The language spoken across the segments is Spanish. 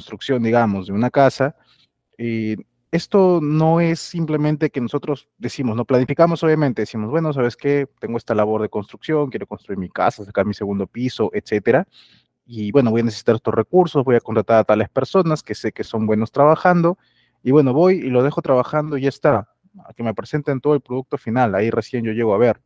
construcción, digamos, de una casa, y eh, esto no es simplemente que nosotros decimos, no planificamos obviamente, decimos, bueno, ¿sabes qué? Tengo esta labor de construcción, quiero construir mi casa, sacar mi segundo piso, etcétera. Y bueno, voy a necesitar estos recursos, voy a contratar a tales personas que sé que son buenos trabajando. Y bueno, voy y lo dejo trabajando y ya está. A que me presenten todo el producto final, ahí recién yo llego a ver.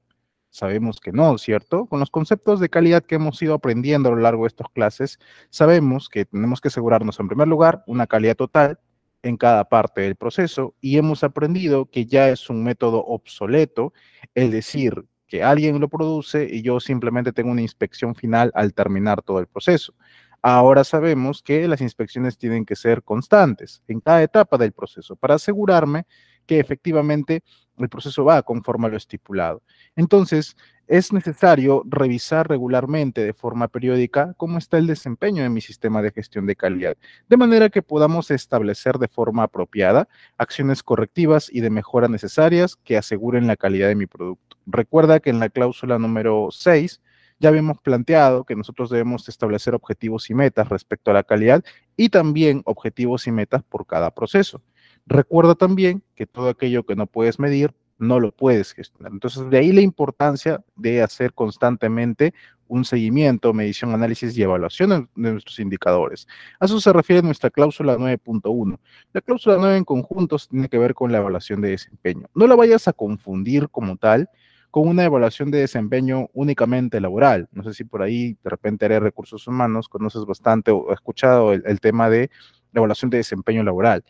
Sabemos que no, ¿cierto? Con los conceptos de calidad que hemos ido aprendiendo a lo largo de estas clases, sabemos que tenemos que asegurarnos, en primer lugar, una calidad total en cada parte del proceso y hemos aprendido que ya es un método obsoleto, el decir, que alguien lo produce y yo simplemente tengo una inspección final al terminar todo el proceso. Ahora sabemos que las inspecciones tienen que ser constantes en cada etapa del proceso para asegurarme que efectivamente el proceso va conforme a lo estipulado. Entonces, es necesario revisar regularmente de forma periódica cómo está el desempeño de mi sistema de gestión de calidad, de manera que podamos establecer de forma apropiada acciones correctivas y de mejora necesarias que aseguren la calidad de mi producto. Recuerda que en la cláusula número 6 ya habíamos planteado que nosotros debemos establecer objetivos y metas respecto a la calidad y también objetivos y metas por cada proceso. Recuerda también que todo aquello que no puedes medir, no lo puedes gestionar. Entonces, de ahí la importancia de hacer constantemente un seguimiento, medición, análisis y evaluación de nuestros indicadores. A eso se refiere nuestra cláusula 9.1. La cláusula 9 en conjuntos tiene que ver con la evaluación de desempeño. No la vayas a confundir como tal con una evaluación de desempeño únicamente laboral. No sé si por ahí de repente haré recursos humanos, conoces bastante o has escuchado el, el tema de la evaluación de desempeño laboral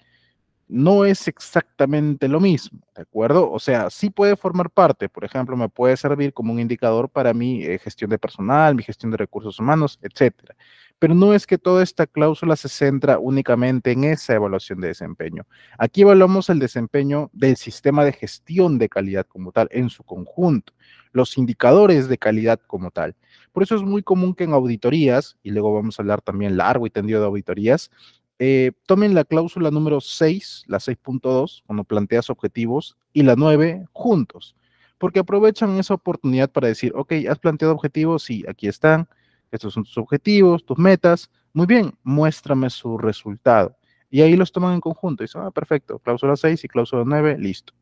no es exactamente lo mismo, ¿de acuerdo? O sea, sí puede formar parte, por ejemplo, me puede servir como un indicador para mi eh, gestión de personal, mi gestión de recursos humanos, etcétera. Pero no es que toda esta cláusula se centra únicamente en esa evaluación de desempeño. Aquí evaluamos el desempeño del sistema de gestión de calidad como tal, en su conjunto, los indicadores de calidad como tal. Por eso es muy común que en auditorías, y luego vamos a hablar también largo y tendido de auditorías, eh, tomen la cláusula número 6, la 6.2, cuando planteas objetivos, y la 9 juntos, porque aprovechan esa oportunidad para decir, ok, has planteado objetivos, y aquí están, estos son tus objetivos, tus metas, muy bien, muéstrame su resultado. Y ahí los toman en conjunto y dicen, ah, perfecto, cláusula 6 y cláusula 9, listo.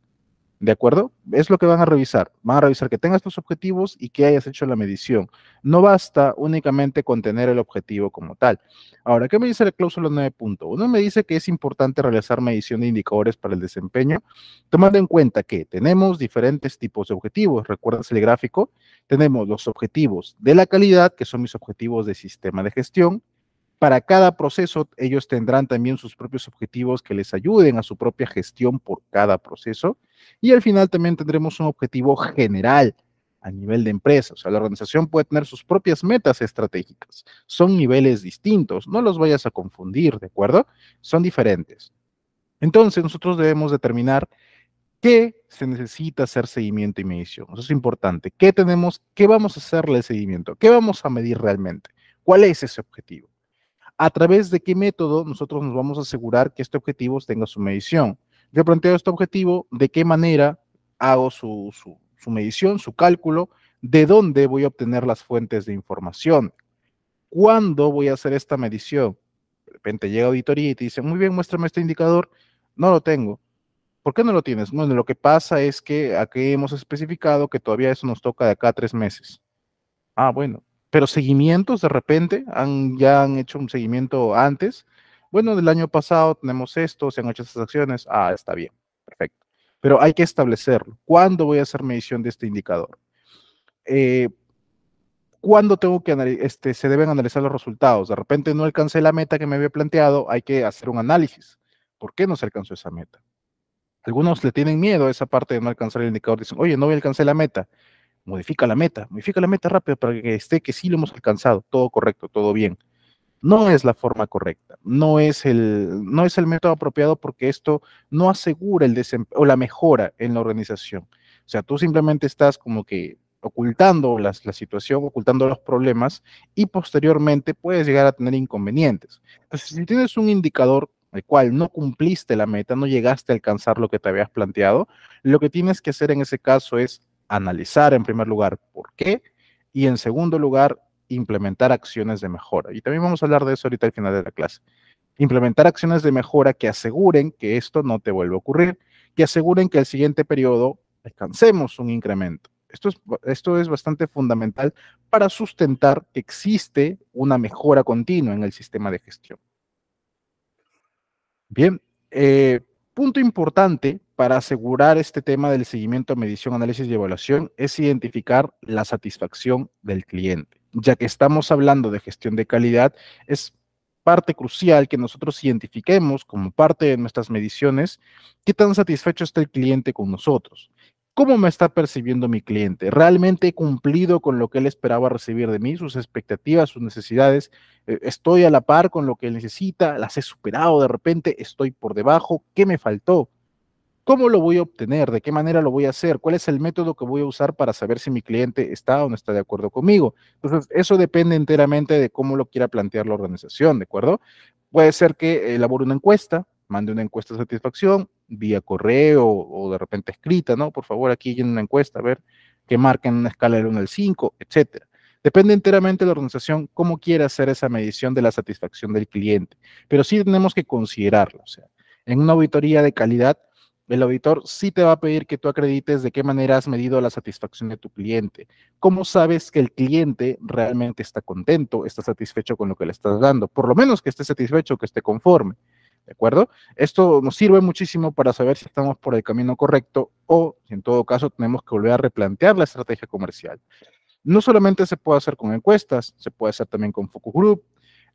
¿De acuerdo? Es lo que van a revisar. Van a revisar que tengas tus objetivos y que hayas hecho la medición. No basta únicamente con tener el objetivo como tal. Ahora, ¿qué me dice la cláusula 9.1? Me dice que es importante realizar medición de indicadores para el desempeño, tomando en cuenta que tenemos diferentes tipos de objetivos. Recuerda el gráfico? Tenemos los objetivos de la calidad, que son mis objetivos de sistema de gestión, para cada proceso, ellos tendrán también sus propios objetivos que les ayuden a su propia gestión por cada proceso. Y al final también tendremos un objetivo general a nivel de empresa. O sea, la organización puede tener sus propias metas estratégicas. Son niveles distintos. No los vayas a confundir, ¿de acuerdo? Son diferentes. Entonces, nosotros debemos determinar qué se necesita hacer seguimiento y medición. Eso es importante. ¿Qué tenemos? ¿Qué vamos a hacerle seguimiento? ¿Qué vamos a medir realmente? ¿Cuál es ese objetivo? a través de qué método nosotros nos vamos a asegurar que este objetivo tenga su medición. Yo planteo este objetivo, de qué manera hago su, medición, su cálculo, de dónde voy a obtener las fuentes de información, cuándo voy a hacer esta medición. De repente llega auditoría y te dice, muy bien, muéstrame este indicador, no lo tengo. ¿Por qué no lo tienes? Bueno, lo que pasa es que aquí hemos especificado que todavía eso nos toca de acá a tres meses. Ah, bueno, pero seguimientos de repente, han, ya han hecho un seguimiento antes. Bueno, del año pasado tenemos esto, se han hecho estas acciones. Ah, está bien, perfecto. Pero hay que establecerlo. ¿Cuándo voy a hacer medición de este indicador? Eh, ¿Cuándo tengo que este, se deben analizar los resultados? De repente no alcancé la meta que me había planteado, hay que hacer un análisis. ¿Por qué no se alcanzó esa meta? Algunos le tienen miedo a esa parte de no alcanzar el indicador. Dicen, oye, no voy a alcanzar la meta modifica la meta, modifica la meta rápido para que esté que sí lo hemos alcanzado, todo correcto, todo bien. No es la forma correcta, no es el, no es el método apropiado porque esto no asegura el o la mejora en la organización. O sea, tú simplemente estás como que ocultando la situación, ocultando los problemas y posteriormente puedes llegar a tener inconvenientes. si tienes un indicador el cual no cumpliste la meta, no llegaste a alcanzar lo que te habías planteado, lo que tienes que hacer en ese caso es analizar en primer lugar por qué y en segundo lugar implementar acciones de mejora. Y también vamos a hablar de eso ahorita al final de la clase. Implementar acciones de mejora que aseguren que esto no te vuelva a ocurrir, que aseguren que el siguiente periodo alcancemos un incremento. Esto es, esto es bastante fundamental para sustentar que existe una mejora continua en el sistema de gestión. Bien, eh, punto importante para asegurar este tema del seguimiento, medición, análisis y evaluación es identificar la satisfacción del cliente. Ya que estamos hablando de gestión de calidad, es parte crucial que nosotros identifiquemos como parte de nuestras mediciones qué tan satisfecho está el cliente con nosotros. ¿Cómo me está percibiendo mi cliente? ¿Realmente he cumplido con lo que él esperaba recibir de mí, sus expectativas, sus necesidades? Eh, ¿Estoy a la par con lo que él necesita? ¿Las he superado de repente? ¿Estoy por debajo? ¿Qué me faltó? ¿Cómo lo voy a obtener? ¿De qué manera lo voy a hacer? ¿Cuál es el método que voy a usar para saber si mi cliente está o no está de acuerdo conmigo? Entonces, eso depende enteramente de cómo lo quiera plantear la organización, ¿de acuerdo? Puede ser que elabore una encuesta, mande una encuesta de satisfacción vía correo o de repente escrita, ¿no? Por favor, aquí en una encuesta, a ver, que marquen una escala del 1 al 5, etcétera. Depende enteramente de la organización cómo quiera hacer esa medición de la satisfacción del cliente, pero sí tenemos que considerarlo. O sea, en una auditoría de calidad, el auditor sí te va a pedir que tú acredites de qué manera has medido la satisfacción de tu cliente. ¿Cómo sabes que el cliente realmente está contento, está satisfecho con lo que le estás dando? Por lo menos que esté satisfecho, que esté conforme. ¿De acuerdo? Esto nos sirve muchísimo para saber si estamos por el camino correcto o, en todo caso, tenemos que volver a replantear la estrategia comercial. No solamente se puede hacer con encuestas, se puede hacer también con focus group.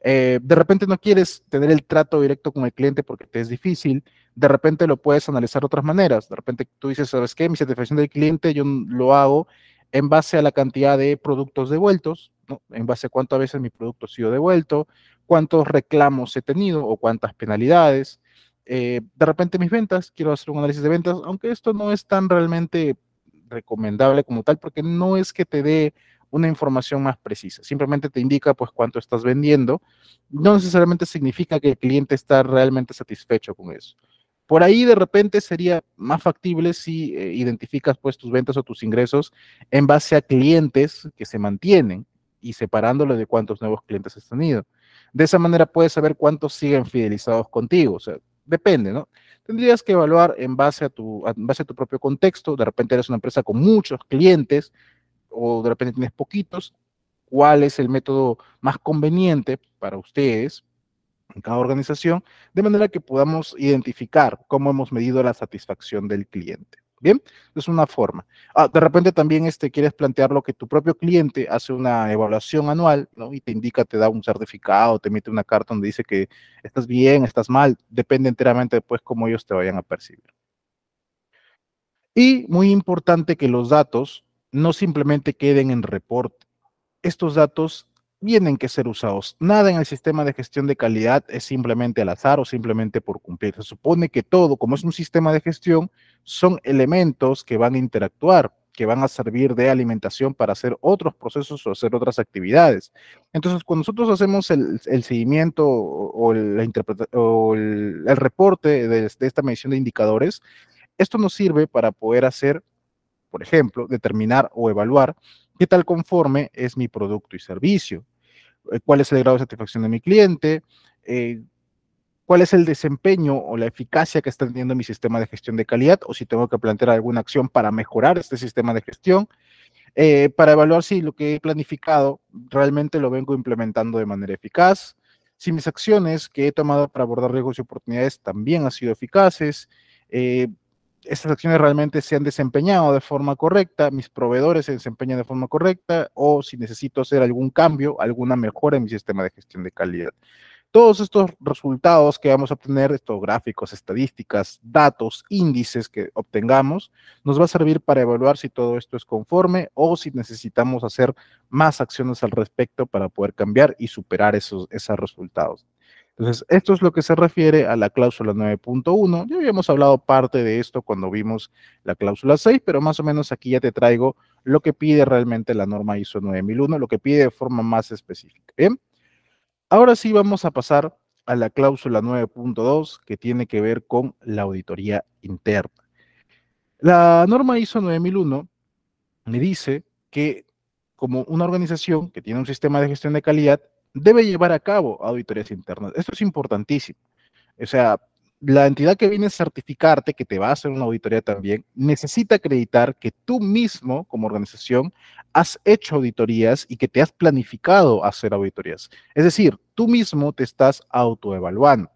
Eh, de repente no quieres tener el trato directo con el cliente porque te es difícil, de repente lo puedes analizar de otras maneras. De repente tú dices, ¿sabes qué? Mi satisfacción del cliente yo lo hago en base a la cantidad de productos devueltos, ¿no? en base a cuántas veces mi producto ha sido devuelto, cuántos reclamos he tenido o cuántas penalidades. Eh, de repente mis ventas, quiero hacer un análisis de ventas, aunque esto no es tan realmente recomendable como tal, porque no es que te dé una información más precisa, simplemente te indica pues cuánto estás vendiendo, no necesariamente significa que el cliente está realmente satisfecho con eso. Por ahí de repente sería más factible si eh, identificas pues tus ventas o tus ingresos en base a clientes que se mantienen y separándolo de cuántos nuevos clientes has tenido. De esa manera puedes saber cuántos siguen fidelizados contigo, o sea, depende, ¿no? Tendrías que evaluar en base a tu, en base a tu propio contexto, de repente eres una empresa con muchos clientes o de repente tienes poquitos, cuál es el método más conveniente para ustedes en cada organización, de manera que podamos identificar cómo hemos medido la satisfacción del cliente. Bien, es una forma. Ah, de repente también este, quieres plantear lo que tu propio cliente hace una evaluación anual y te indica, te da un certificado, te emite una carta donde dice que estás bien, estás mal, depende enteramente después cómo ellos te vayan a percibir. Y muy importante que los datos no simplemente queden en reporte. Estos datos tienen que ser usados. Nada en el sistema de gestión de calidad es simplemente al azar o simplemente por cumplir. Se supone que todo, como es un sistema de gestión, son elementos que van a interactuar, que van a servir de alimentación para hacer otros procesos o hacer otras actividades. Entonces, cuando nosotros hacemos el, seguimiento o, la o el, reporte de, de esta medición de indicadores, esto nos sirve para poder hacer, por ejemplo, determinar o evaluar ¿Qué tal conforme es mi producto y servicio? Eh, ¿Cuál es el grado de satisfacción de mi cliente? Eh, ¿Cuál es el desempeño o la eficacia que está teniendo mi sistema de gestión de calidad? O si tengo que plantear alguna acción para mejorar este sistema de gestión. Eh, para evaluar si lo que he planificado realmente lo vengo implementando de manera eficaz, si mis acciones que he tomado para abordar riesgos y oportunidades también han sido eficaces, eh, estas acciones realmente se han desempeñado de forma correcta, mis proveedores se desempeñan de forma correcta o si necesito hacer algún cambio, alguna mejora en mi sistema de gestión de calidad. Todos estos resultados que vamos a obtener, estos gráficos, estadísticas, datos, índices que obtengamos, nos va a servir para evaluar si todo esto es conforme o si necesitamos hacer más acciones al respecto para poder cambiar y superar esos, esos resultados. Entonces, esto es lo que se refiere a la cláusula 9.1. Ya habíamos hablado parte de esto cuando vimos la cláusula 6, pero más o menos aquí ya te traigo lo que pide realmente la norma ISO 9001, lo que pide de forma más específica. Bien, ahora sí vamos a pasar a la cláusula 9.2 que tiene que ver con la auditoría interna. La norma ISO 9001 me dice que como una organización que tiene un sistema de gestión de calidad, debe llevar a cabo auditorías internas. Esto es importantísimo. O sea, la entidad que viene a certificarte que te va a hacer una auditoría también necesita acreditar que tú mismo como organización has hecho auditorías y que te has planificado hacer auditorías. Es decir, tú mismo te estás autoevaluando.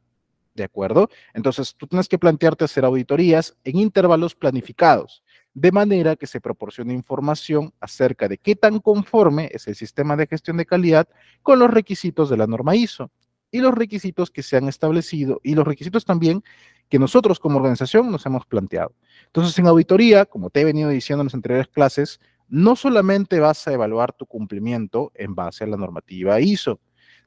¿De acuerdo? Entonces, tú tienes que plantearte hacer auditorías en intervalos planificados de manera que se proporcione información acerca de qué tan conforme es el sistema de gestión de calidad con los requisitos de la norma ISO y los requisitos que se han establecido y los requisitos también que nosotros como organización nos hemos planteado. Entonces, en auditoría, como te he venido diciendo en las anteriores clases, no solamente vas a evaluar tu cumplimiento en base a la normativa ISO,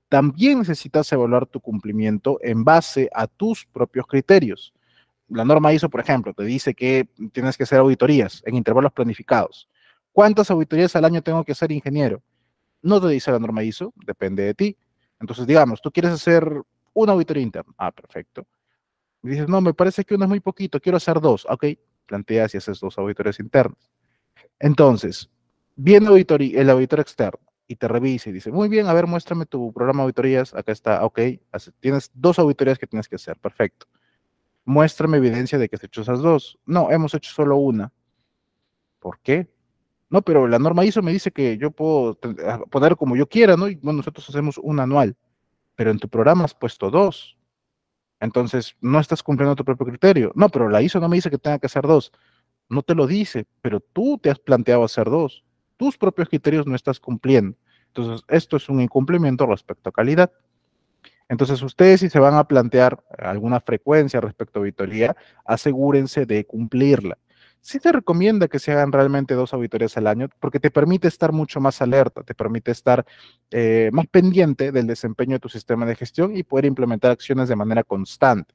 también necesitas evaluar tu cumplimiento en base a tus propios criterios la norma ISO, por ejemplo, te dice que tienes que hacer auditorías en intervalos planificados. ¿Cuántas auditorías al año tengo que hacer, ingeniero? No te dice la norma ISO, depende de ti. Entonces, digamos, tú quieres hacer una auditoría interna. Ah, perfecto. dices, no, me parece que uno es muy poquito, quiero hacer dos. Ok, planteas y haces dos auditorías internas. Entonces, viene el auditor externo y te revisa y dice, muy bien, a ver, muéstrame tu programa de auditorías, acá está, ok, tienes dos auditorías que tienes que hacer, perfecto muéstrame evidencia de que has hecho esas dos. No, hemos hecho solo una. ¿Por qué? No, pero la norma ISO me dice que yo puedo poner como yo quiera, ¿no? nosotros hacemos un anual, pero en tu programa has puesto dos. Entonces, no estás cumpliendo tu propio criterio. No, pero la ISO no me dice que tenga que hacer dos. No te lo dice, pero tú te has planteado hacer dos. Tus propios criterios no estás cumpliendo. Entonces, esto es un incumplimiento respecto a calidad. Entonces, ustedes si se van a plantear alguna frecuencia respecto a auditoría, asegúrense de cumplirla. Sí te recomienda que se hagan realmente dos auditorías al año porque te permite estar mucho más alerta, te permite estar eh, más pendiente del desempeño de tu sistema de gestión y poder implementar acciones de manera constante.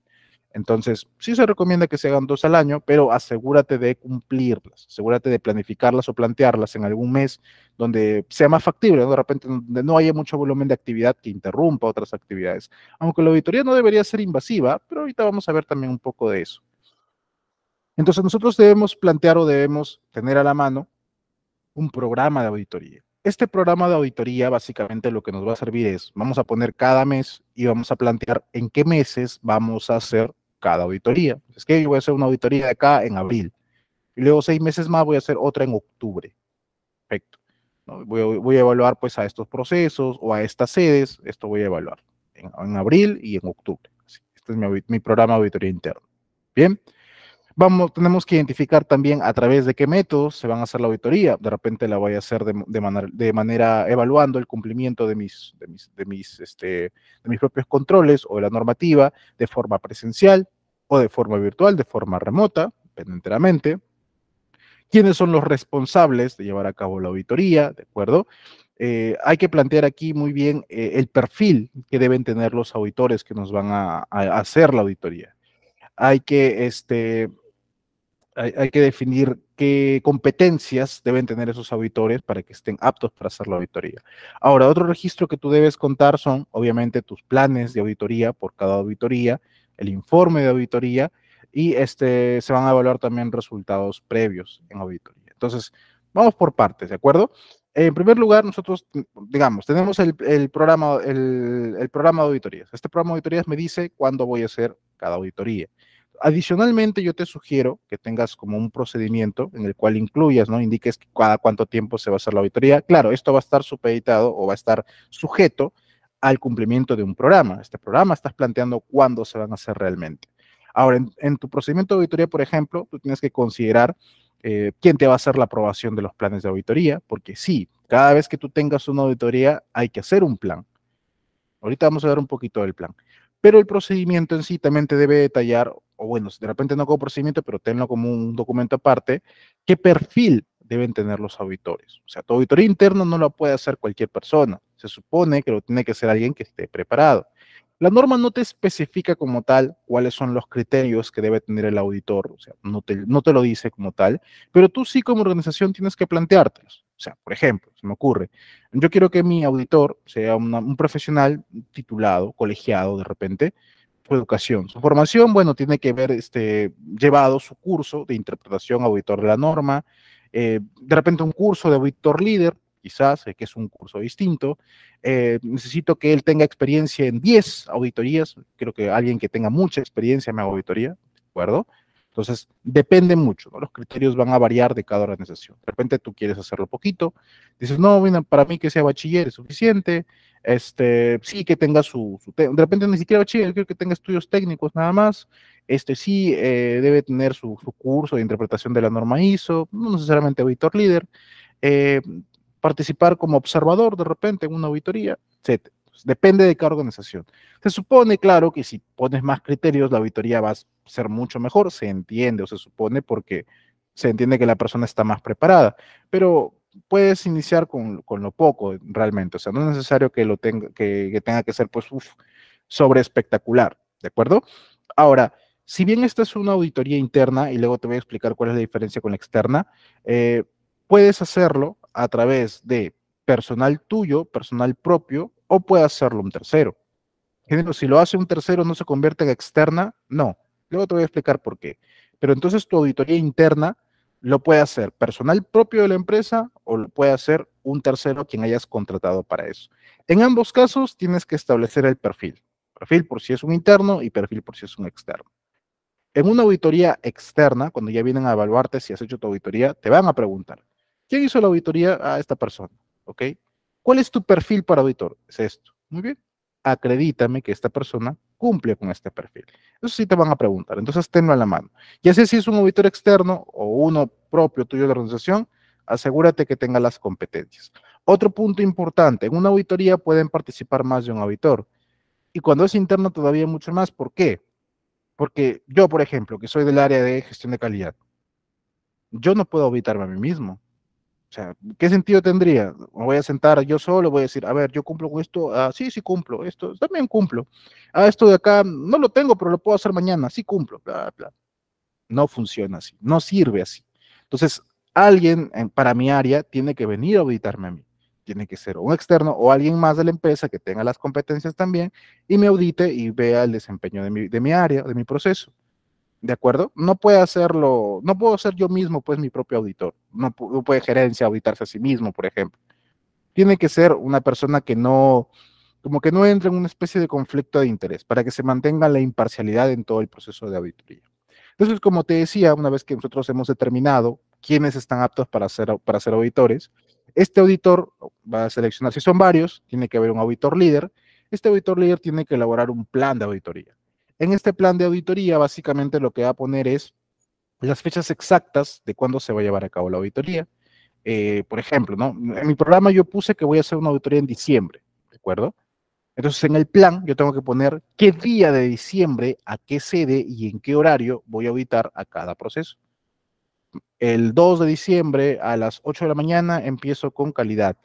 Entonces, sí se recomienda que se hagan dos al año, pero asegúrate de cumplirlas, asegúrate de planificarlas o plantearlas en algún mes donde sea más factible, de repente donde no haya mucho volumen de actividad que interrumpa otras actividades. Aunque la auditoría no debería ser invasiva, pero ahorita vamos a ver también un poco de eso. Entonces, nosotros debemos plantear o debemos tener a la mano un programa de auditoría. Este programa de auditoría básicamente lo que nos va a servir es, vamos a poner cada mes y vamos a plantear en qué meses vamos a hacer cada auditoría. Es que yo voy a hacer una auditoría de acá en abril. Y luego seis meses más voy a hacer otra en octubre. Perfecto. Voy, a, evaluar pues a estos procesos o a estas sedes. Esto voy a evaluar en, abril y en octubre. Este es mi, mi programa de auditoría interna. Bien tenemos que identificar también a través de qué métodos se van a hacer la auditoría. De repente la voy a hacer de, manera, evaluando el cumplimiento de mis, de mis, este, de mis propios controles o de la normativa de forma presencial o de forma virtual, de forma remota, enteramente. ¿Quiénes son los responsables de llevar a cabo la auditoría? ¿De acuerdo? Eh, hay que plantear aquí muy bien eh, el perfil que deben tener los auditores que nos van a, hacer la auditoría. Hay que este, hay, que definir qué competencias deben tener esos auditores para que estén aptos para hacer la auditoría. Ahora, otro registro que tú debes contar son, obviamente, tus planes de auditoría por cada auditoría, el informe de auditoría y este, se van a evaluar también resultados previos en auditoría. Entonces, vamos por partes, ¿de acuerdo? En primer lugar, nosotros, digamos, tenemos el, programa, el, programa de auditorías. Este programa de auditorías me dice cuándo voy a hacer cada auditoría. Adicionalmente, yo te sugiero que tengas como un procedimiento en el cual incluyas, ¿no? Indiques cada cuánto tiempo se va a hacer la auditoría. Claro, esto va a estar supeditado o va a estar sujeto al cumplimiento de un programa. Este programa estás planteando cuándo se van a hacer realmente. Ahora, en, tu procedimiento de auditoría, por ejemplo, tú tienes que considerar eh, quién te va a hacer la aprobación de los planes de auditoría, porque sí, cada vez que tú tengas una auditoría hay que hacer un plan. Ahorita vamos a ver un poquito del plan pero el procedimiento en sí también te debe detallar, o bueno, de repente no como procedimiento, pero tenlo como un documento aparte, qué perfil deben tener los auditores. O sea, tu auditoría interno no lo puede hacer cualquier persona. Se supone que lo tiene que hacer alguien que esté preparado. La norma no te especifica como tal cuáles son los criterios que debe tener el auditor, o sea, no te, no te lo dice como tal, pero tú sí como organización tienes que planteártelos. O sea, por ejemplo, se me ocurre, yo quiero que mi auditor sea un profesional titulado, colegiado de repente, su educación. Su formación, bueno, tiene que haber este, llevado su curso de interpretación auditor de la norma, eh, de repente un curso de auditor líder, quizás, eh, que es un curso distinto. Eh, necesito que él tenga experiencia en 10 auditorías, creo que alguien que tenga mucha experiencia en haga auditoría, ¿de acuerdo? Entonces, depende mucho, Los criterios van a variar de cada organización. De repente tú quieres hacerlo poquito, dices, no, para mí que sea bachiller es suficiente, este, sí que tenga su, de repente ni siquiera bachiller, creo que tenga estudios técnicos nada más, este sí eh, debe tener su, curso de interpretación de la norma ISO, no necesariamente auditor líder, eh, participar como observador de repente en una auditoría, etc. Pues, depende de cada organización. Se supone, claro, que si pones más criterios, la auditoría va a ser mucho mejor, se entiende o se supone porque se entiende que la persona está más preparada, pero puedes iniciar con, lo poco realmente, o sea, no es necesario que, lo tenga, que, tenga que ser pues sobre espectacular, ¿de acuerdo? Ahora, si bien esta es una auditoría interna, y luego te voy a explicar cuál es la diferencia con la externa, eh, puedes hacerlo a través de personal tuyo, personal propio, o puede hacerlo un tercero. Si lo hace un tercero, ¿no se convierte en externa? No. Luego te voy a explicar por qué. Pero entonces tu auditoría interna lo puede hacer personal propio de la empresa o lo puede hacer un tercero quien hayas contratado para eso. En ambos casos tienes que establecer el perfil. Perfil por si es un interno y perfil por si es un externo. En una auditoría externa, cuando ya vienen a evaluarte si has hecho tu auditoría, te van a preguntar, ¿quién hizo la auditoría a esta persona? ¿Ok? ¿Cuál es tu perfil para auditor? Es esto. Muy bien. Acredítame que esta persona cumple con este perfil. Eso sí te van a preguntar. Entonces, tenlo a la mano. Ya sé si es un auditor externo o uno propio tuyo de la organización, asegúrate que tenga las competencias. Otro punto importante, en una auditoría pueden participar más de un auditor. Y cuando es interno todavía mucho más. ¿Por qué? Porque yo, por ejemplo, que soy del área de gestión de calidad, yo no puedo auditarme a mí mismo. O sea, ¿qué sentido tendría? Me voy a sentar yo solo, voy a decir, a ver, yo cumplo con esto, ah, sí, sí cumplo, esto también cumplo. Ah, esto de acá no lo tengo, pero lo puedo hacer mañana, sí cumplo, bla, bla. No funciona así, no sirve así. Entonces, alguien para mi área tiene que venir a auditarme a mí. Tiene que ser un externo o alguien más de la empresa que tenga las competencias también y me audite y vea el desempeño de mi, de mi área, de mi proceso. ¿De acuerdo? No puede hacerlo, no puedo ser yo mismo, pues, mi propio auditor. No, puede gerencia auditarse a sí mismo, por ejemplo. Tiene que ser una persona que no, como que no entre en una especie de conflicto de interés para que se mantenga la imparcialidad en todo el proceso de auditoría. Entonces, como te decía, una vez que nosotros hemos determinado quiénes están aptos para ser, para ser auditores, este auditor va a seleccionar, si son varios, tiene que haber un auditor líder. Este auditor líder tiene que elaborar un plan de auditoría en este plan de auditoría, básicamente lo que va a poner es las fechas exactas de cuándo se va a llevar a cabo la auditoría. Eh, por ejemplo, en mi programa yo puse que voy a hacer una auditoría en diciembre, ¿de acuerdo? Entonces, en el plan yo tengo que poner qué día de diciembre, a qué sede y en qué horario voy a auditar a cada proceso. El 2 de diciembre a las 8 de la mañana empiezo con calidad,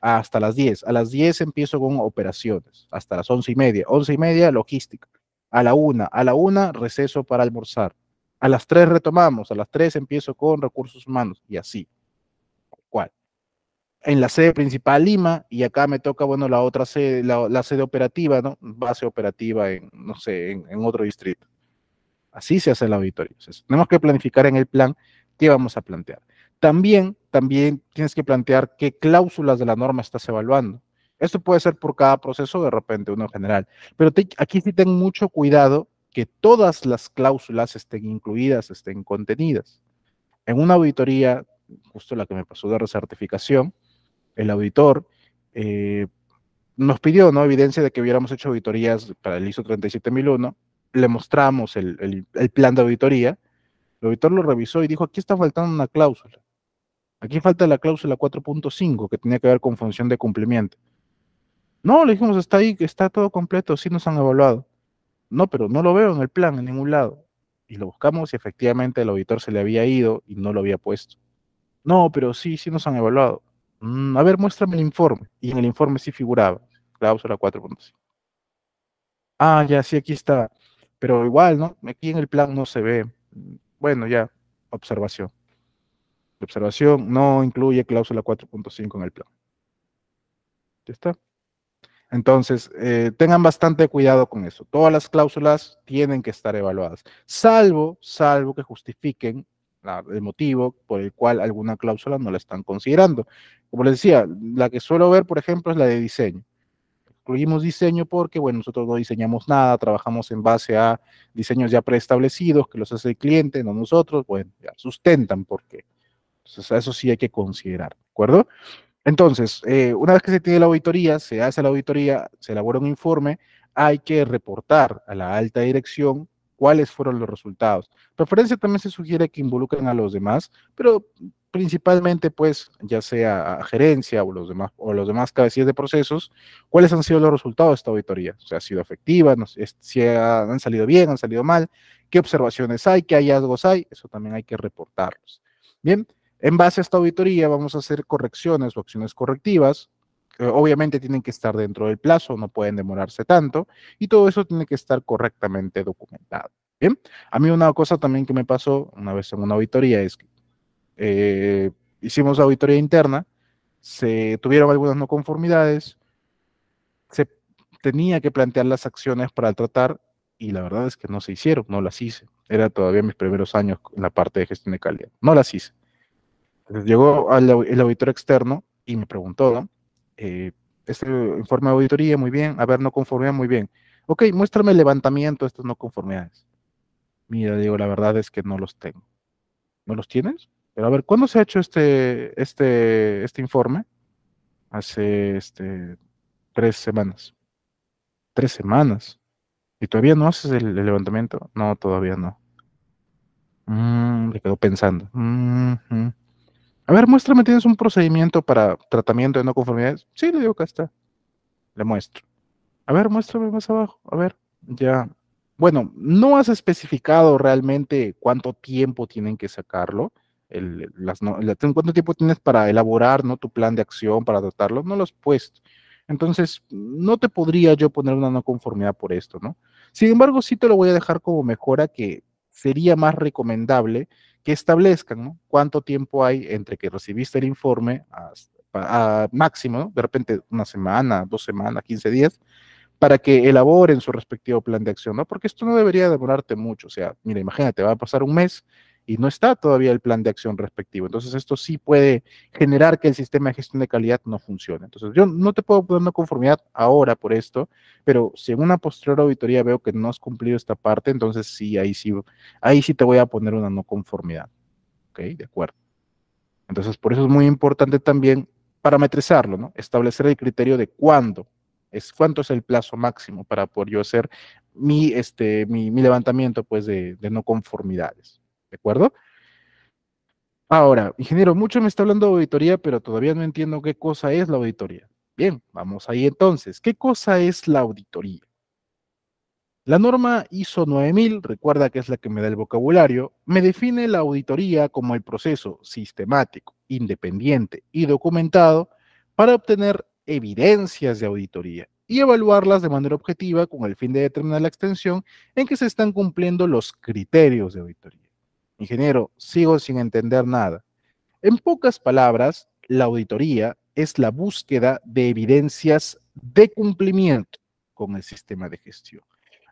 hasta las 10. A las 10 empiezo con operaciones, hasta las 11 y media. 11 y media, logística. A la una, a la una receso para almorzar. A las tres retomamos, a las tres empiezo con recursos humanos y así. ¿Cuál? En la sede principal Lima y acá me toca, bueno, la otra sede, la, sede operativa, ¿no? Base operativa en, no sé, en, otro distrito. Así se hace el auditorio. tenemos que planificar en el plan qué vamos a plantear. También, también tienes que plantear qué cláusulas de la norma estás evaluando. Esto puede ser por cada proceso, de repente uno general. Pero aquí sí ten mucho cuidado que todas las cláusulas estén incluidas, estén contenidas. En una auditoría, justo la que me pasó de recertificación, el auditor eh, nos pidió ¿no? evidencia de que hubiéramos hecho auditorías para el ISO 37001, le mostramos el, el plan de auditoría, el auditor lo revisó y dijo, aquí está faltando una cláusula. Aquí falta la cláusula 4.5 que tenía que ver con función de cumplimiento. No, le dijimos, está ahí, está todo completo, sí nos han evaluado. No, pero no lo veo en el plan, en ningún lado. Y lo buscamos y efectivamente el auditor se le había ido y no lo había puesto. No, pero sí, sí nos han evaluado. Mm, a ver, muéstrame el informe. Y en el informe sí figuraba, cláusula 4.5. Ah, ya, sí, aquí está. Pero igual, ¿no? Aquí en el plan no se ve. Bueno, ya, observación. La observación no incluye cláusula 4.5 en el plan. Ya está. Entonces, eh, tengan bastante cuidado con eso. Todas las cláusulas tienen que estar evaluadas, salvo, salvo que justifiquen el motivo por el cual alguna cláusula no la están considerando. Como les decía, la que suelo ver, por ejemplo, es la de diseño. Incluimos diseño porque, bueno, nosotros no diseñamos nada, trabajamos en base a diseños ya preestablecidos que los hace el cliente, no nosotros, bueno, sustentan porque Entonces, pues, eso sí hay que considerar, ¿de acuerdo? Entonces, eh, una vez que se tiene la auditoría, se hace la auditoría, se elabora un informe, hay que reportar a la alta dirección cuáles fueron los resultados. Preferencia también se sugiere que involucren a los demás, pero principalmente, pues, ya sea a gerencia o los demás, o los demás cabecillas de procesos, cuáles han sido los resultados de esta auditoría. Si ha sido efectiva, si han salido bien, han salido mal, qué observaciones hay, qué hallazgos hay, eso también hay que reportarlos. Bien, en base a esta auditoría vamos a hacer correcciones o acciones correctivas. obviamente tienen que estar dentro del plazo, no pueden demorarse tanto y todo eso tiene que estar correctamente documentado. Bien, a mí una cosa también que me pasó una vez en una auditoría es que eh, hicimos auditoría interna, se tuvieron algunas no conformidades, se tenía que plantear las acciones para tratar y la verdad es que no se hicieron, no las hice. Era todavía mis primeros años en la parte de gestión de calidad, no las hice llegó al, el auditor externo y me preguntó, eh, este informe de auditoría, muy bien, a ver, no conformidad, muy bien. Ok, muéstrame el levantamiento de estas no conformidades. Mira, digo, la verdad es que no los tengo. ¿No los tienes? Pero a ver, ¿cuándo se ha hecho este, este, este informe? Hace este, tres semanas. Tres semanas. ¿Y todavía no haces el, levantamiento? No, todavía no. le mm, quedó pensando. Mm, mm. A ver, muéstrame, ¿tienes un procedimiento para tratamiento de no conformidades? Sí, le digo, acá está. Le muestro. A ver, muéstrame más abajo. A ver, ya. Bueno, no has especificado realmente cuánto tiempo tienen que sacarlo. cuánto tiempo tienes para elaborar ¿no? tu plan de acción, para tratarlo, no lo has puesto. Entonces, no te podría yo poner una no conformidad por esto, ¿no? Sin embargo, sí te lo voy a dejar como mejora que sería más recomendable que establezcan cuánto tiempo hay entre que recibiste el informe a máximo, de repente una semana, dos semanas, 15 días, para que elaboren su respectivo plan de acción, ¿no? Porque esto no debería demorarte mucho, o sea, mira, imagínate, va a pasar un mes y no está todavía el plan de acción respectivo. Entonces, esto sí puede generar que el sistema de gestión de calidad no funcione. Entonces, yo no te puedo poner una conformidad ahora por esto, pero si en una posterior auditoría veo que no has cumplido esta parte, entonces sí, ahí sí, ahí sí te voy a poner una no conformidad. ¿Ok? De acuerdo. Entonces, por eso es muy importante también parametrizarlo, ¿no? Establecer el criterio de cuándo es cuánto es el plazo máximo para poder yo hacer mi, este, levantamiento pues de no conformidades. ¿de acuerdo? Ahora, ingeniero, mucho me está hablando de auditoría, pero todavía no entiendo qué cosa es la auditoría. Bien, vamos ahí entonces. ¿Qué cosa es la auditoría? La norma ISO 9000, recuerda que es la que me da el vocabulario, me define la auditoría como el proceso sistemático, independiente y documentado para obtener evidencias de auditoría y evaluarlas de manera objetiva con el fin de determinar la extensión en que se están cumpliendo los criterios de auditoría. Ingeniero, sigo sin entender nada. En pocas palabras, la auditoría es la búsqueda de evidencias de cumplimiento con el sistema de gestión.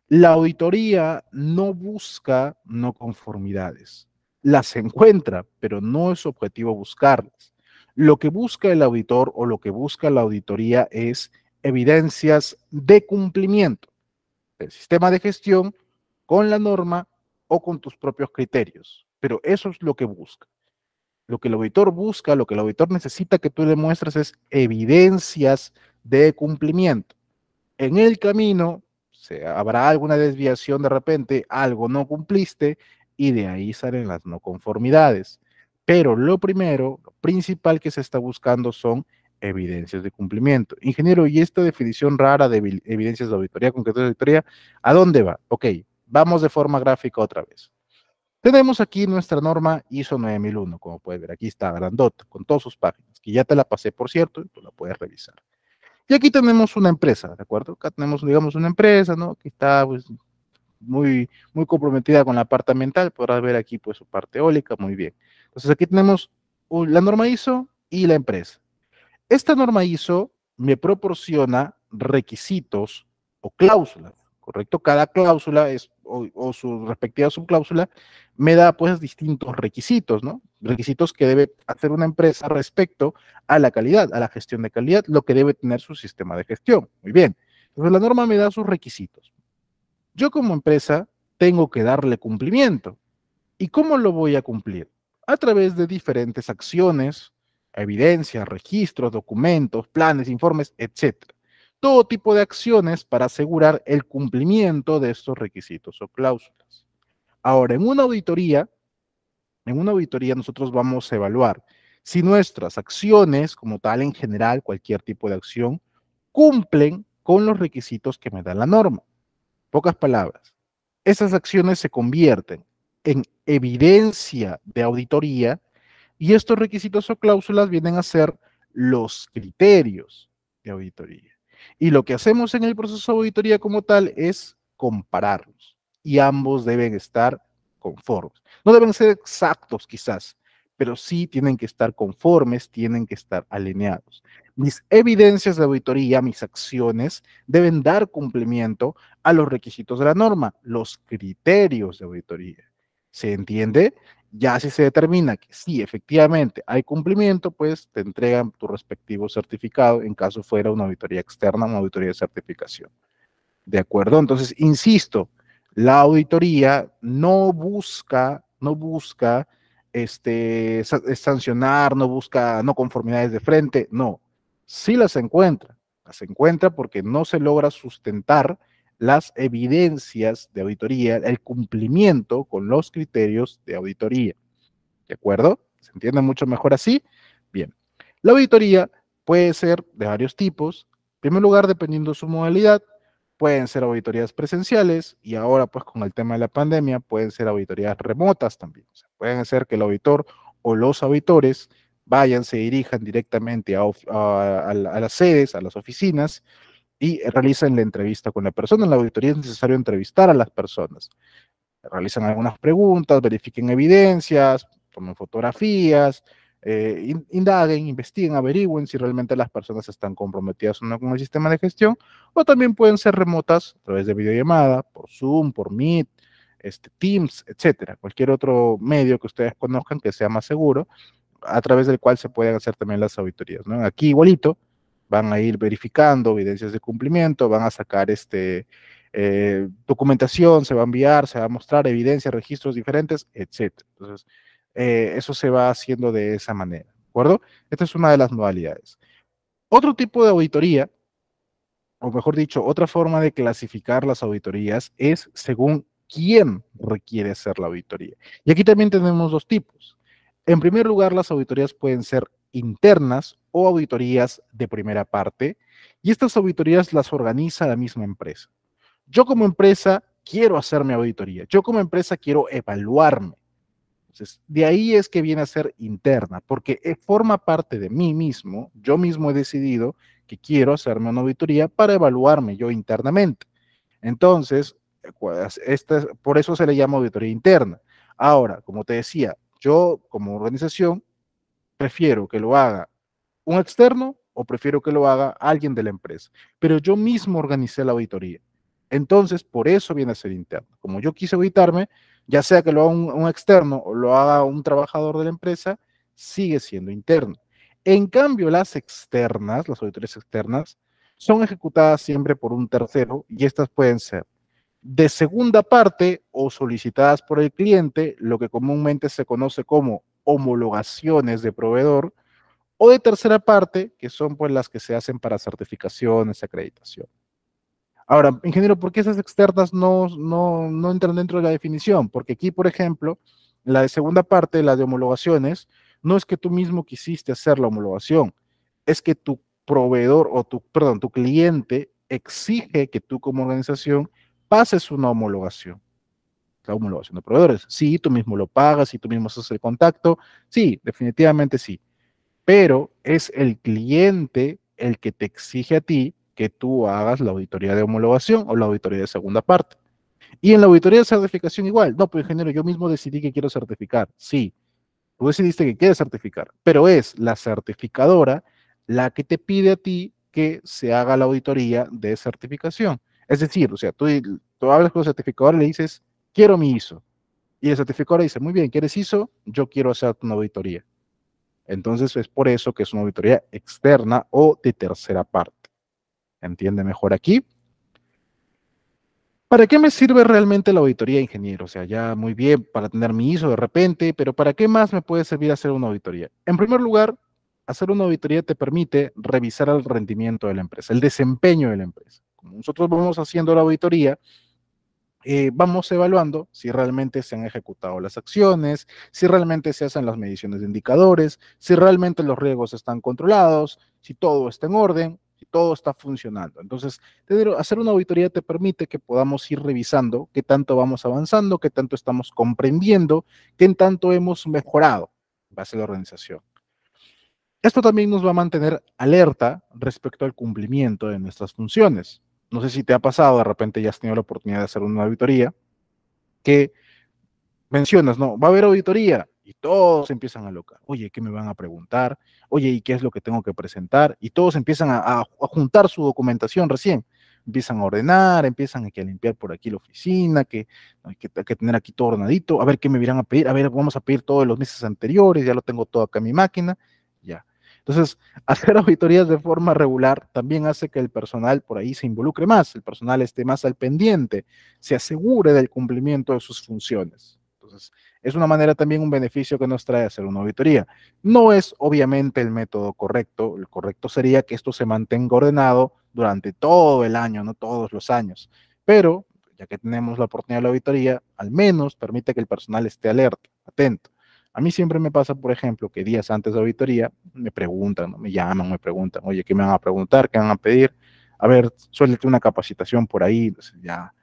La auditoría no busca no conformidades. Las encuentra, pero no es objetivo buscarlas. Lo que busca el auditor o lo que busca la auditoría es evidencias de cumplimiento del sistema de gestión con la norma o con tus propios criterios. Pero eso es lo que busca. Lo que el auditor busca, lo que el auditor necesita que tú le muestres es evidencias de cumplimiento. En el camino se, habrá alguna desviación de repente, algo no cumpliste y de ahí salen las no conformidades. Pero lo primero, lo principal que se está buscando son evidencias de cumplimiento. Ingeniero, ¿y esta definición rara de evidencias de auditoría, concreto de auditoría, a dónde va? Ok, Vamos de forma gráfica otra vez. Tenemos aquí nuestra norma ISO 9001, como puedes ver, aquí está grandota, con todas sus páginas, que ya te la pasé, por cierto, y tú la puedes revisar. Y aquí tenemos una empresa, ¿de acuerdo? Acá tenemos, digamos, una empresa, ¿no? Que está pues, muy, muy comprometida con la parte ambiental, podrás ver aquí pues su parte eólica, muy bien. Entonces aquí tenemos la norma ISO y la empresa. Esta norma ISO me proporciona requisitos o cláusulas ¿correcto? Cada cláusula es, o, su respectiva subcláusula me da pues distintos requisitos, ¿no? Requisitos que debe hacer una empresa respecto a la calidad, a la gestión de calidad, lo que debe tener su sistema de gestión. Muy bien. Entonces la norma me da sus requisitos. Yo como empresa tengo que darle cumplimiento. ¿Y cómo lo voy a cumplir? A través de diferentes acciones, evidencias, registros, documentos, planes, informes, etcétera todo tipo de acciones para asegurar el cumplimiento de estos requisitos o cláusulas. Ahora, en una auditoría, en una auditoría nosotros vamos a evaluar si nuestras acciones, como tal en general, cualquier tipo de acción, cumplen con los requisitos que me da la norma. Pocas palabras, esas acciones se convierten en evidencia de auditoría y estos requisitos o cláusulas vienen a ser los criterios de auditoría. Y lo que hacemos en el proceso de auditoría como tal es compararlos y ambos deben estar conformes. No deben ser exactos quizás, pero sí tienen que estar conformes, tienen que estar alineados. Mis evidencias de auditoría, mis acciones, deben dar cumplimiento a los requisitos de la norma, los criterios de auditoría. ¿Se entiende? Ya si se determina que sí, efectivamente hay cumplimiento, pues te entregan tu respectivo certificado en caso fuera una auditoría externa, una auditoría de certificación. ¿De acuerdo? Entonces, insisto, la auditoría no busca, no busca este, eh, sancionar, no busca no conformidades de frente, no. Sí las encuentra, las encuentra porque no se logra sustentar las evidencias de auditoría, el cumplimiento con los criterios de auditoría. ¿De acuerdo? ¿Se entiende mucho mejor así? Bien. La auditoría puede ser de varios tipos. En primer lugar, dependiendo de su modalidad, pueden ser auditorías presenciales y ahora pues con el tema de la pandemia pueden ser auditorías remotas también. O pueden ser que el auditor o los auditores vayan, se dirijan directamente a las sedes, a las oficinas y realizan la entrevista con la persona. En la auditoría es necesario entrevistar a las personas. Realizan algunas preguntas, verifiquen evidencias, tomen fotografías, eh, indaguen, investiguen, averigüen si realmente las personas están comprometidas o no con el sistema de gestión, o también pueden ser remotas a través de videollamada, por Zoom, por Meet, este, Teams, etcétera, cualquier otro medio que ustedes conozcan que sea más seguro, a través del cual se pueden hacer también las auditorías. ¿no? Aquí igualito, van a ir verificando evidencias de cumplimiento, van a sacar este, eh, documentación, se va a enviar, se va a mostrar evidencia, registros diferentes, etc. Entonces, eh, eso se va haciendo de esa manera, ¿de acuerdo? Esta es una de las modalidades. Otro tipo de auditoría, o mejor dicho, otra forma de clasificar las auditorías es según quién requiere hacer la auditoría. Y aquí también tenemos dos tipos. En primer lugar, las auditorías pueden ser internas o auditorías de primera parte, y estas auditorías las organiza la misma empresa. Yo como empresa quiero hacerme auditoría, yo como empresa quiero evaluarme. Entonces, de ahí es que viene a ser interna, porque eh, forma parte de mí mismo, yo mismo he decidido que quiero hacerme una auditoría para evaluarme yo internamente. Entonces, eh, por eso se le llama auditoría interna. Ahora, como te decía, yo como organización prefiero que lo haga un externo o prefiero que lo haga alguien de la empresa. Pero yo mismo organicé la auditoría. Entonces, por eso viene a ser interno. Como yo quise auditarme, ya sea que lo haga un, externo o lo haga un trabajador de la empresa, sigue siendo interno. En cambio, las externas, las auditorías externas, son ejecutadas siempre por un tercero y estas pueden ser de segunda parte o solicitadas por el cliente, lo que comúnmente se conoce como homologaciones de proveedor, o de tercera parte, que son pues las que se hacen para certificaciones, acreditación. Ahora, ingeniero, ¿por qué esas externas no, no, no entran dentro de la definición? Porque aquí, por ejemplo, la de segunda parte, la de homologaciones, no es que tú mismo quisiste hacer la homologación, es que tu proveedor o tu, perdón, tu cliente exige que tú como organización pases una homologación la homologación de proveedores. Sí, tú mismo lo pagas, y tú mismo haces el contacto. Sí, definitivamente sí. Pero es el cliente el que te exige a ti que tú hagas la auditoría de homologación o la auditoría de segunda parte. Y en la auditoría de certificación igual. No, pues ingeniero, yo mismo decidí que quiero certificar. Sí, tú decidiste que quieres certificar, pero es la certificadora la que te pide a ti que se haga la auditoría de certificación. Es decir, o sea, tú, tú hablas con el certificador y le dices, quiero mi ISO. Y el certificador dice, muy bien, ¿quieres ISO? Yo quiero hacer una auditoría. Entonces es por eso que es una auditoría externa o de tercera parte. ¿Entiende mejor aquí? ¿Para qué me sirve realmente la auditoría, ingeniero? O sea, ya muy bien para tener mi ISO de repente, pero ¿para qué más me puede servir hacer una auditoría? En primer lugar, hacer una auditoría te permite revisar el rendimiento de la empresa, el desempeño de la empresa. Como nosotros vamos haciendo la auditoría, eh, vamos evaluando si realmente se han ejecutado las acciones, si realmente se hacen las mediciones de indicadores, si realmente los riesgos están controlados, si todo está en orden, si todo está funcionando. Entonces, hacer una auditoría te permite que podamos ir revisando qué tanto vamos avanzando, qué tanto estamos comprendiendo, qué tanto hemos mejorado en base a la organización. Esto también nos va a mantener alerta respecto al cumplimiento de nuestras funciones no sé si te ha pasado, de repente ya has tenido la oportunidad de hacer una auditoría, que mencionas, no, va a haber auditoría y todos empiezan a locar. Oye, ¿qué me van a preguntar? Oye, ¿y qué es lo que tengo que presentar? Y todos empiezan a, juntar su documentación recién. Empiezan a ordenar, empiezan a, limpiar por aquí la oficina, que hay, que tener aquí todo ordenadito, a ver qué me irán a pedir, a ver, vamos a pedir todos los meses anteriores, ya lo tengo todo acá en mi máquina, ya. Entonces, hacer auditorías de forma regular también hace que el personal por ahí se involucre más, el personal esté más al pendiente, se asegure del cumplimiento de sus funciones. Entonces, es una manera también, un beneficio que nos trae hacer una auditoría. No es obviamente el método correcto, el correcto sería que esto se mantenga ordenado durante todo el año, no todos los años, pero ya que tenemos la oportunidad de la auditoría, al menos permite que el personal esté alerta, atento. A mí siempre me pasa, por ejemplo, que días antes de auditoría me preguntan, me llaman, me preguntan, oye, ¿qué me van a preguntar? ¿Qué van a pedir? A ver, suéltate una capacitación por ahí, ya.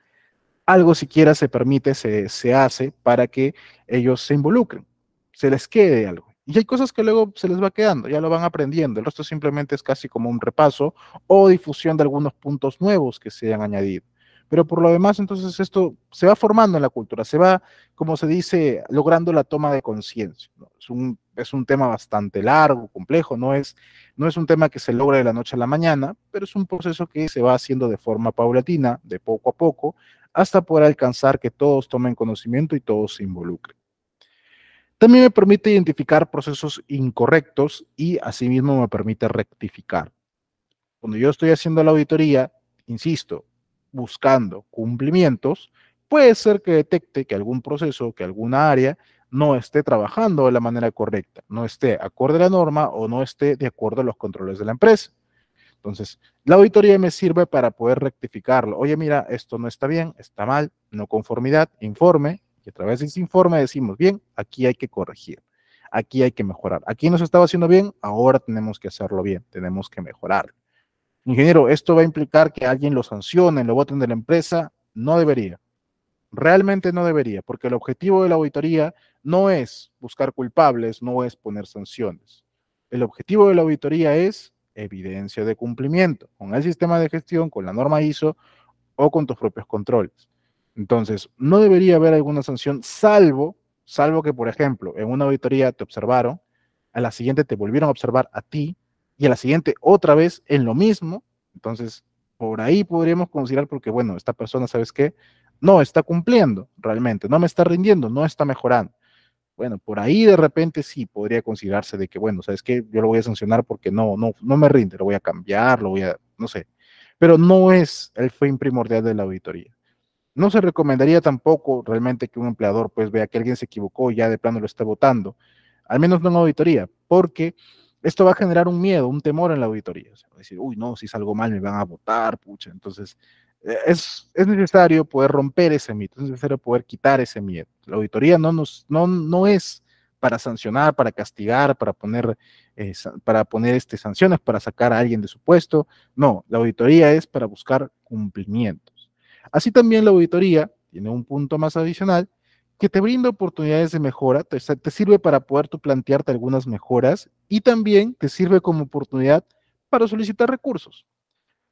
Algo siquiera se permite, se, se hace para que ellos se involucren, se les quede algo. Y hay cosas que luego se les va quedando, ya lo van aprendiendo. El resto simplemente es casi como un repaso o difusión de algunos puntos nuevos que se han añadido. Pero por lo demás, entonces esto se va formando en la cultura, se va, como se dice, logrando la toma de conciencia. Es, un, tema bastante largo, complejo, no es, no es un tema que se logra de la noche a la mañana, pero es un proceso que se va haciendo de forma paulatina, de poco a poco, hasta poder alcanzar que todos tomen conocimiento y todos se involucren. También me permite identificar procesos incorrectos y asimismo me permite rectificar. Cuando yo estoy haciendo la auditoría, insisto, buscando cumplimientos, puede ser que detecte que algún proceso, que alguna área no esté trabajando de la manera correcta, no esté acorde a la norma o no esté de acuerdo a los controles de la empresa. Entonces, la auditoría me sirve para poder rectificarlo. Oye, mira, esto no está bien, está mal, no conformidad, informe, y a través de ese informe decimos, bien, aquí hay que corregir, aquí hay que mejorar. Aquí nos estaba haciendo bien, ahora tenemos que hacerlo bien, tenemos que mejorar ingeniero, esto va a implicar que alguien lo sancione, lo voten de la empresa, no debería. Realmente no debería, porque el objetivo de la auditoría no es buscar culpables, no es poner sanciones. El objetivo de la auditoría es evidencia de cumplimiento con el sistema de gestión, con la norma ISO o con tus propios controles. Entonces, no debería haber alguna sanción, salvo, salvo que, por ejemplo, en una auditoría te observaron, a la siguiente te volvieron a observar a ti y a la siguiente otra vez en lo mismo. Entonces, por ahí podríamos considerar porque, bueno, esta persona, ¿sabes qué? No está cumpliendo realmente, no me está rindiendo, no está mejorando. Bueno, por ahí de repente sí podría considerarse de que, bueno, ¿sabes qué? Yo lo voy a sancionar porque no, no, no me rinde, lo voy a cambiar, lo voy a, no sé. Pero no es el fin primordial de la auditoría. No se recomendaría tampoco realmente que un empleador pues vea que alguien se equivocó y ya de plano lo está votando. Al menos no en auditoría, porque esto va a generar un miedo, un temor en la auditoría. O decir, uy, no, si salgo mal me van a votar, pucha. Entonces, eh, es, es, necesario poder romper ese mito, es necesario poder quitar ese miedo. La auditoría no, nos, no, no es para sancionar, para castigar, para poner, eh, para poner este, sanciones, para sacar a alguien de su puesto. No, la auditoría es para buscar cumplimientos. Así también la auditoría tiene un punto más adicional, que te brinda oportunidades de mejora, te, sirve para poder tú plantearte algunas mejoras y también te sirve como oportunidad para solicitar recursos.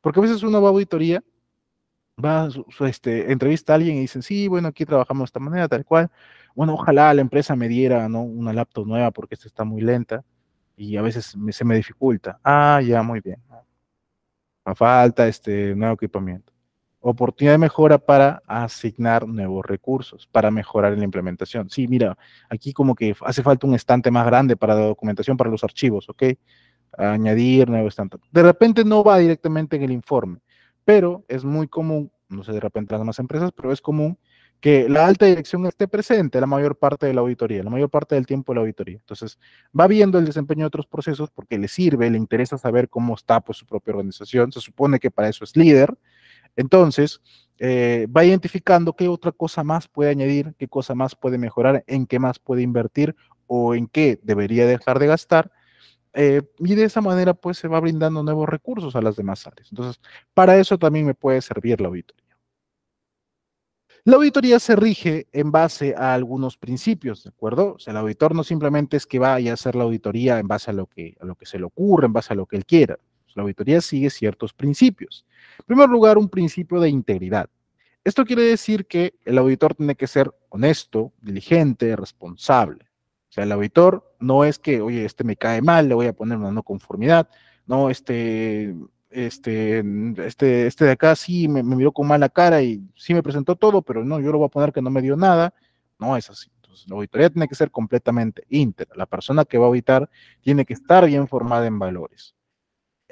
Porque a veces uno va a auditoría, va, este, entrevista a alguien y dicen, sí, bueno, aquí trabajamos de esta manera, tal cual. Bueno, ojalá la empresa me diera una laptop nueva porque esta está muy lenta y a veces se me dificulta. Ah, ya, muy bien. A falta este nuevo equipamiento oportunidad de mejora para asignar nuevos recursos, para mejorar la implementación. Sí, mira, aquí como que hace falta un estante más grande para la documentación, para los archivos, ¿ok? Añadir nuevo estante. De repente no va directamente en el informe, pero es muy común, no sé de repente las demás empresas, pero es común que la alta dirección esté presente la mayor parte de la auditoría, la mayor parte del tiempo de la auditoría. Entonces, va viendo el desempeño de otros procesos porque le sirve, le interesa saber cómo está pues, su propia organización, se supone que para eso es líder, entonces, eh, va identificando qué otra cosa más puede añadir, qué cosa más puede mejorar, en qué más puede invertir o en qué debería dejar de gastar. Eh, y de esa manera, pues, se va brindando nuevos recursos a las demás áreas. Entonces, para eso también me puede servir la auditoría. La auditoría se rige en base a algunos principios, ¿de acuerdo? O sea, el auditor no simplemente es que vaya a hacer la auditoría en base a lo que, a lo que se le ocurre, en base a lo que él quiera. Pues, la auditoría sigue ciertos principios. En primer lugar, un principio de integridad. Esto quiere decir que el auditor tiene que ser honesto, diligente, responsable. O sea, el auditor no es que, oye, este me cae mal, le voy a poner una no conformidad. No, este, este, este, este de acá sí me, me miró con mala cara y sí me presentó todo, pero no, yo lo voy a poner que no me dio nada. No es así. Entonces, la auditoría tiene que ser completamente íntegra. La persona que va a auditar tiene que estar bien formada en valores.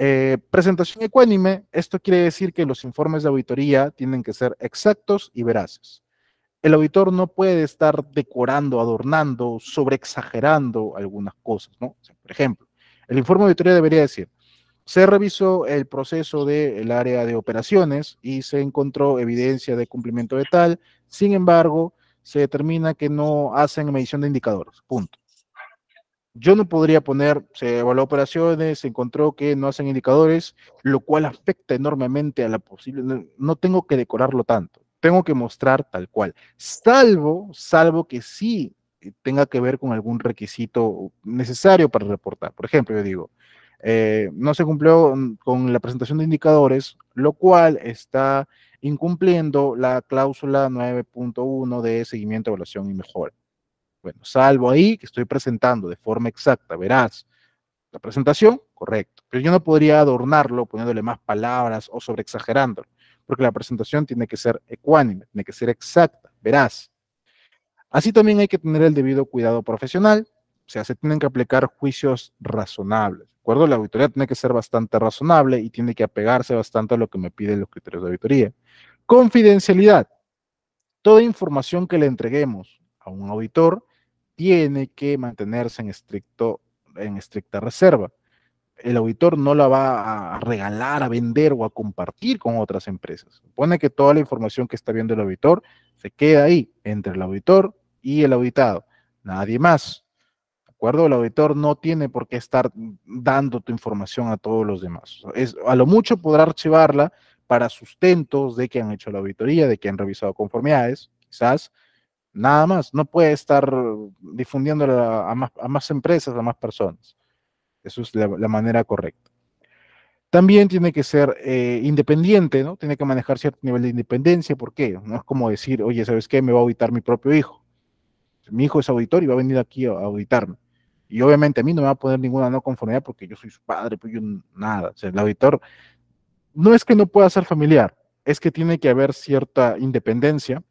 Eh, presentación ecuánime, esto quiere decir que los informes de auditoría tienen que ser exactos y veraces. El auditor no puede estar decorando, adornando, sobreexagerando algunas cosas, ¿no? por ejemplo, el informe de auditoría debería decir, se revisó el proceso del área de operaciones y se encontró evidencia de cumplimiento de tal, sin embargo, se determina que no hacen medición de indicadores, punto. Yo no podría poner, se evaluó operaciones, se encontró que no hacen indicadores, lo cual afecta enormemente a la posible, no, tengo que decorarlo tanto, tengo que mostrar tal cual, salvo, salvo que sí tenga que ver con algún requisito necesario para reportar. Por ejemplo, yo digo, eh, no se cumplió con la presentación de indicadores, lo cual está incumpliendo la cláusula 9.1 de seguimiento, evaluación y mejora. Bueno, salvo ahí que estoy presentando de forma exacta, verás, la presentación, correcto. Pero yo no podría adornarlo poniéndole más palabras o sobreexagerándolo, porque la presentación tiene que ser ecuánime, tiene que ser exacta, verás. Así también hay que tener el debido cuidado profesional, o sea, se tienen que aplicar juicios razonables, ¿de acuerdo? La auditoría tiene que ser bastante razonable y tiene que apegarse bastante a lo que me piden los criterios de auditoría. Confidencialidad. Toda información que le entreguemos a un auditor tiene que mantenerse en, estricto, en estricta reserva. El auditor no la va a regalar, a vender o a compartir con otras empresas. Supone que toda la información que está viendo el auditor se queda ahí, entre el auditor y el auditado. Nadie más. ¿De acuerdo? El auditor no tiene por qué estar dando tu información a todos los demás. Es, a lo mucho podrá archivarla para sustentos de que han hecho la auditoría, de que han revisado conformidades, quizás, Nada más, no puede estar difundiéndolo a, más, empresas, a más personas. Eso es la, manera correcta. También tiene que ser eh, independiente, ¿no? Tiene que manejar cierto nivel de independencia, ¿por qué? No es como decir, oye, ¿sabes qué? Me va a auditar mi propio hijo. Mi hijo es auditor y va a venir aquí a auditarme. Y obviamente a mí no me va a poner ninguna no conformidad porque yo soy su padre, pues yo nada. O el auditor no es que no pueda ser familiar, es que tiene que haber cierta independencia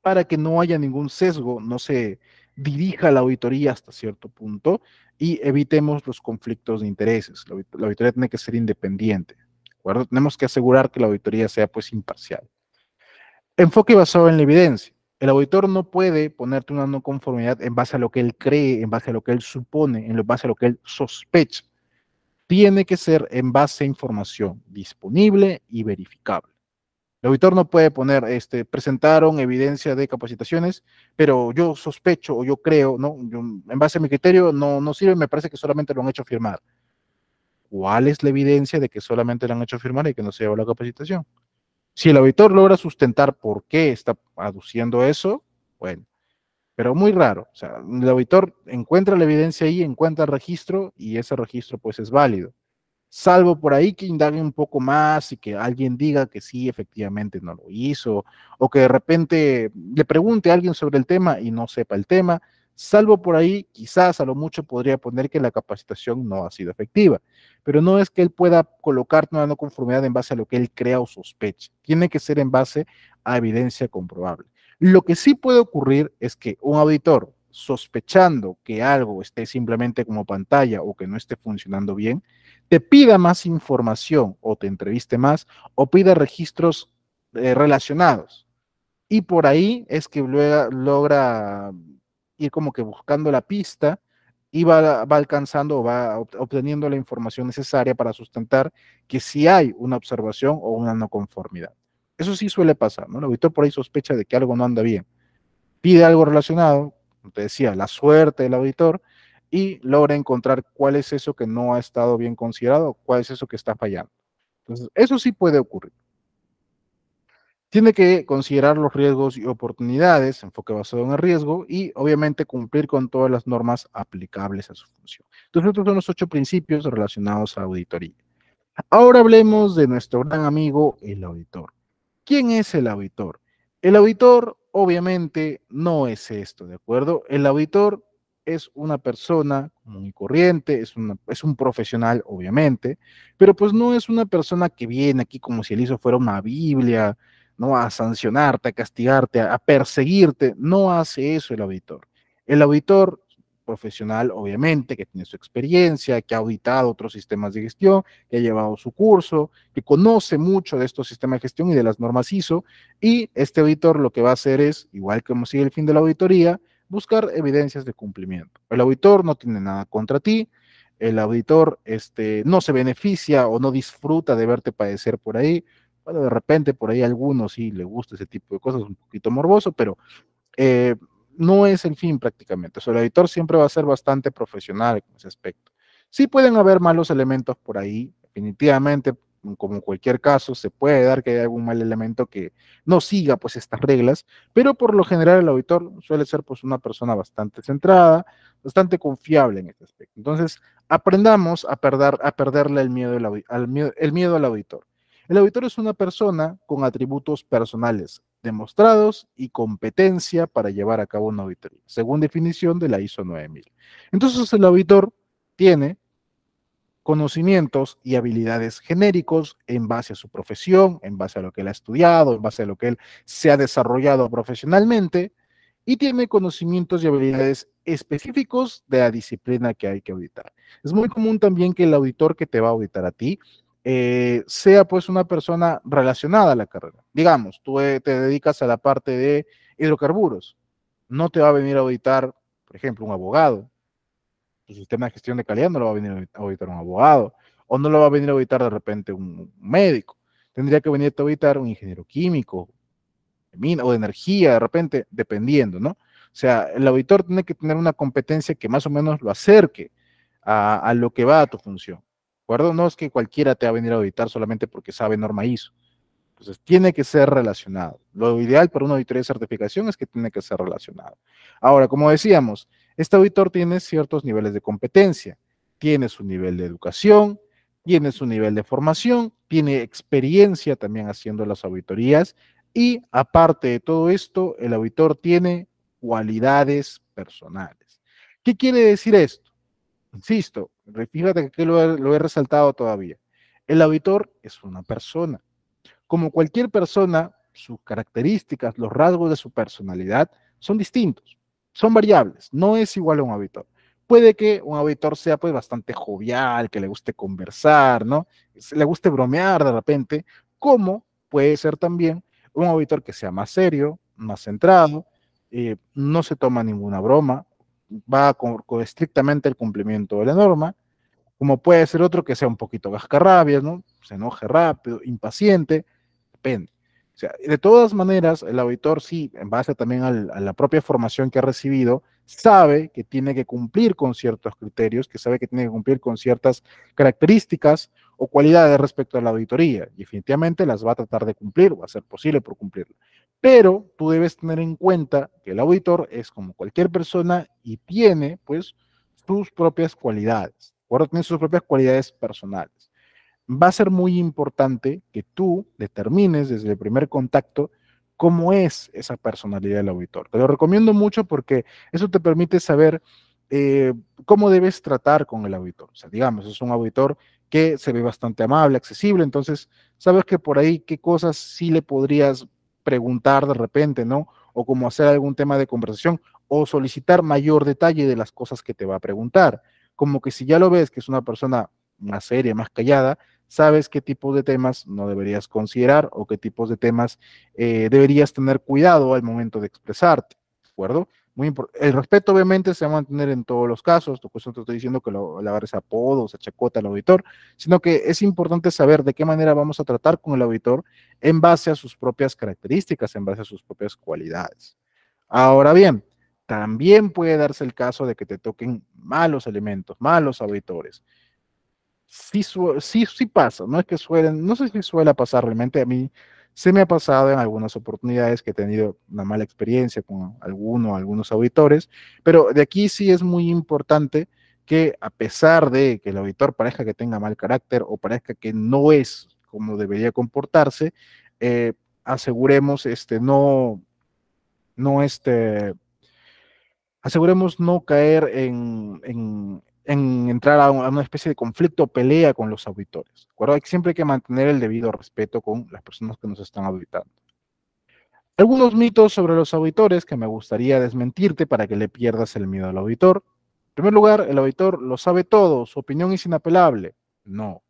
para que no haya ningún sesgo, no se dirija la auditoría hasta cierto punto y evitemos los conflictos de intereses. La, auditoría tiene que ser independiente, ¿de Tenemos que asegurar que la auditoría sea pues imparcial. Enfoque basado en la evidencia. El auditor no puede ponerte una no conformidad en base a lo que él cree, en base a lo que él supone, en base a lo que él sospecha. Tiene que ser en base a información disponible y verificable. El auditor no puede poner, este, presentaron evidencia de capacitaciones, pero yo sospecho o yo creo, ¿no? en base a mi criterio, no, no sirve, me parece que solamente lo han hecho firmar. ¿Cuál es la evidencia de que solamente lo han hecho firmar y que no se llevó la capacitación? Si el auditor logra sustentar por qué está aduciendo eso, bueno, pero muy raro. O sea, el auditor encuentra la evidencia ahí, encuentra el registro y ese registro pues es válido salvo por ahí que indague un poco más y que alguien diga que sí, efectivamente no lo hizo, o que de repente le pregunte a alguien sobre el tema y no sepa el tema, salvo por ahí quizás a lo mucho podría poner que la capacitación no ha sido efectiva, pero no es que él pueda colocar una no conformidad en base a lo que él crea o sospeche, tiene que ser en base a evidencia comprobable. Lo que sí puede ocurrir es que un auditor sospechando que algo esté simplemente como pantalla o que no esté funcionando bien, te pida más información o te entreviste más o pida registros eh, relacionados. Y por ahí es que luego logra ir como que buscando la pista y va, alcanzando o va obteniendo la información necesaria para sustentar que si hay una observación o una no conformidad. Eso sí suele pasar, ¿no? El auditor por ahí sospecha de que algo no anda bien. Pide algo relacionado, como te decía, la suerte del auditor, y logra encontrar cuál es eso que no ha estado bien considerado, cuál es eso que está fallando. Entonces, eso sí puede ocurrir. Tiene que considerar los riesgos y oportunidades, enfoque basado en el riesgo, y obviamente cumplir con todas las normas aplicables a su función. Entonces, estos son los ocho principios relacionados a auditoría. Ahora hablemos de nuestro gran amigo, el auditor. ¿Quién es el auditor? El auditor, obviamente, no es esto, ¿de acuerdo? El auditor es una persona muy corriente, es, un profesional, obviamente, pero pues no es una persona que viene aquí como si el ISO fuera una Biblia, ¿no? A sancionarte, a castigarte, a, perseguirte. No hace eso el auditor. El auditor profesional, obviamente, que tiene su experiencia, que ha auditado otros sistemas de gestión, que ha llevado su curso, que conoce mucho de estos sistemas de gestión y de las normas ISO. Y este auditor lo que va a hacer es, igual como sigue el fin de la auditoría, buscar evidencias de cumplimiento. El auditor no tiene nada contra ti, el auditor este, no se beneficia o no disfruta de verte padecer por ahí. Bueno, de repente por ahí a algunos sí le gusta ese tipo de cosas, un poquito morboso, pero eh, no es el fin prácticamente. O sea, el auditor siempre va a ser bastante profesional en ese aspecto. Sí pueden haber malos elementos por ahí, definitivamente como en cualquier caso, se puede dar que haya algún mal elemento que no siga pues estas reglas, pero por lo general el auditor suele ser pues una persona bastante centrada, bastante confiable en este aspecto. Entonces, aprendamos a, perder, a perderle el miedo, al, el miedo al auditor. El auditor es una persona con atributos personales demostrados y competencia para llevar a cabo una auditoría, según definición de la ISO 9000. Entonces, el auditor tiene conocimientos y habilidades genéricos en base a su profesión, en base a lo que él ha estudiado, en base a lo que él se ha desarrollado profesionalmente, y tiene conocimientos y habilidades específicos de la disciplina que hay que auditar. Es muy común también que el auditor que te va a auditar a ti eh, sea pues una persona relacionada a la carrera. Digamos, tú eh, te dedicas a la parte de hidrocarburos, no te va a venir a auditar, por ejemplo, un abogado, sistema de gestión de calidad no lo va a venir a auditar un abogado o no lo va a venir a auditar de repente un médico. Tendría que venir a auditar un ingeniero químico o de energía, de repente, dependiendo, ¿no? O sea, el auditor tiene que tener una competencia que más o menos lo acerque a, lo que va a tu función. ¿De acuerdo? No es que cualquiera te va a venir a auditar solamente porque sabe norma ISO. Entonces, tiene que ser relacionado. Lo ideal para una auditoría de certificación es que tiene que ser relacionado. Ahora, como decíamos, este auditor tiene ciertos niveles de competencia, tiene su nivel de educación, tiene su nivel de formación, tiene experiencia también haciendo las auditorías y aparte de todo esto, el auditor tiene cualidades personales. ¿Qué quiere decir esto? Insisto, fíjate que lo lo he resaltado todavía. El auditor es una persona. Como cualquier persona, sus características, los rasgos de su personalidad son distintos son variables, no es igual a un auditor. Puede que un auditor sea pues bastante jovial, que le guste conversar, ¿no? Le guste bromear de repente, como puede ser también un auditor que sea más serio, más centrado, eh, no se toma ninguna broma, va con, estrictamente el cumplimiento de la norma, como puede ser otro que sea un poquito gascarrabias, ¿no? Se enoje rápido, impaciente, depende de todas maneras, el auditor sí, en base también a la propia formación que ha recibido, sabe que tiene que cumplir con ciertos criterios, que sabe que tiene que cumplir con ciertas características o cualidades respecto a la auditoría. Y definitivamente las va a tratar de cumplir, o a ser posible por cumplirla. Pero tú debes tener en cuenta que el auditor es como cualquier persona y tiene, pues, sus propias cualidades. Tiene sus propias cualidades personales va a ser muy importante que tú determines desde el primer contacto cómo es esa personalidad del auditor. Te lo recomiendo mucho porque eso te permite saber eh, cómo debes tratar con el auditor. O sea, digamos, es un auditor que se ve bastante amable, accesible, entonces sabes que por ahí qué cosas sí le podrías preguntar de repente, ¿no? O cómo hacer algún tema de conversación o solicitar mayor detalle de las cosas que te va a preguntar. Como que si ya lo ves que es una persona más seria, más callada, sabes qué tipos de temas no deberías considerar o qué tipos de temas eh, deberías tener cuidado al momento de expresarte, ¿de acuerdo? Muy el respeto obviamente se va a mantener en todos los casos, no pues, te estoy diciendo que lo, ese agarres o a chacota al auditor, sino que es importante saber de qué manera vamos a tratar con el auditor en base a sus propias características, en base a sus propias cualidades. Ahora bien, también puede darse el caso de que te toquen malos elementos, malos auditores sí, sí, pasa, no es que suelen, no sé si suele pasar realmente, a mí se me ha pasado en algunas oportunidades que he tenido una mala experiencia con alguno, algunos auditores, pero de aquí sí es muy importante que a pesar de que el auditor parezca que tenga mal carácter o parezca que no es como debería comportarse, eh, aseguremos este no, no este, aseguremos no caer en, en entrar a, una especie de conflicto o pelea con los auditores. acuerdo? siempre hay que mantener el debido respeto con las personas que nos están auditando. Algunos mitos sobre los auditores que me gustaría desmentirte para que le pierdas el miedo al auditor. En primer lugar, el auditor lo sabe todo, su opinión es inapelable. No.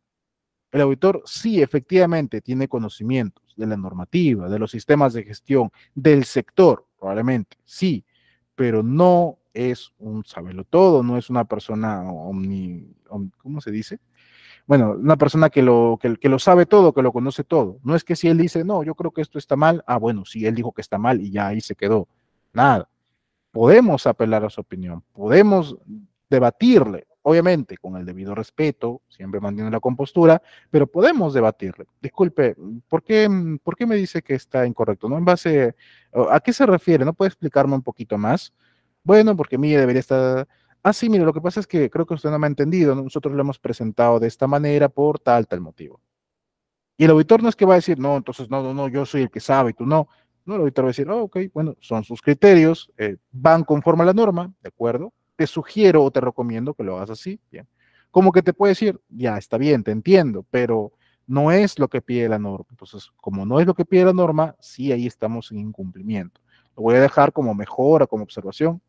El auditor sí, efectivamente, tiene conocimientos de la normativa, de los sistemas de gestión, del sector, probablemente, sí, pero no es un sabelo todo, no es una persona omni, ¿cómo se dice? Bueno, una persona que lo, que, lo sabe todo, que lo conoce todo. No es que si él dice, no, yo creo que esto está mal, ah, bueno, si él dijo que está mal y ya ahí se quedó. Nada. Podemos apelar a su opinión, podemos debatirle, obviamente con el debido respeto, siempre manteniendo la compostura, pero podemos debatirle. Disculpe, ¿por qué, ¿por qué me dice que está incorrecto? ¿No? En base, ¿a qué se refiere? ¿No puede explicarme un poquito más? bueno, porque Mille debería estar... Ah, sí, mire, lo que pasa es que creo que usted no me ha entendido, nosotros lo hemos presentado de esta manera por tal, tal motivo. Y el auditor no es que va a decir, no, entonces no, no, no, yo soy el que sabe y tú no. No, el auditor va a decir, oh, ok, bueno, son sus criterios, eh, van conforme a la norma, ¿de acuerdo? Te sugiero o te recomiendo que lo hagas así, bien. Como que te puede decir, ya está bien, te entiendo, pero no es lo que pide la norma. Entonces, como no es lo que pide la norma, sí ahí estamos en incumplimiento. Lo voy a dejar como mejora, como observación,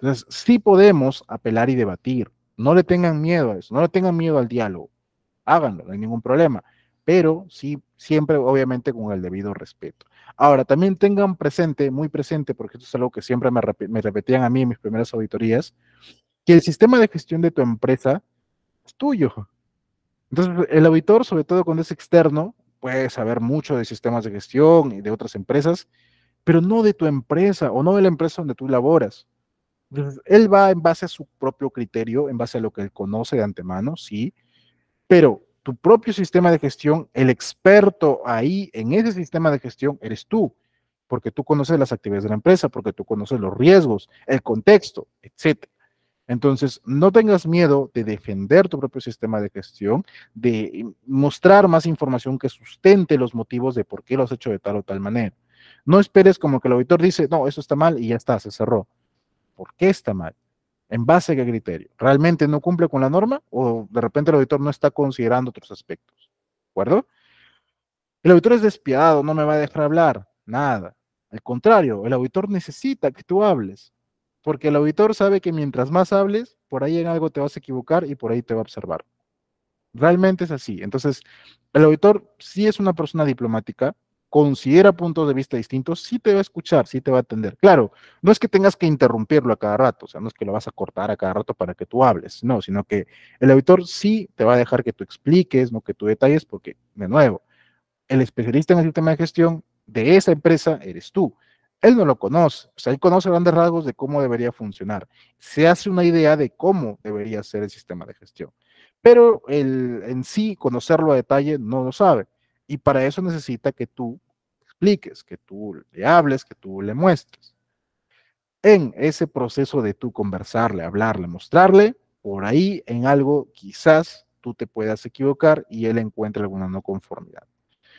entonces, sí podemos apelar y debatir. No le tengan miedo a eso, no le tengan miedo al diálogo. Háganlo, no hay ningún problema. Pero sí, siempre, obviamente, con el debido respeto. Ahora, también tengan presente, muy presente, porque esto es algo que siempre me, me repetían a mí en mis primeras auditorías, que el sistema de gestión de tu empresa es tuyo. Entonces, el auditor, sobre todo cuando es externo, puede saber mucho de sistemas de gestión y de otras empresas, pero no de tu empresa o no de la empresa donde tú laboras. él va en base a su propio criterio, en base a lo que él conoce de antemano, sí, pero tu propio sistema de gestión, el experto ahí en ese sistema de gestión eres tú, porque tú conoces las actividades de la empresa, porque tú conoces los riesgos, el contexto, etc. Entonces, no tengas miedo de defender tu propio sistema de gestión, de mostrar más información que sustente los motivos de por qué lo has hecho de tal o tal manera. No esperes como que el auditor dice, no, eso está mal y ya está, se cerró. ¿Por qué está mal? ¿En base a qué criterio? ¿Realmente no cumple con la norma o de repente el auditor no está considerando otros aspectos? ¿De acuerdo? El auditor es despiadado, no me va a dejar hablar, nada. Al contrario, el auditor necesita que tú hables, porque el auditor sabe que mientras más hables, por ahí en algo te vas a equivocar y por ahí te va a observar. Realmente es así. Entonces, el auditor sí es una persona diplomática, considera puntos de vista distintos, sí te va a escuchar, sí te va a atender. Claro, no es que tengas que interrumpirlo a cada rato, o sea, no es que lo vas a cortar a cada rato para que tú hables, no, sino que el auditor sí te va a dejar que tú expliques, no que tú detalles, porque, de nuevo, el especialista en el sistema de gestión de esa empresa eres tú. Él no lo conoce, o sea, él conoce grandes rasgos de cómo debería funcionar. Se hace una idea de cómo debería ser el sistema de gestión, pero él en sí conocerlo a detalle no lo sabe. Y para eso necesita que tú expliques, que tú le hables, que tú le muestres. En ese proceso de tú conversarle, hablarle, mostrarle, por ahí en algo quizás tú te puedas equivocar y él encuentra alguna no conformidad.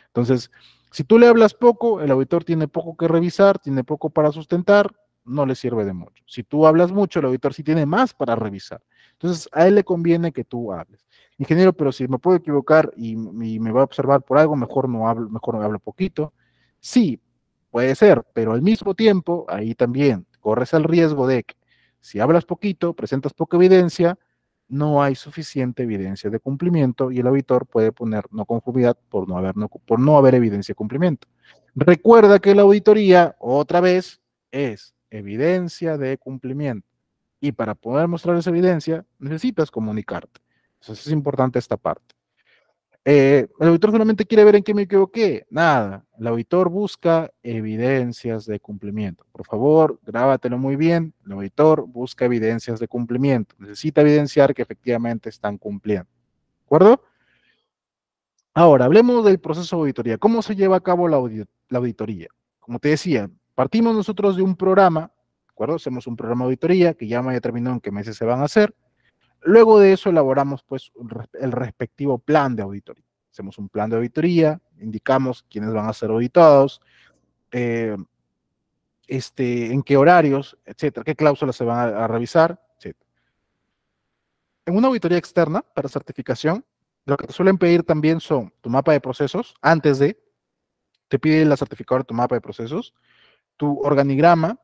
Entonces, si tú le hablas poco, el auditor tiene poco que revisar, tiene poco para sustentar, no le sirve de mucho. Si tú hablas mucho, el auditor sí tiene más para revisar. Entonces, a él le conviene que tú hables ingeniero, pero si me puedo equivocar y, me va a observar por algo, mejor no hablo, mejor no hablo poquito. Sí, puede ser, pero al mismo tiempo, ahí también corres el riesgo de que si hablas poquito, presentas poca evidencia, no hay suficiente evidencia de cumplimiento y el auditor puede poner no conformidad por no haber, por no haber evidencia de cumplimiento. Recuerda que la auditoría, otra vez, es evidencia de cumplimiento. Y para poder mostrar esa evidencia, necesitas comunicarte. Entonces es importante esta parte. Eh, el auditor solamente quiere ver en qué me equivoqué. Nada, el auditor busca evidencias de cumplimiento. Por favor, grábatelo muy bien. El auditor busca evidencias de cumplimiento. Necesita evidenciar que efectivamente están cumpliendo. ¿De acuerdo? Ahora, hablemos del proceso de auditoría. ¿Cómo se lleva a cabo la, auditoría? Como te decía, partimos nosotros de un programa, ¿de acuerdo? Hacemos un programa de auditoría que ya me ha determinado en qué meses se van a hacer. Luego de eso elaboramos pues el respectivo plan de auditoría. Hacemos un plan de auditoría, indicamos quiénes van a ser auditados, eh, este, en qué horarios, etcétera, qué cláusulas se van a, revisar, etcétera. En una auditoría externa para certificación, lo que te suelen pedir también son tu mapa de procesos, antes de, te pide la certificadora tu mapa de procesos, tu organigrama,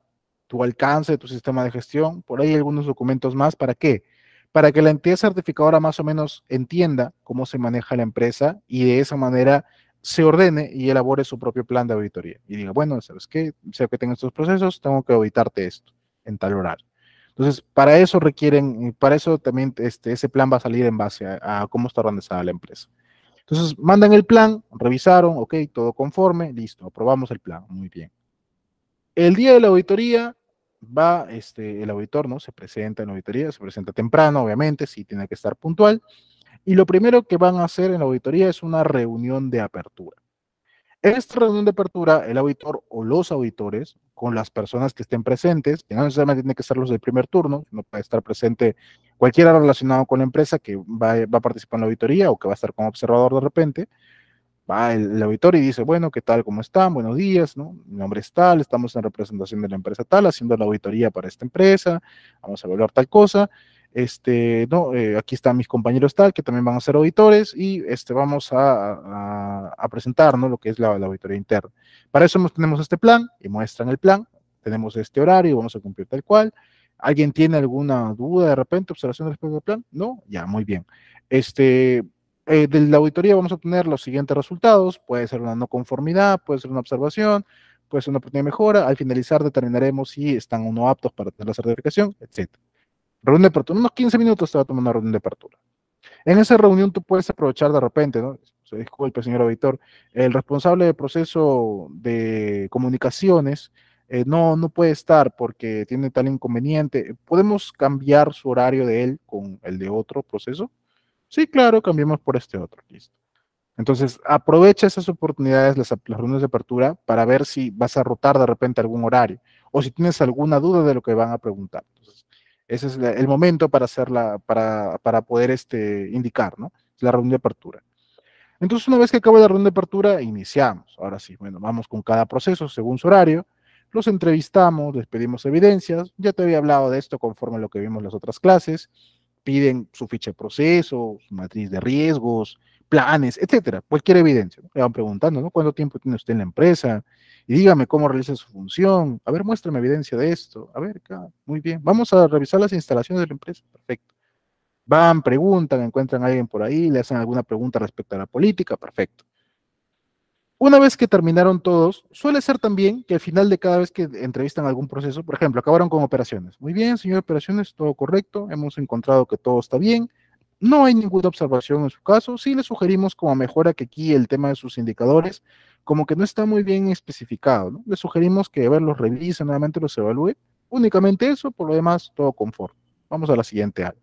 tu alcance de tu sistema de gestión, por ahí algunos documentos más, ¿para qué? para que la entidad certificadora más o menos entienda cómo se maneja la empresa y de esa manera se ordene y elabore su propio plan de auditoría. Y diga, bueno, ¿sabes qué? Sé que tengo estos procesos, tengo que auditarte esto en tal horario. Entonces, para eso requieren, para eso también este, ese plan va a salir en base a, a cómo está organizada la empresa. Entonces, mandan el plan, revisaron, ok, todo conforme, listo, aprobamos el plan, muy bien. El día de la auditoría, va este, el auditor, ¿no? Se presenta en la auditoría, se presenta temprano, obviamente, si tiene que estar puntual. Y lo primero que van a hacer en la auditoría es una reunión de apertura. En Esta reunión de apertura, el auditor o los auditores, con las personas que estén presentes, que no necesariamente tienen que ser los del primer turno, no puede estar presente cualquiera relacionado con la empresa que va, va a participar en la auditoría o que va a estar como observador de repente, va el, auditor y dice, bueno, ¿qué tal? ¿Cómo están? Buenos días, ¿no? Mi nombre es tal, estamos en representación de la empresa tal, haciendo la auditoría para esta empresa, vamos a evaluar tal cosa. Este, no, eh, aquí están mis compañeros tal, que también van a ser auditores, y este, vamos a, a, presentar lo que es la, auditoría interna. Para eso tenemos este plan, y muestran el plan, tenemos este horario, vamos a cumplir tal cual. ¿Alguien tiene alguna duda de repente, observación respecto al plan? No, ya, muy bien. Este, eh, de la auditoría vamos a tener los siguientes resultados. Puede ser una no conformidad, puede ser una observación, puede ser una oportunidad de mejora. Al finalizar determinaremos si están o no aptos para tener la certificación, etc. Reunión de apertura. Unos 15 minutos te va a tomar una reunión de apertura. En esa reunión tú puedes aprovechar de repente, ¿no? Se disculpe, señor auditor, el responsable del proceso de comunicaciones eh, no, no puede estar porque tiene tal inconveniente. ¿Podemos cambiar su horario de él con el de otro proceso? Sí, claro, cambiamos por este otro, listo. Entonces, aprovecha esas oportunidades, las, reuniones de apertura, para ver si vas a rotar de repente algún horario o si tienes alguna duda de lo que van a preguntar. Entonces, ese es el momento para, hacerla, para, para poder este, indicar, ¿no? La reunión de apertura. Entonces, una vez que acaba la reunión de apertura, iniciamos. Ahora sí, bueno, vamos con cada proceso según su horario. Los entrevistamos, les pedimos evidencias. Ya te había hablado de esto conforme a lo que vimos en las otras clases piden su ficha de proceso, su matriz de riesgos, planes, etcétera, cualquier evidencia. Le van preguntando, ¿no? ¿Cuánto tiempo tiene usted en la empresa? Y dígame cómo realiza su función. A ver, muéstrame evidencia de esto. A ver, acá, muy bien. Vamos a revisar las instalaciones de la empresa. Perfecto. Van, preguntan, encuentran a alguien por ahí, le hacen alguna pregunta respecto a la política. Perfecto. Una vez que terminaron todos, suele ser también que al final de cada vez que entrevistan algún proceso, por ejemplo, acabaron con operaciones. Muy bien, señor operaciones, todo correcto, hemos encontrado que todo está bien, no hay ninguna observación en su caso, sí le sugerimos como mejora que aquí el tema de sus indicadores, como que no está muy bien especificado, le sugerimos que ver, los revise, nuevamente los evalúe, únicamente eso, por lo demás, todo conforme. Vamos a la siguiente área.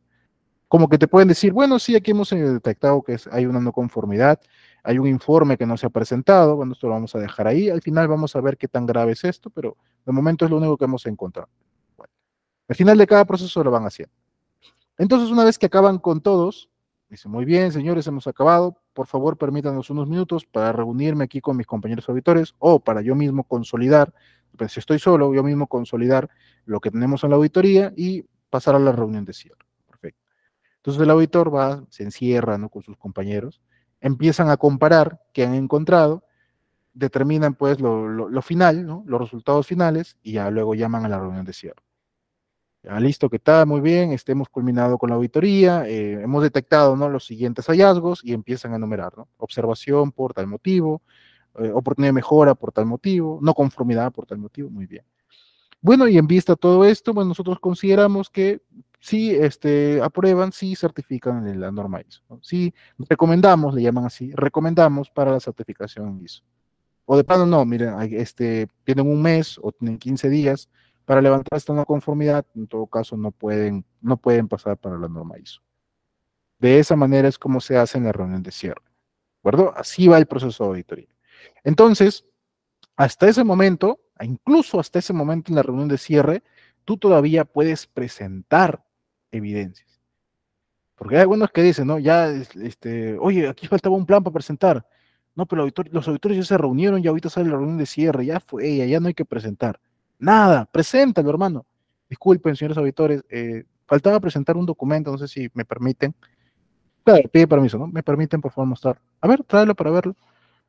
Como que te pueden decir, bueno, sí, aquí hemos eh, detectado que hay una no conformidad, hay un informe que no se ha presentado, bueno, esto lo vamos a dejar ahí. Al final vamos a ver qué tan grave es esto, pero de momento es lo único que hemos encontrado. al final de cada proceso lo van haciendo. Entonces, una vez que acaban con todos, dice, muy bien, señores, hemos acabado. Por favor, permítanos unos minutos para reunirme aquí con mis compañeros auditores o para yo mismo consolidar, pues si estoy solo, yo mismo consolidar lo que tenemos en la auditoría y pasar a la reunión de cierre. Entonces el auditor va, se encierra con sus compañeros empiezan a comparar qué han encontrado, determinan pues lo, final, los resultados finales, y ya luego llaman a la reunión de cierre. Ya, listo, que está, muy bien, estemos hemos culminado con la auditoría, eh, hemos detectado los siguientes hallazgos y empiezan a enumerar, ¿no? observación por tal motivo, eh, oportunidad de mejora por tal motivo, no conformidad por tal motivo, muy bien. Bueno, y en vista de todo esto, pues, nosotros consideramos que sí este, aprueban, sí certifican la norma ISO. si recomendamos, le llaman así, recomendamos para la certificación ISO. O de plano no, miren, este, tienen un mes o tienen 15 días para levantar esta no conformidad, en todo caso no pueden, no pueden pasar para la norma ISO. De esa manera es como se hace en la reunión de cierre. ¿De acuerdo? Así va el proceso de auditoría. Entonces, hasta ese momento, incluso hasta ese momento en la reunión de cierre, tú todavía puedes presentar evidencias. Porque hay algunos que dicen, ¿no? Ya, este, oye, aquí faltaba un plan para presentar. No, pero los auditores ya se reunieron y ahorita sale la reunión de cierre, ya fue ella, ya no hay que presentar. Nada, preséntalo, hermano. Disculpen, señores auditores, eh, faltaba presentar un documento, no sé si me permiten. Claro, pide permiso, ¿no? Me permiten, por favor, mostrar. A ver, tráelo para verlo.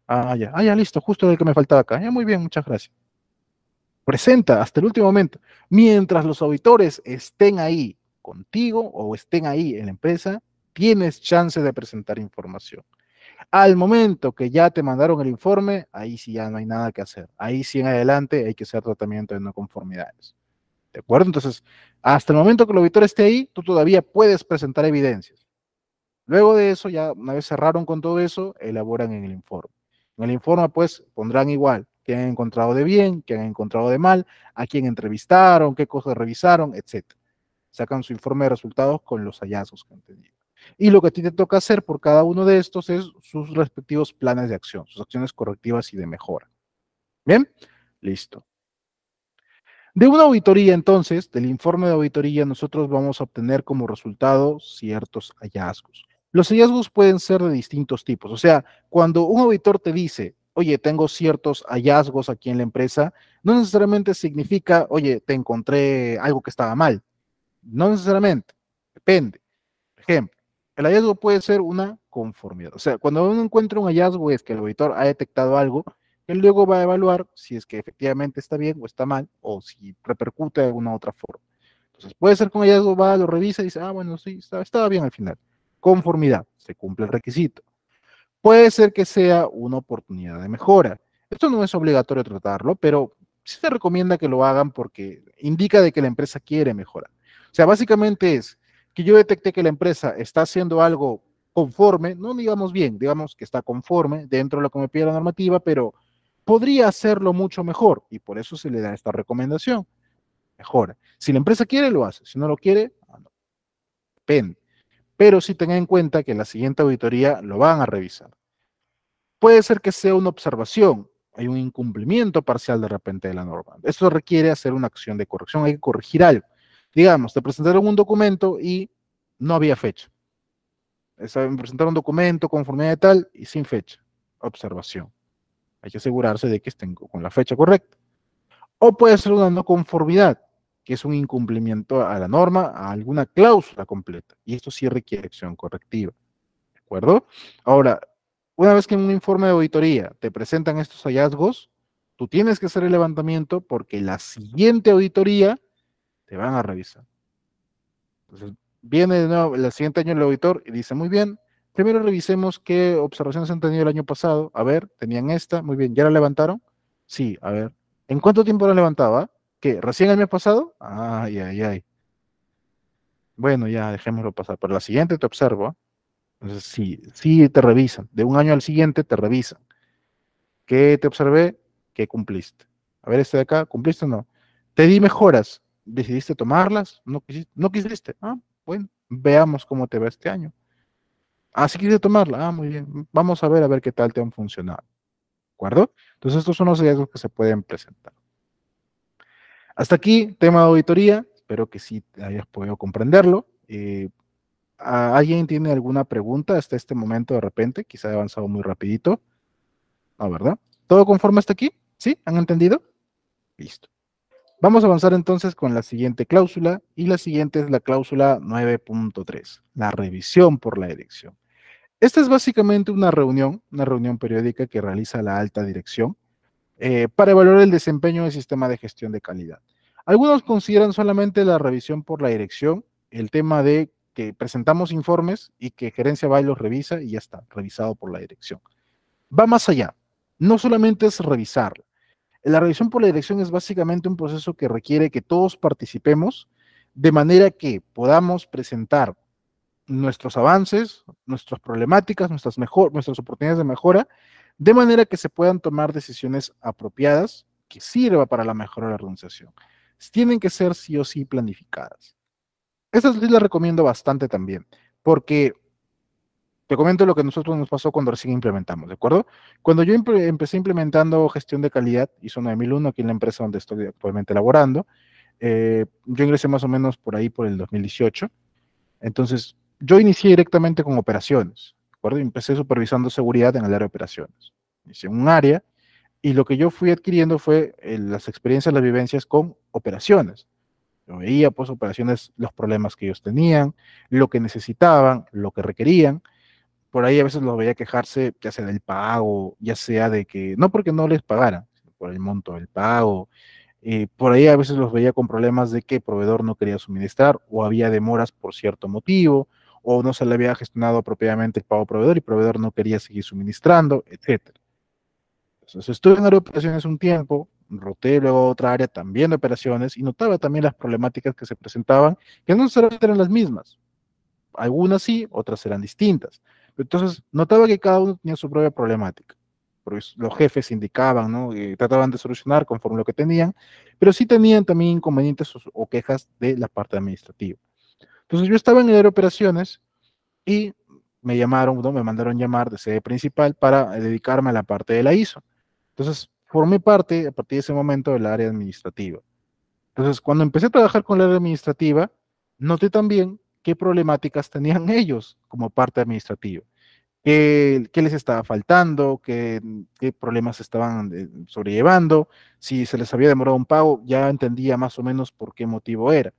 Ah, ya, ah, listo, justo el que me faltaba acá. Ya, muy bien, muchas gracias. Presenta hasta el último momento. Mientras los auditores estén ahí contigo o estén ahí en la empresa, tienes chance de presentar información. Al momento que ya te mandaron el informe, ahí sí ya no hay nada que hacer. Ahí sí en adelante hay que hacer tratamiento de no conformidades. ¿De acuerdo? Entonces, hasta el momento que el auditor esté ahí, tú todavía puedes presentar evidencias. Luego de eso, ya una vez cerraron con todo eso, elaboran en el informe. En el informe, pues, pondrán igual qué han encontrado de bien, qué han encontrado de mal, a quién entrevistaron, qué cosas revisaron, etcétera sacan su informe de resultados con los hallazgos que han tenido. Y lo que a ti te toca hacer por cada uno de estos es sus respectivos planes de acción, sus acciones correctivas y de mejora. Bien, listo. De una auditoría, entonces, del informe de auditoría, nosotros vamos a obtener como resultado ciertos hallazgos. Los hallazgos pueden ser de distintos tipos. O sea, cuando un auditor te dice, oye, tengo ciertos hallazgos aquí en la empresa, no necesariamente significa, oye, te encontré algo que estaba mal, no necesariamente, depende. Por ejemplo, el hallazgo puede ser una conformidad. O sea, cuando uno encuentra un hallazgo es que el auditor ha detectado algo, él luego va a evaluar si es que efectivamente está bien o está mal, o si repercute de alguna otra forma. Entonces, puede ser que un hallazgo va, lo revisa y dice, ah, bueno, sí, estaba, estaba bien al final. Conformidad, se cumple el requisito. Puede ser que sea una oportunidad de mejora. Esto no es obligatorio tratarlo, pero sí se recomienda que lo hagan porque indica de que la empresa quiere mejorar. O sea, básicamente es que yo detecté que la empresa está haciendo algo conforme, no digamos bien, digamos que está conforme dentro de lo que me pide la normativa, pero podría hacerlo mucho mejor y por eso se le da esta recomendación. Mejor. Si la empresa quiere, lo hace. Si no lo quiere, ah, no. depende. Pero sí tenga en cuenta que en la siguiente auditoría lo van a revisar. Puede ser que sea una observación, hay un incumplimiento parcial de repente de la norma. Eso requiere hacer una acción de corrección, hay que corregir algo. Digamos, te presentaron un documento y no había fecha. Me presentaron un documento, conformidad y tal y sin fecha. Observación. Hay que asegurarse de que estén con la fecha correcta. O puede ser una no conformidad, que es un incumplimiento a la norma, a alguna cláusula completa. Y esto sí requiere acción correctiva. ¿De acuerdo? Ahora, una vez que en un informe de auditoría te presentan estos hallazgos, tú tienes que hacer el levantamiento porque la siguiente auditoría te van a revisar. Entonces, viene de nuevo, el siguiente año el auditor y dice, muy bien, primero revisemos qué observaciones han tenido el año pasado. A ver, tenían esta, muy bien, ¿ya la levantaron? Sí, a ver. ¿En cuánto tiempo la levantaba? ¿Qué? ¿Recién el año pasado? Ay, ay, ay. Bueno, ya dejémoslo pasar. Pero la siguiente te observo. ¿ah? Entonces, sí, sí te revisan. De un año al siguiente te revisan. ¿Qué te observé? ¿Qué cumpliste? A ver, este de acá, ¿cumpliste o no? Te di mejoras decidiste tomarlas, no quisiste, Ah, bueno, veamos cómo te va este año. Así ah, quise tomarla. Ah, muy bien. Vamos a ver a ver qué tal te han funcionado. ¿De acuerdo? Entonces, estos son los riesgos que se pueden presentar. Hasta aquí, tema de auditoría. Espero que sí hayas podido comprenderlo. Eh, ¿Alguien tiene alguna pregunta hasta este momento de repente? Quizá he avanzado muy rapidito. No, ¿verdad? ¿Todo conforme hasta aquí? ¿Sí? ¿Han entendido? Listo. Vamos a avanzar entonces con la siguiente cláusula y la siguiente es la cláusula 9.3, la revisión por la dirección. Esta es básicamente una reunión, una reunión periódica que realiza la alta dirección eh, para evaluar el desempeño del sistema de gestión de calidad. Algunos consideran solamente la revisión por la dirección, el tema de que presentamos informes y que gerencia va y los revisa y ya está, revisado por la dirección. Va más allá, no solamente es revisarla, la revisión por la dirección es básicamente un proceso que requiere que todos participemos de manera que podamos presentar nuestros avances, nuestras problemáticas, nuestras, mejor, nuestras oportunidades de mejora, de manera que se puedan tomar decisiones apropiadas que sirva para la mejora de la organización. Tienen que ser sí o sí planificadas. Estas les la recomiendo bastante también, porque te comento lo que nosotros nos pasó cuando recién implementamos, ¿de acuerdo? Cuando yo empecé implementando gestión de calidad, ISO 9001 aquí en la empresa donde estoy actualmente laborando, eh, yo ingresé más o menos por ahí por el 2018. Entonces, yo inicié directamente con operaciones, ¿de acuerdo? Empecé supervisando seguridad en el área de operaciones. Hice un área y lo que yo fui adquiriendo fue eh, las experiencias, las vivencias con operaciones, yo veía pues operaciones, los problemas que ellos tenían, lo que necesitaban, lo que requerían, por ahí a veces los veía quejarse, ya sea del pago, ya sea de que, no porque no les pagaran, sino por el monto del pago. por ahí a veces los veía con problemas de que el proveedor no quería suministrar o había demoras por cierto motivo o no se le había gestionado apropiadamente el pago proveedor y el proveedor no quería seguir suministrando, etc. Entonces estuve en operaciones un tiempo, roté luego a otra área también de operaciones y notaba también las problemáticas que se presentaban, que no necesariamente eran las mismas. Algunas sí, otras eran distintas. Entonces, notaba que cada uno tenía su propia problemática, porque los jefes indicaban, ¿no? Y trataban de solucionar conforme lo que tenían, pero sí tenían también inconvenientes o, quejas de la parte administrativa. Entonces, yo estaba en el área de operaciones y me llamaron, ¿no? me mandaron llamar de sede principal para eh, dedicarme a la parte de la ISO. Entonces, formé parte a partir de ese momento del área administrativa. Entonces, cuando empecé a trabajar con la área administrativa, noté también qué problemáticas tenían ellos como parte administrativa, qué, les estaba faltando, qué, problemas estaban eh, sobrellevando, si se les había demorado un pago, ya entendía más o menos por qué motivo era.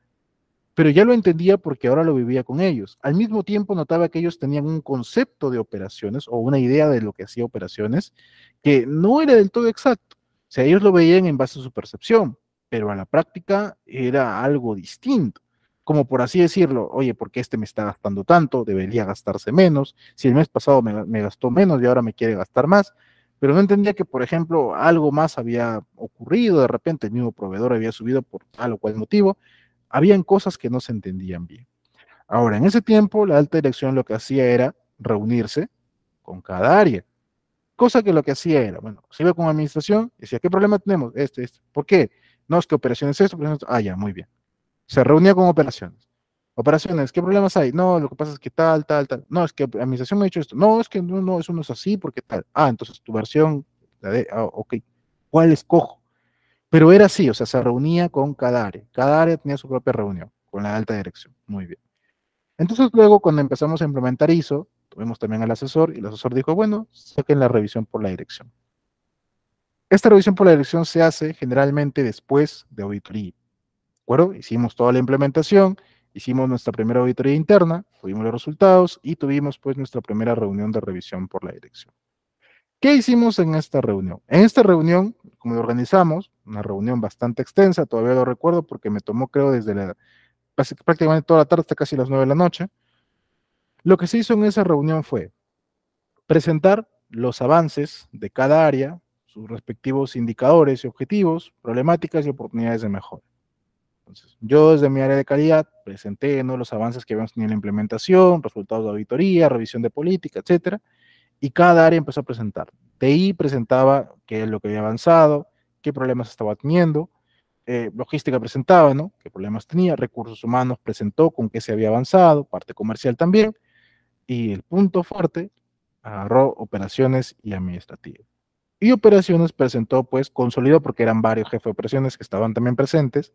Pero ya lo entendía porque ahora lo vivía con ellos. Al mismo tiempo notaba que ellos tenían un concepto de operaciones o una idea de lo que hacía operaciones que no era del todo exacto. O sea, ellos lo veían en base a su percepción, pero en la práctica era algo distinto como por así decirlo, oye, porque este me está gastando tanto? Debería gastarse menos. Si el mes pasado me, gastó menos y ahora me quiere gastar más, pero no entendía que, por ejemplo, algo más había ocurrido, de repente el mismo proveedor había subido por tal o cual motivo, habían cosas que no se entendían bien. Ahora, en ese tiempo, la alta dirección lo que hacía era reunirse con cada área, cosa que lo que hacía era, bueno, se pues iba con administración, decía, ¿qué problema tenemos? Este, este, ¿por qué? No, es que operaciones esto, operaciones esto, ah, ya, muy bien. Se reunía con operaciones. Operaciones, ¿qué problemas hay? No, lo que pasa es que tal, tal, tal. No, es que la administración me ha dicho esto. No, es que no, no, eso no es así porque tal. Ah, entonces tu versión, la de, ah, ok, ¿cuál escojo? Pero era así, o sea, se reunía con cada área. Cada área tenía su propia reunión con la alta dirección. Muy bien. Entonces luego cuando empezamos a implementar ISO, tuvimos también al asesor y el asesor dijo, bueno, saquen la revisión por la dirección. Esta revisión por la dirección se hace generalmente después de auditoría acuerdo? Hicimos toda la implementación, hicimos nuestra primera auditoría interna, tuvimos los resultados y tuvimos pues nuestra primera reunión de revisión por la dirección. ¿Qué hicimos en esta reunión? En esta reunión, como lo organizamos, una reunión bastante extensa, todavía lo recuerdo porque me tomó creo desde prácticamente toda la tarde hasta casi las 9 de la noche, lo que se hizo en esa reunión fue presentar los avances de cada área, sus respectivos indicadores y objetivos, problemáticas y oportunidades de mejora. Entonces, yo desde mi área de calidad presenté ¿no? los avances que habíamos tenido en la implementación, resultados de auditoría, revisión de política, etcétera, y cada área empezó a presentar. TI presentaba qué es lo que había avanzado, qué problemas estaba teniendo, eh, logística presentaba, ¿no? ¿Qué problemas tenía? Recursos humanos presentó con qué se había avanzado, parte comercial también, y el punto fuerte agarró operaciones y administrativo. Y operaciones presentó, pues, consolidó, porque eran varios jefes de operaciones que estaban también presentes,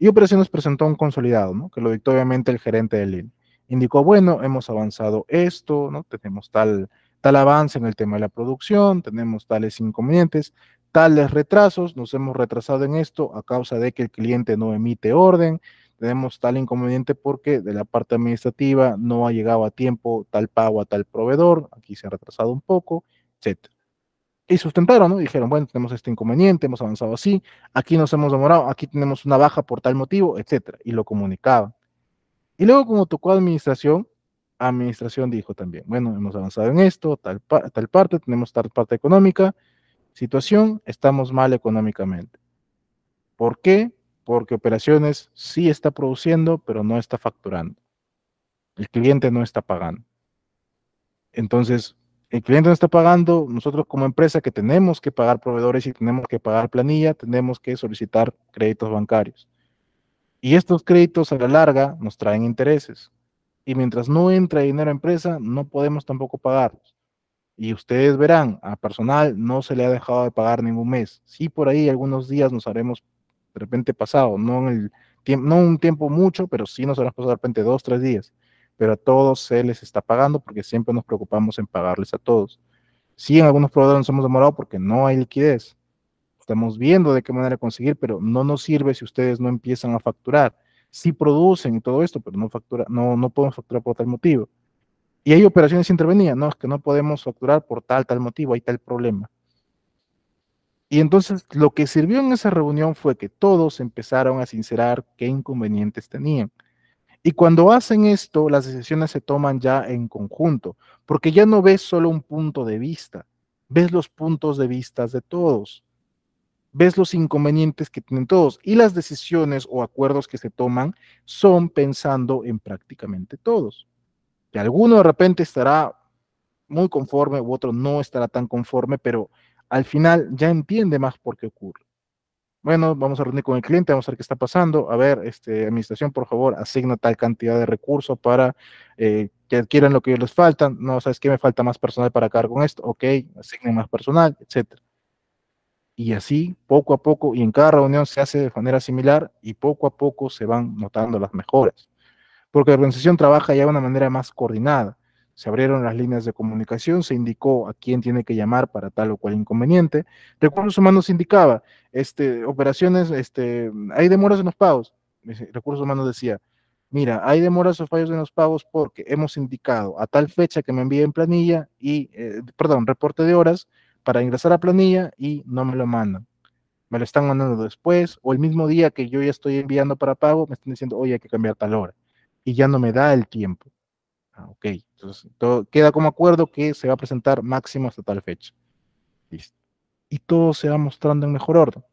y nos presentó un consolidado, ¿no? que lo dictó obviamente el gerente del INE. Indicó, bueno, hemos avanzado esto, ¿no? tenemos tal, tal avance en el tema de la producción, tenemos tales inconvenientes, tales retrasos, nos hemos retrasado en esto a causa de que el cliente no emite orden, tenemos tal inconveniente porque de la parte administrativa no ha llegado a tiempo tal pago a tal proveedor, aquí se ha retrasado un poco, etc y sustentaron, ¿no? Dijeron, bueno, tenemos este inconveniente, hemos avanzado así, aquí nos hemos demorado, aquí tenemos una baja por tal motivo, etcétera, y lo comunicaban. Y luego, como tocó administración, administración dijo también, bueno, hemos avanzado en esto, tal, tal parte, tenemos tal parte económica, situación, estamos mal económicamente. ¿Por qué? Porque operaciones sí está produciendo, pero no está facturando. El cliente no está pagando. Entonces, el cliente no está pagando, nosotros como empresa que tenemos que pagar proveedores y tenemos que pagar planilla, tenemos que solicitar créditos bancarios. Y estos créditos a la larga nos traen intereses. Y mientras no entra dinero a empresa, no podemos tampoco pagarlos. Y ustedes verán, a personal no se le ha dejado de pagar ningún mes. Sí, por ahí algunos días nos haremos de repente pasado, no, en el, no un tiempo mucho, pero sí nos haremos pasado de repente dos, tres días pero a todos se les está pagando porque siempre nos preocupamos en pagarles a todos. Sí, en algunos proveedores nos hemos demorado porque no hay liquidez. Estamos viendo de qué manera conseguir, pero no nos sirve si ustedes no empiezan a facturar. Sí producen y todo esto, pero no, factura, no, no podemos facturar por tal motivo. Y hay operaciones intervenidas, no, es que no podemos facturar por tal, tal motivo, hay tal problema. Y entonces lo que sirvió en esa reunión fue que todos empezaron a sincerar qué inconvenientes tenían. Y cuando hacen esto, las decisiones se toman ya en conjunto, porque ya no ves solo un punto de vista, ves los puntos de vista de todos, ves los inconvenientes que tienen todos y las decisiones o acuerdos que se toman son pensando en prácticamente todos. Que alguno de repente estará muy conforme u otro no estará tan conforme, pero al final ya entiende más por qué ocurre. Bueno, vamos a reunir con el cliente, vamos a ver qué está pasando. A ver, este, administración, por favor, asigna tal cantidad de recursos para eh, que adquieran lo que les falta. No, ¿sabes qué? Me falta más personal para cargar con esto. Ok, asignen más personal, etc. Y así, poco a poco, y en cada reunión se hace de manera similar y poco a poco se van notando las mejoras. Porque la organización trabaja ya de una manera más coordinada se abrieron las líneas de comunicación, se indicó a quién tiene que llamar para tal o cual inconveniente. Recursos Humanos indicaba, este, operaciones, este, hay demoras en los pagos. Recursos Humanos decía, mira, hay demoras o fallos en los pagos porque hemos indicado a tal fecha que me envíen planilla y, eh, perdón, reporte de horas para ingresar a planilla y no me lo mandan. Me lo están mandando después o el mismo día que yo ya estoy enviando para pago, me están diciendo, oye, hay que cambiar tal hora. Y ya no me da el tiempo. Ah, ok. Entonces, todo, queda como acuerdo que se va a presentar máximo hasta tal fecha. Listo. Y todo se va mostrando en mejor orden.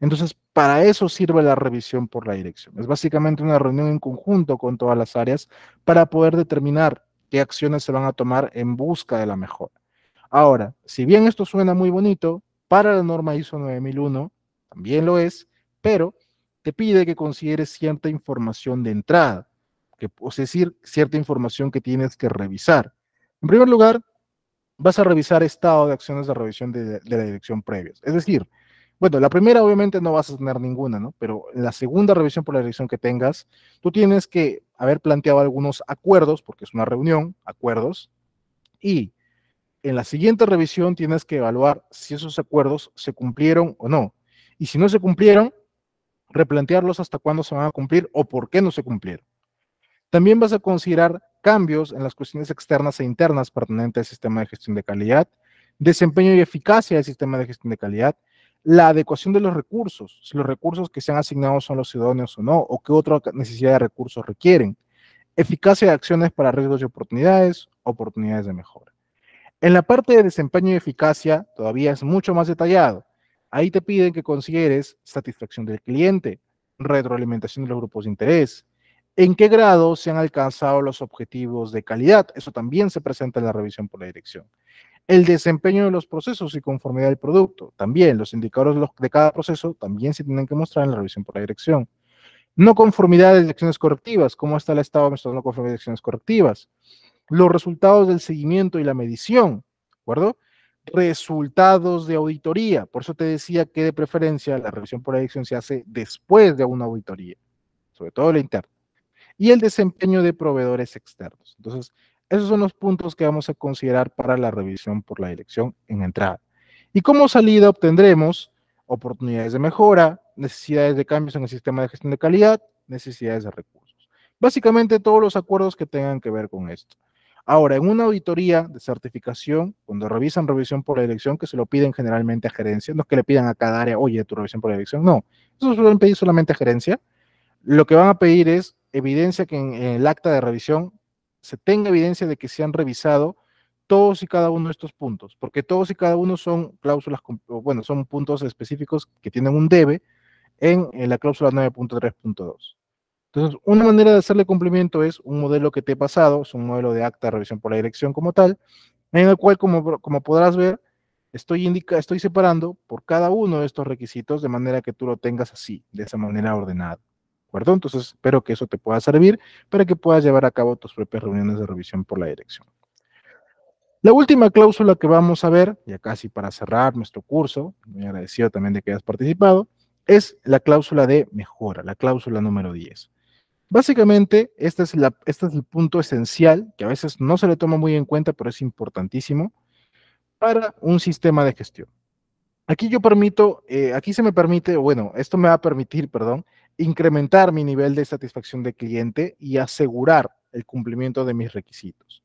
Entonces, para eso sirve la revisión por la dirección. Es básicamente una reunión en conjunto con todas las áreas para poder determinar qué acciones se van a tomar en busca de la mejora. Ahora, si bien esto suena muy bonito, para la norma ISO 9001 también lo es, pero te pide que consideres cierta información de entrada que es decir, cierta información que tienes que revisar. En primer lugar, vas a revisar estado de acciones de revisión de, la dirección previa. Es decir, bueno, la primera obviamente no vas a tener ninguna, ¿no? Pero la segunda revisión por la dirección que tengas, tú tienes que haber planteado algunos acuerdos, porque es una reunión, acuerdos, y en la siguiente revisión tienes que evaluar si esos acuerdos se cumplieron o no. Y si no se cumplieron, replantearlos hasta cuándo se van a cumplir o por qué no se cumplieron. También vas a considerar cambios en las cuestiones externas e internas pertinentes al sistema de gestión de calidad, desempeño y eficacia del sistema de gestión de calidad, la adecuación de los recursos, si los recursos que se han asignado son los ciudadanos o no, o qué otra necesidad de recursos requieren, eficacia de acciones para riesgos y oportunidades, oportunidades de mejora. En la parte de desempeño y eficacia todavía es mucho más detallado. Ahí te piden que consideres satisfacción del cliente, retroalimentación de los grupos de interés, en qué grado se han alcanzado los objetivos de calidad. Eso también se presenta en la revisión por la dirección. El desempeño de los procesos y conformidad del producto. También los indicadores de cada proceso también se tienen que mostrar en la revisión por la dirección. No conformidad de acciones correctivas. ¿Cómo está el estado de no conformidad de acciones correctivas? Los resultados del seguimiento y la medición. ¿De acuerdo? Resultados de auditoría. Por eso te decía que de preferencia la revisión por la dirección se hace después de una auditoría, sobre todo la interna y el desempeño de proveedores externos. Entonces, esos son los puntos que vamos a considerar para la revisión por la dirección en entrada. Y como salida obtendremos oportunidades de mejora, necesidades de cambios en el sistema de gestión de calidad, necesidades de recursos. Básicamente todos los acuerdos que tengan que ver con esto. Ahora, en una auditoría de certificación, cuando revisan revisión por la dirección, que se lo piden generalmente a gerencia, no es que le pidan a cada área, oye, tu revisión por la dirección, no, eso lo pedir solamente a gerencia, lo que van a pedir es evidencia que en, el acta de revisión se tenga evidencia de que se han revisado todos y cada uno de estos puntos, porque todos y cada uno son cláusulas, bueno, son puntos específicos que tienen un debe en, la cláusula 9.3.2. Entonces, una manera de hacerle cumplimiento es un modelo que te he pasado, es un modelo de acta de revisión por la dirección como tal, en el cual, como, como podrás ver, estoy, indica, estoy separando por cada uno de estos requisitos de manera que tú lo tengas así, de esa manera ordenada. Entonces, espero que eso te pueda servir para que puedas llevar a cabo tus propias reuniones de revisión por la dirección. La última cláusula que vamos a ver, ya casi para cerrar nuestro curso, muy agradecido también de que hayas participado, es la cláusula de mejora, la cláusula número 10. Básicamente, este es, la, este es el punto esencial que a veces no se le toma muy en cuenta, pero es importantísimo para un sistema de gestión. Aquí yo permito, eh, aquí se me permite, bueno, esto me va a permitir, perdón, incrementar mi nivel de satisfacción de cliente y asegurar el cumplimiento de mis requisitos.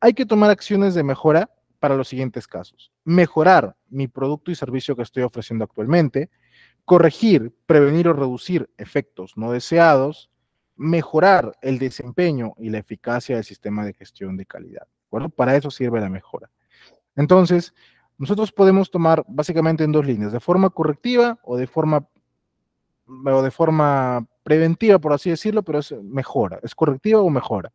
Hay que tomar acciones de mejora para los siguientes casos. Mejorar mi producto y servicio que estoy ofreciendo actualmente, corregir, prevenir o reducir efectos no deseados, mejorar el desempeño y la eficacia del sistema de gestión de calidad. para eso sirve la mejora. Entonces, nosotros podemos tomar básicamente en dos líneas, de forma correctiva o de forma o de forma preventiva, por así decirlo, pero es mejora, es correctiva o mejora.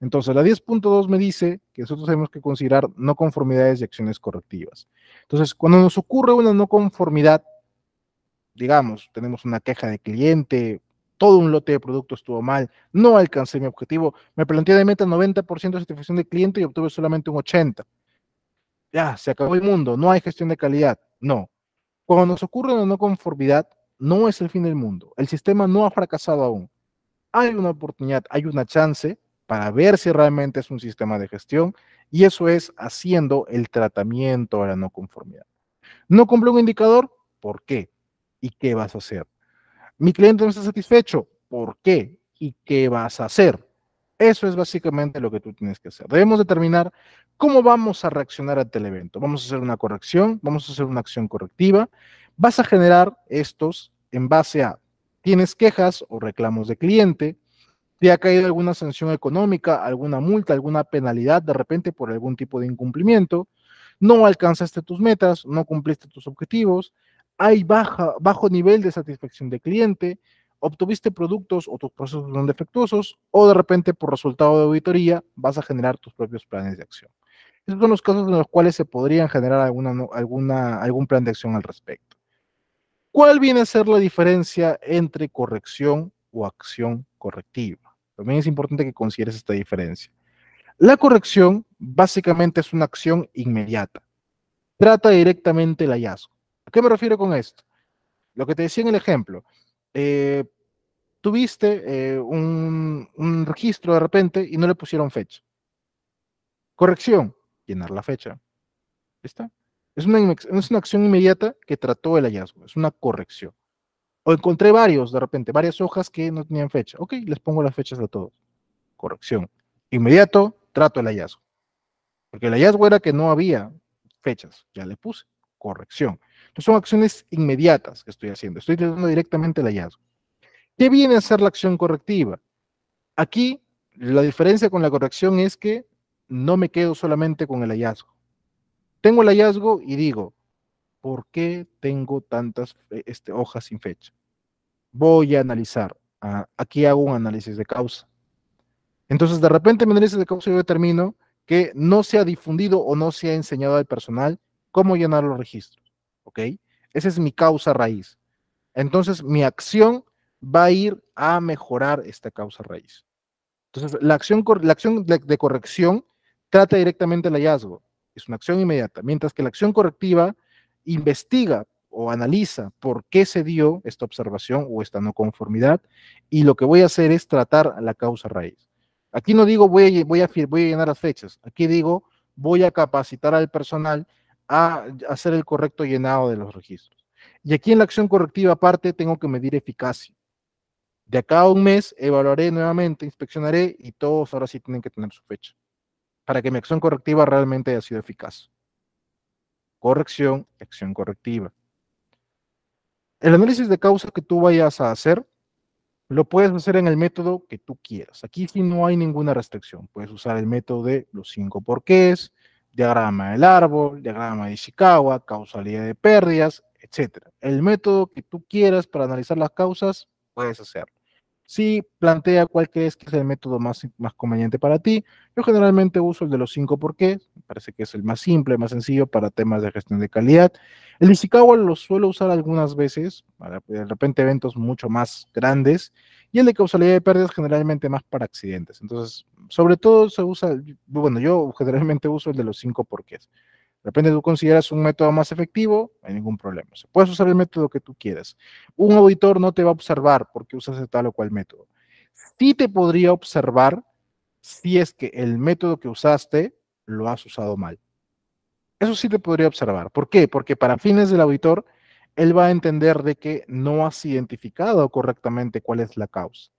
Entonces, la 10.2 me dice que nosotros tenemos que considerar no conformidades y acciones correctivas. Entonces, cuando nos ocurre una no conformidad, digamos, tenemos una queja de cliente, todo un lote de productos estuvo mal, no alcancé mi objetivo, me planteé de meta 90% de satisfacción del cliente y obtuve solamente un 80%. Ya, se acabó el mundo, no hay gestión de calidad. No. Cuando nos ocurre una no conformidad, no es el fin del mundo. El sistema no ha fracasado aún. Hay una oportunidad, hay una chance para ver si realmente es un sistema de gestión y eso es haciendo el tratamiento a la no conformidad. No cumple un indicador, ¿por qué? ¿Y qué vas a hacer? Mi cliente no está satisfecho, ¿por qué? ¿Y qué vas a hacer? Eso es básicamente lo que tú tienes que hacer. Debemos determinar cómo vamos a reaccionar ante el evento. Vamos a hacer una corrección, vamos a hacer una acción correctiva. Vas a generar estos en base a tienes quejas o reclamos de cliente, te ha caído alguna sanción económica, alguna multa, alguna penalidad de repente por algún tipo de incumplimiento, no alcanzaste tus metas, no cumpliste tus objetivos, hay bajo nivel de satisfacción de cliente, obtuviste productos o tus procesos son defectuosos, o de repente por resultado de auditoría vas a generar tus propios planes de acción. Esos son los casos en los cuales se podrían generar alguna, algún plan de acción al respecto. ¿Cuál viene a ser la diferencia entre corrección o acción correctiva? También es importante que consideres esta diferencia. La corrección básicamente es una acción inmediata. Trata directamente el hallazgo. ¿A qué me refiero con esto? Lo que te decía en el ejemplo. Eh, tuviste eh, un, un registro de repente y no le pusieron fecha. Corrección, llenar la fecha. ¿Está? Es una, acción inmediata que trató el hallazgo, es una corrección. O encontré varios de repente, varias hojas que no tenían fecha. Ok, les pongo las fechas a todos. Corrección. Inmediato, trato el hallazgo. Porque el hallazgo era que no había fechas, ya le puse. Corrección. Entonces son acciones inmediatas que estoy haciendo. Estoy tratando directamente el hallazgo. ¿Qué viene a ser la acción correctiva? Aquí la diferencia con la corrección es que no me quedo solamente con el hallazgo tengo el hallazgo y digo, ¿por qué tengo tantas eh, este, hojas sin fecha? Voy a analizar. aquí hago un análisis de causa. Entonces, de repente, mi análisis de causa yo determino que no se ha difundido o no se ha enseñado al personal cómo llenar los registros. ¿Ok? Esa es mi causa raíz. Entonces, mi acción va a ir a mejorar esta causa raíz. Entonces, la acción, la acción de corrección trata directamente el hallazgo es una acción inmediata, mientras que la acción correctiva investiga o analiza por qué se dio esta observación o esta no conformidad y lo que voy a hacer es tratar la causa raíz. Aquí no digo voy a, voy a, llenar las fechas, aquí digo voy a capacitar al personal a hacer el correcto llenado de los registros. Y aquí en la acción correctiva aparte tengo que medir eficacia. De acá a un mes evaluaré nuevamente, inspeccionaré y todos ahora sí tienen que tener su fecha para que mi acción correctiva realmente haya sido eficaz. Corrección, acción correctiva. El análisis de causa que tú vayas a hacer lo puedes hacer en el método que tú quieras. Aquí sí no hay ninguna restricción. Puedes usar el método de los cinco porqués, diagrama del árbol, diagrama de Ishikawa, causalidad de pérdidas, etc. El método que tú quieras para analizar las causas, puedes hacerlo. Si plantea cuál crees que es el método más, más conveniente para ti. Yo generalmente uso el de los cinco por qué, me parece que es el más simple, más sencillo para temas de gestión de calidad. El Ishikawa lo suelo usar algunas veces, para de repente eventos mucho más grandes, y el de causalidad de pérdidas generalmente más para accidentes. Entonces, sobre todo se usa, bueno, yo generalmente uso el de los cinco porqués. qué de repente tú consideras un método más efectivo, no hay ningún problema. Se puede usar el método que tú quieras. Un auditor no te va a observar porque usas tal o cual método. Sí te podría observar si es que el método que usaste lo has usado mal. Eso sí te podría observar. ¿Por qué? Porque para fines del auditor, él va a entender de que no has identificado correctamente cuál es la causa.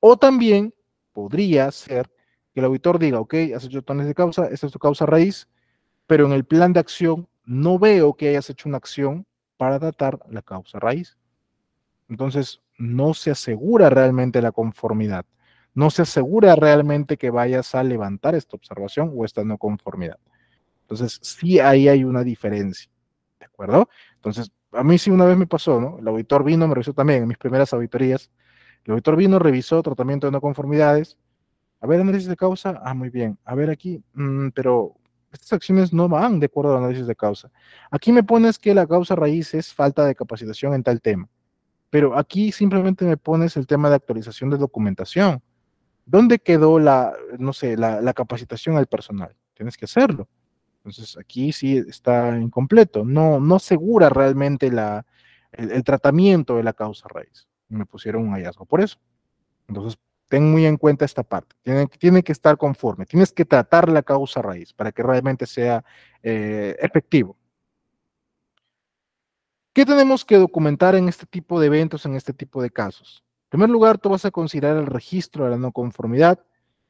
O también podría ser que el auditor diga, ok, has hecho tones de causa, esta es tu causa raíz, pero en el plan de acción no veo que hayas hecho una acción para datar la causa raíz. Entonces, no se asegura realmente la conformidad, no se asegura realmente que vayas a levantar esta observación o esta no conformidad. Entonces, sí ahí hay una diferencia, ¿de acuerdo? Entonces, a mí sí una vez me pasó, ¿no? El auditor vino, me revisó también en mis primeras auditorías. El auditor vino, revisó tratamiento de no conformidades. A ver, análisis de causa, ah, muy bien. A ver aquí, mm, pero estas acciones no van de acuerdo al análisis de causa. Aquí me pones que la causa raíz es falta de capacitación en tal tema, pero aquí simplemente me pones el tema de actualización de documentación. ¿Dónde quedó la, no sé, la, capacitación al personal? Tienes que hacerlo. Entonces aquí sí está incompleto, no, no asegura realmente el, el tratamiento de la causa raíz. Me pusieron un hallazgo por eso. Entonces, Ten muy en cuenta esta parte. Tiene, que estar conforme. Tienes que tratar la causa raíz para que realmente sea eh, efectivo. ¿Qué tenemos que documentar en este tipo de eventos, en este tipo de casos? En primer lugar, tú vas a considerar el registro de la no conformidad,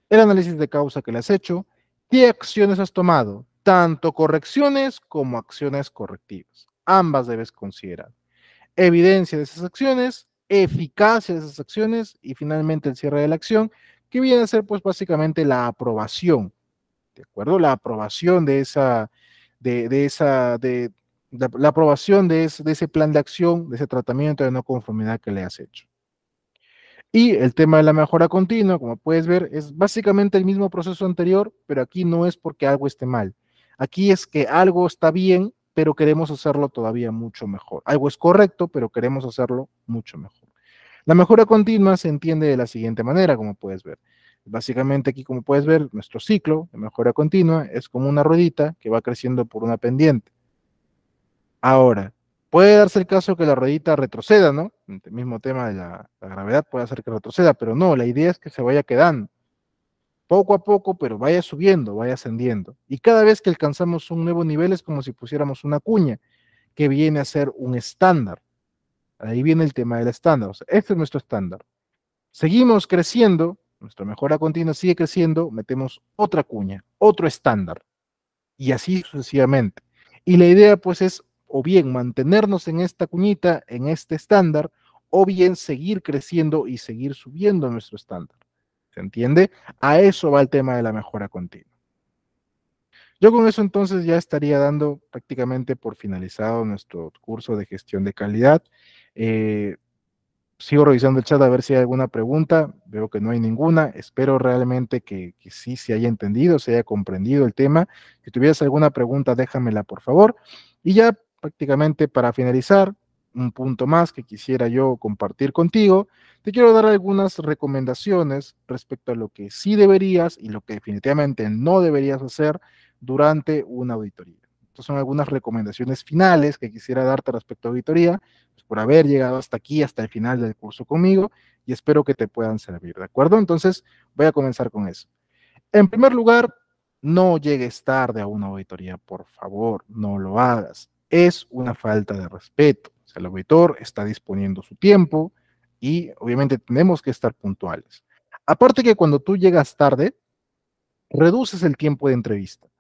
el análisis de causa que le has hecho, qué acciones has tomado, tanto correcciones como acciones correctivas. Ambas debes considerar. Evidencia de esas acciones, eficacia de esas acciones y finalmente el cierre de la acción, que viene a ser pues básicamente la aprobación, ¿de acuerdo? La aprobación de esa, de, de esa, de, la aprobación de ese plan de acción, de ese tratamiento de no conformidad que le has hecho. Y el tema de la mejora continua, como puedes ver, es básicamente el mismo proceso anterior, pero aquí no es porque algo esté mal. Aquí es que algo está bien, pero queremos hacerlo todavía mucho mejor. Algo es correcto, pero queremos hacerlo mucho mejor. La mejora continua se entiende de la siguiente manera, como puedes ver. Básicamente aquí, como puedes ver, nuestro ciclo de mejora continua es como una ruedita que va creciendo por una pendiente. Ahora, puede darse el caso que la ruedita retroceda, ¿no? El mismo tema de la, gravedad puede hacer que retroceda, pero no, la idea es que se vaya quedando. Poco a poco, pero vaya subiendo, vaya ascendiendo. Y cada vez que alcanzamos un nuevo nivel es como si pusiéramos una cuña que viene a ser un estándar. Ahí viene el tema del estándar. este es nuestro estándar. Seguimos creciendo, nuestra mejora continua sigue creciendo, metemos otra cuña, otro estándar, y así sucesivamente. Y la idea pues es o bien mantenernos en esta cuñita, en este estándar, o bien seguir creciendo y seguir subiendo nuestro estándar. ¿Se entiende? A eso va el tema de la mejora continua. Yo con eso entonces ya estaría dando prácticamente por finalizado nuestro curso de gestión de calidad. Eh, sigo revisando el chat a ver si hay alguna pregunta. Veo que no hay ninguna. Espero realmente que, que, sí se haya entendido, se haya comprendido el tema. Si tuvieras alguna pregunta, déjamela, por favor. Y ya prácticamente para finalizar, un punto más que quisiera yo compartir contigo. Te quiero dar algunas recomendaciones respecto a lo que sí deberías y lo que definitivamente no deberías hacer durante una auditoría. Estas son algunas recomendaciones finales que quisiera darte respecto a auditoría, pues, por haber llegado hasta aquí, hasta el final del curso conmigo, y espero que te puedan servir, ¿de acuerdo? Entonces, voy a comenzar con eso. En primer lugar, no llegues tarde a una auditoría, por favor, no lo hagas. Es una falta de respeto. el auditor está disponiendo su tiempo y obviamente tenemos que estar puntuales. Aparte que cuando tú llegas tarde, reduces el tiempo de entrevista.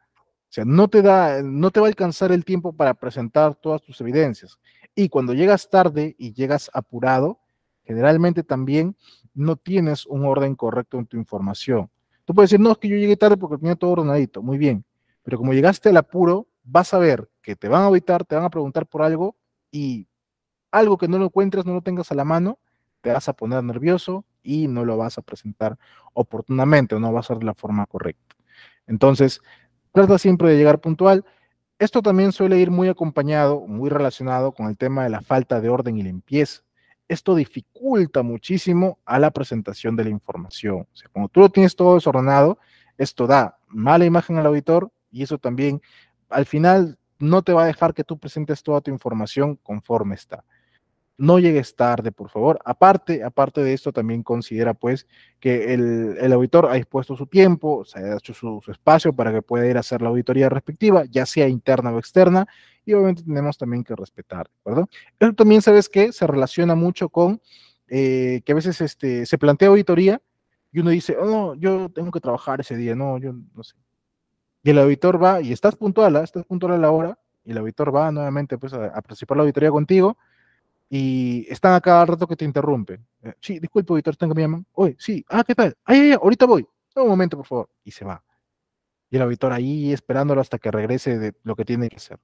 O sea, no te da, no te va a alcanzar el tiempo para presentar todas tus evidencias. Y cuando llegas tarde y llegas apurado, generalmente también no tienes un orden correcto en tu información. Tú puedes decir, no, es que yo llegué tarde porque tenía todo ordenadito, muy bien. Pero como llegaste al apuro, vas a ver que te van a evitar te van a preguntar por algo y algo que no lo encuentres, no lo tengas a la mano, te vas a poner nervioso y no lo vas a presentar oportunamente o no vas a ser de la forma correcta. Entonces, trata siempre de llegar puntual. Esto también suele ir muy acompañado, muy relacionado con el tema de la falta de orden y limpieza. Esto dificulta muchísimo a la presentación de la información. O cuando tú lo tienes todo desordenado, esto da mala imagen al auditor y eso también al final no te va a dejar que tú presentes toda tu información conforme está no llegues tarde, por favor. Aparte, aparte de esto, también considera pues que el, auditor ha dispuesto su tiempo, se ha hecho su, espacio para que pueda ir a hacer la auditoría respectiva, ya sea interna o externa, y obviamente tenemos también que respetar, ¿verdad? Eso también, ¿sabes que Se relaciona mucho con eh, que a veces este, se plantea auditoría y uno dice, oh, no, yo tengo que trabajar ese día, no, yo no sé. Y el auditor va, y estás puntual, a ¿ah? estás puntual a la hora, y el auditor va nuevamente pues, a, a participar la auditoría contigo, y están a cada rato que te interrumpen. Eh, sí, disculpe, auditor, tengo mi llaman. Oye, sí, ah, ¿qué tal? Ay, ay, ahorita voy. un momento, por favor. Y se va. Y el auditor ahí esperándolo hasta que regrese de lo que tiene que hacer.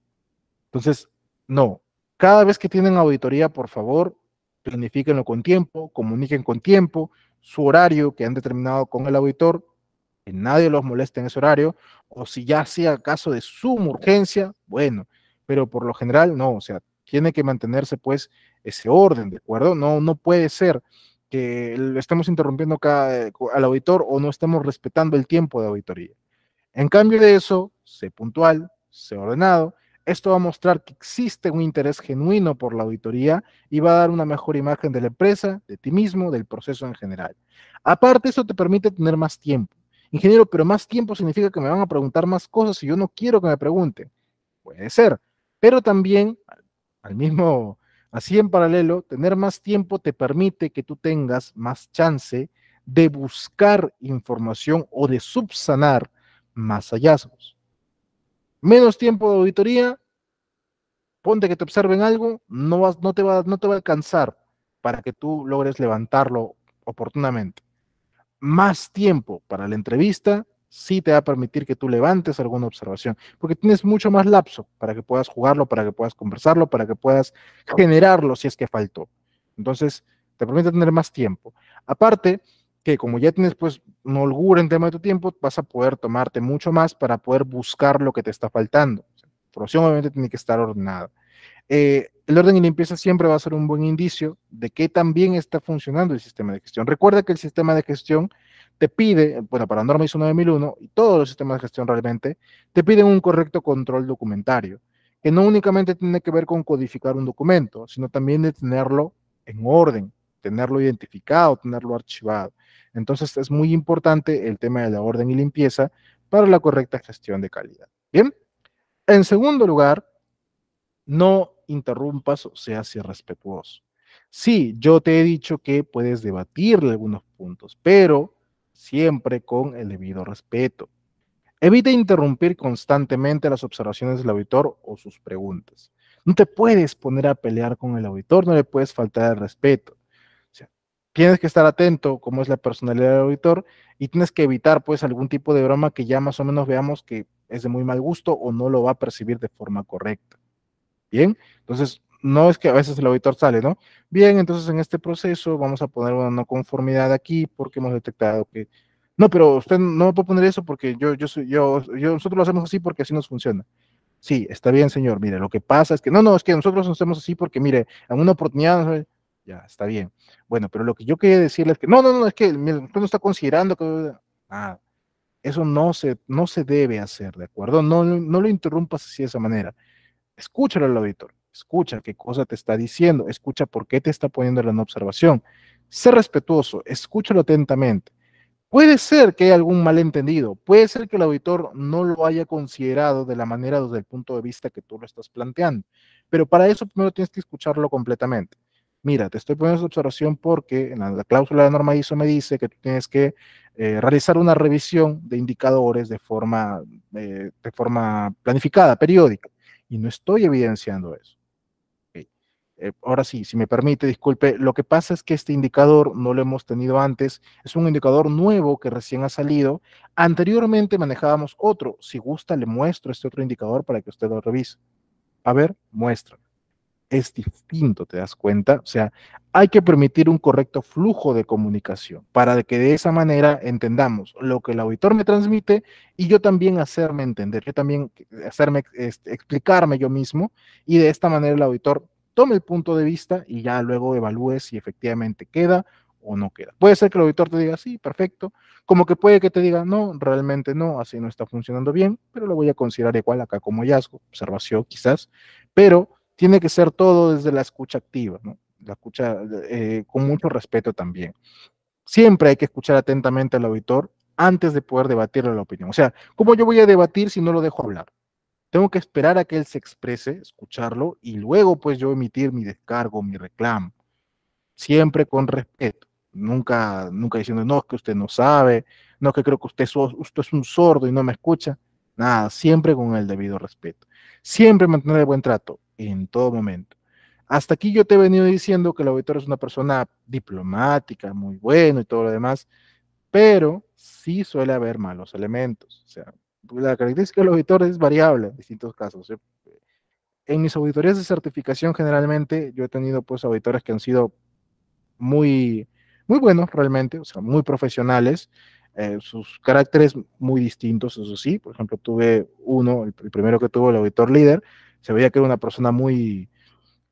Entonces, no. Cada vez que tienen auditoría, por favor, planifíquenlo con tiempo, comuniquen con tiempo su horario que han determinado con el auditor, que nadie los moleste en ese horario, o si ya sea caso de suma urgencia, bueno, pero por lo general no, o sea, tiene que mantenerse pues ese orden, ¿de acuerdo? No, no puede ser que estemos interrumpiendo cada, eh, al auditor o no estemos respetando el tiempo de auditoría. En cambio de eso, sé puntual, sé ordenado. Esto va a mostrar que existe un interés genuino por la auditoría y va a dar una mejor imagen de la empresa, de ti mismo, del proceso en general. Aparte, eso te permite tener más tiempo. Ingeniero, pero más tiempo significa que me van a preguntar más cosas y yo no quiero que me pregunten. Puede ser, pero también al mismo, así en paralelo, tener más tiempo te permite que tú tengas más chance de buscar información o de subsanar más hallazgos. Menos tiempo de auditoría, ponte que te observen algo, no, vas, no, te no te va a alcanzar para que tú logres levantarlo oportunamente. Más tiempo para la entrevista, sí te va a permitir que tú levantes alguna observación, porque tienes mucho más lapso para que puedas jugarlo, para que puedas conversarlo, para que puedas generarlo si es que faltó. Entonces, te permite tener más tiempo. Aparte, que como ya tienes pues no holgura en tema de tu tiempo, vas a poder tomarte mucho más para poder buscar lo que te está faltando. La obviamente tiene que estar ordenada. Eh, el orden y limpieza siempre va a ser un buen indicio de que también está funcionando el sistema de gestión. Recuerda que el sistema de gestión te pide, bueno, para Norma ISO 9001 y todos los sistemas de gestión realmente, te piden un correcto control documentario, que no únicamente tiene que ver con codificar un documento, sino también de tenerlo en orden, tenerlo identificado, tenerlo archivado. Entonces es muy importante el tema de la orden y limpieza para la correcta gestión de calidad. Bien, en segundo lugar, no interrumpas o seas irrespetuoso. Sí, yo te he dicho que puedes debatirle algunos puntos, pero siempre con el debido respeto. Evita interrumpir constantemente las observaciones del auditor o sus preguntas. No te puedes poner a pelear con el auditor, no le puedes faltar el respeto. O sea, tienes que estar atento cómo es la personalidad del auditor y tienes que evitar pues algún tipo de broma que ya más o menos veamos que es de muy mal gusto o no lo va a percibir de forma correcta. Bien, entonces no es que a veces el auditor sale, ¿no? Bien, entonces en este proceso vamos a poner una no conformidad aquí porque hemos detectado que... No, pero usted no puede poner eso porque yo, yo, yo, yo, nosotros lo hacemos así porque así nos funciona. Sí, está bien, señor. Mire, lo que pasa es que, no, no, es que nosotros nos hacemos así porque, mire, en una oportunidad, ya, está bien. Bueno, pero lo que yo quería decirle es que, no, no, no, es que usted no está considerando que, ah, eso no se, no se debe hacer, ¿de acuerdo? No, no lo interrumpas así de esa manera. Escúchalo al auditor. Escucha qué cosa te está diciendo, escucha por qué te está poniendo en observación. Sé respetuoso, escúchalo atentamente. Puede ser que haya algún malentendido, puede ser que el auditor no lo haya considerado de la manera desde el punto de vista que tú lo estás planteando, pero para eso primero tienes que escucharlo completamente. Mira, te estoy poniendo esta observación porque en la, cláusula de norma ISO me dice que tú tienes que eh, realizar una revisión de indicadores de forma, eh, de forma planificada, periódica, y no estoy evidenciando eso. Eh, ahora sí, si me permite, disculpe, lo que pasa es que este indicador no lo hemos tenido antes, es un indicador nuevo que recién ha salido. Anteriormente manejábamos otro, si gusta le muestro este otro indicador para que usted lo revise. A ver, muestra. Es distinto, ¿te das cuenta? O sea, hay que permitir un correcto flujo de comunicación para que de esa manera entendamos lo que el auditor me transmite y yo también hacerme entender, yo también eh, hacerme este, explicarme yo mismo y de esta manera el auditor tome el punto de vista y ya luego evalúe si efectivamente queda o no queda. Puede ser que el auditor te diga, sí, perfecto, como que puede que te diga, no, realmente no, así no está funcionando bien, pero lo voy a considerar igual acá como hallazgo, observación quizás, pero tiene que ser todo desde la escucha activa, ¿no? la escucha eh, con mucho respeto también. Siempre hay que escuchar atentamente al auditor antes de poder debatirle la opinión. O sea, ¿cómo yo voy a debatir si no lo dejo hablar? Tengo que esperar a que él se exprese, escucharlo y luego pues yo emitir mi descargo, mi reclamo. Siempre con respeto. Nunca, nunca diciendo, no, que usted no sabe, no, que creo que usted, usted es un sordo y no me escucha. Nada, siempre con el debido respeto. Siempre mantener el buen trato en todo momento. Hasta aquí yo te he venido diciendo que el auditor es una persona diplomática, muy bueno y todo lo demás, pero sí suele haber malos elementos. O sea, pues, la característica del auditor es variable en distintos casos. En mis auditorías de certificación, generalmente, yo he tenido pues auditores que han sido muy, muy buenos realmente, o sea, muy profesionales, eh, sus caracteres muy distintos, eso sí. Por ejemplo, tuve uno, el, primero que tuvo el auditor líder, se veía que era una persona muy,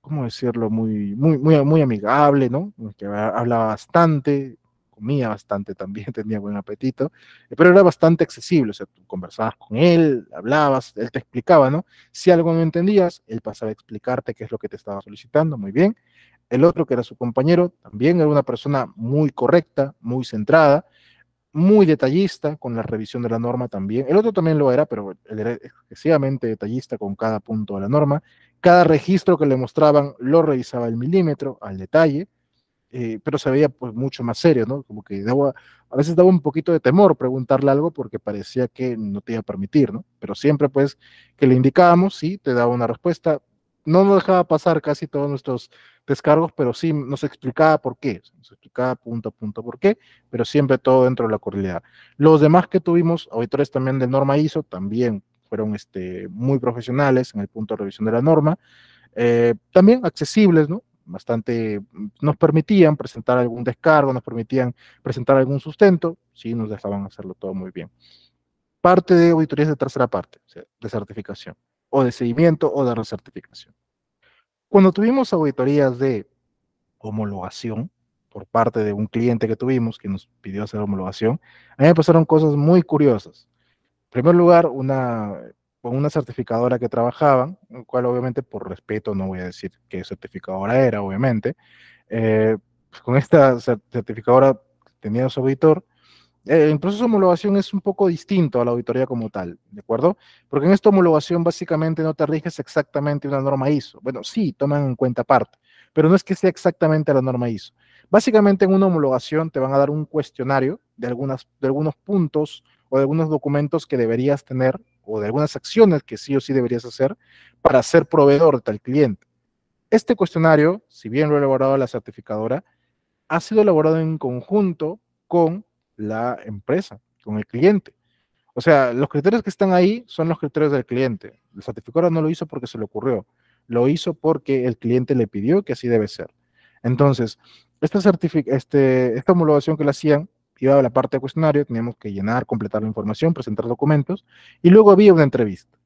¿cómo decirlo? Muy, muy, muy, muy amigable, ¿no? Que hablaba bastante, comía bastante también, tenía buen apetito, eh, pero era bastante accesible, o sea, tú conversabas con él, hablabas, él te explicaba, ¿no? Si algo no entendías, él pasaba a explicarte qué es lo que te estaba solicitando, muy bien. El otro que era su compañero, también era una persona muy correcta, muy centrada, muy detallista con la revisión de la norma también. El otro también lo era, pero él era excesivamente detallista con cada punto de la norma. Cada registro que le mostraban lo revisaba al milímetro, al detalle. Eh, pero se veía pues mucho más serio, ¿no? Como que daba, a veces daba un poquito de temor preguntarle algo porque parecía que no te iba a permitir, ¿no? Pero siempre pues que le indicábamos, sí, te daba una respuesta. No nos dejaba pasar casi todos nuestros descargos, pero sí nos explicaba por qué, nos explicaba punto a punto por qué, pero siempre todo dentro de la cordialidad. Los demás que tuvimos, auditores también de norma ISO, también fueron este, muy profesionales en el punto de revisión de la norma, eh, también accesibles, ¿no? bastante, nos permitían presentar algún descargo, nos permitían presentar algún sustento, sí, nos dejaban hacerlo todo muy bien. Parte de auditorías de tercera parte, de certificación, o de seguimiento o de recertificación. Cuando tuvimos auditorías de homologación, por parte de un cliente que tuvimos que nos pidió hacer homologación, a mí me pasaron cosas muy curiosas. En primer lugar, una con una certificadora que trabajaban, cual obviamente por respeto no voy a decir qué certificadora era, obviamente. Eh, pues, con esta certificadora tenía su auditor. el proceso de homologación es un poco distinto a la auditoría como tal, ¿de acuerdo? Porque en esta homologación básicamente no te riges exactamente una norma ISO. Bueno, sí, toman en cuenta parte, pero no es que sea exactamente la norma ISO. Básicamente en una homologación te van a dar un cuestionario de, algunas, de algunos puntos o de algunos documentos que deberías tener o de algunas acciones que sí o sí deberías hacer para ser proveedor de tal cliente. Este cuestionario, si bien lo ha elaborado la certificadora, ha sido elaborado en conjunto con la empresa, con el cliente. O sea, los criterios que están ahí son los criterios del cliente. La certificadora no lo hizo porque se le ocurrió, lo hizo porque el cliente le pidió que así debe ser. Entonces, esta, este, esta homologación que le hacían iba la parte de cuestionario, teníamos que llenar, completar la información, presentar documentos, y luego había una entrevista.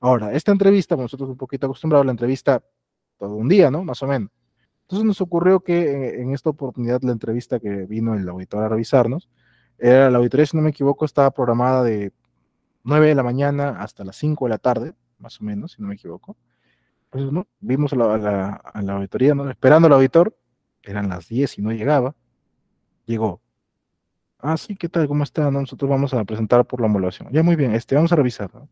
Ahora, esta entrevista, nosotros un poquito acostumbrados, la entrevista todo un día, ¿no? Más o menos. Entonces nos ocurrió que eh, en esta oportunidad la entrevista que vino el auditor a revisarnos, era la auditoría, si no me equivoco, estaba programada de 9 de la mañana hasta las 5 de la tarde, más o menos, si no me equivoco. Pues, ¿no? Vimos la, a, la, a la, auditoría, ¿no? Esperando al auditor, eran las 10 y no llegaba. Llegó. Ah, sí, ¿qué tal? ¿Cómo está? nosotros vamos a presentar por la emulación. Ya muy bien, este, vamos a revisar. ¿no?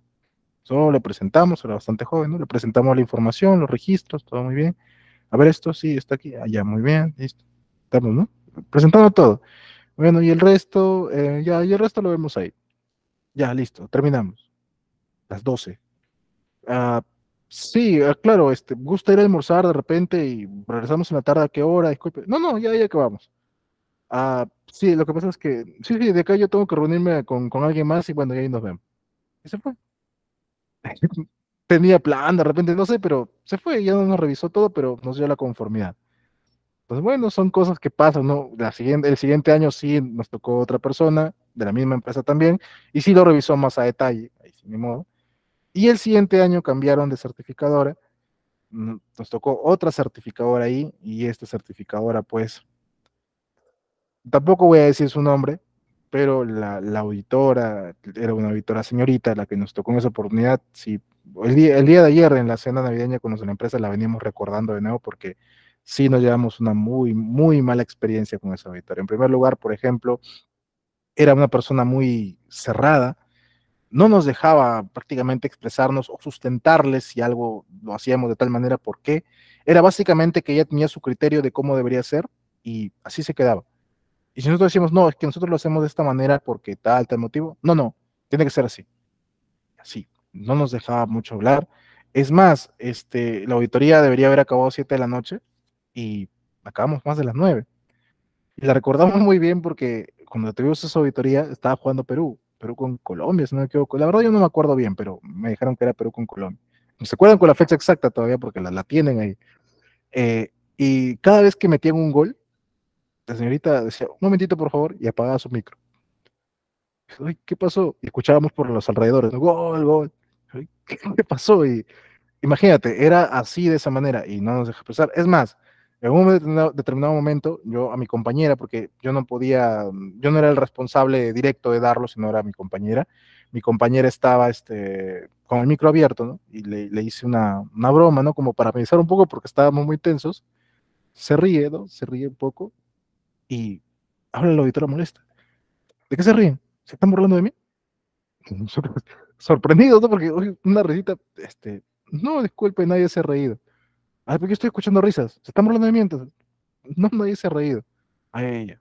Solo le presentamos, era bastante joven, ¿no? Le presentamos la información, los registros, todo muy bien. A ver, esto sí, está aquí, allá, ah, muy bien, listo. Estamos, ¿no? Presentando todo. Bueno, y el resto, eh, ya, y el resto lo vemos ahí. Ya, listo, terminamos. Las 12. Ah, sí, ah, claro, este, gusta ir a almorzar de repente y regresamos en la tarde, ¿a qué hora? Disculpe. No, no, ya, ya que vamos. Ah, sí, lo que pasa es que, sí, sí, de acá yo tengo que reunirme con, con alguien más y bueno, y ahí nos vemos. Y se fue. Tenía plan, de repente, no sé, pero se fue, ya no nos revisó todo, pero nos dio la conformidad. Pues bueno, son cosas que pasan, ¿no? La siguiente, el siguiente año sí nos tocó otra persona, de la misma empresa también, y sí lo revisó más a detalle, ahí sin ni modo. Y el siguiente año cambiaron de certificadora, mm, nos tocó otra certificadora ahí, y esta certificadora, pues, tampoco voy a decir su nombre, pero la, auditora, era una auditora señorita la que nos tocó en esa oportunidad, sí, el día, el día de ayer en la cena navideña con nuestra empresa la veníamos recordando de nuevo porque sí nos llevamos una muy, muy mala experiencia con esa auditora. En primer lugar, por ejemplo, era una persona muy cerrada, no nos dejaba prácticamente expresarnos o sustentarles si algo lo hacíamos de tal manera, porque Era básicamente que ella tenía su criterio de cómo debería ser y así se quedaba. Y si nosotros decimos, no, es que nosotros lo hacemos de esta manera porque tal, tal motivo, no, no, tiene que ser así. Así, no nos dejaba mucho hablar. Es más, este, la auditoría debería haber acabado 7 de la noche y acabamos más de las 9. Y la recordamos muy bien porque cuando tuvimos esa auditoría estaba jugando Perú, Perú con Colombia, si no me equivoco. La verdad yo no me acuerdo bien, pero me dijeron que era Perú con Colombia. ¿Se acuerdan con la fecha exacta todavía? Porque la, la tienen ahí. Eh, y cada vez que metían un gol, la señorita decía, un momentito por favor, y apagaba su micro. ¿qué pasó? Y escuchábamos por los alrededores, gol, gol. ¿Qué pasó? Y imagínate, era así de esa manera y no nos deja expresar. Es más, en un determinado, momento, yo a mi compañera, porque yo no podía, yo no era el responsable directo de darlo, sino era mi compañera. Mi compañera estaba este, con el micro abierto, ¿no? Y le, le hice una, una, broma, ¿no? Como para pensar un poco, porque estábamos muy tensos. Se ríe, Se ríe un poco y ahora la auditora molesta. ¿De qué se ríen? ¿Se están burlando de mí? Mm, sorprendido sorprendidos, ¿no? Porque una risita, este, no, disculpe, nadie se ha reído. Ah, porque estoy escuchando risas. ¿Se están burlando de mí entonces? No, nadie se ha reído. Ay, ella.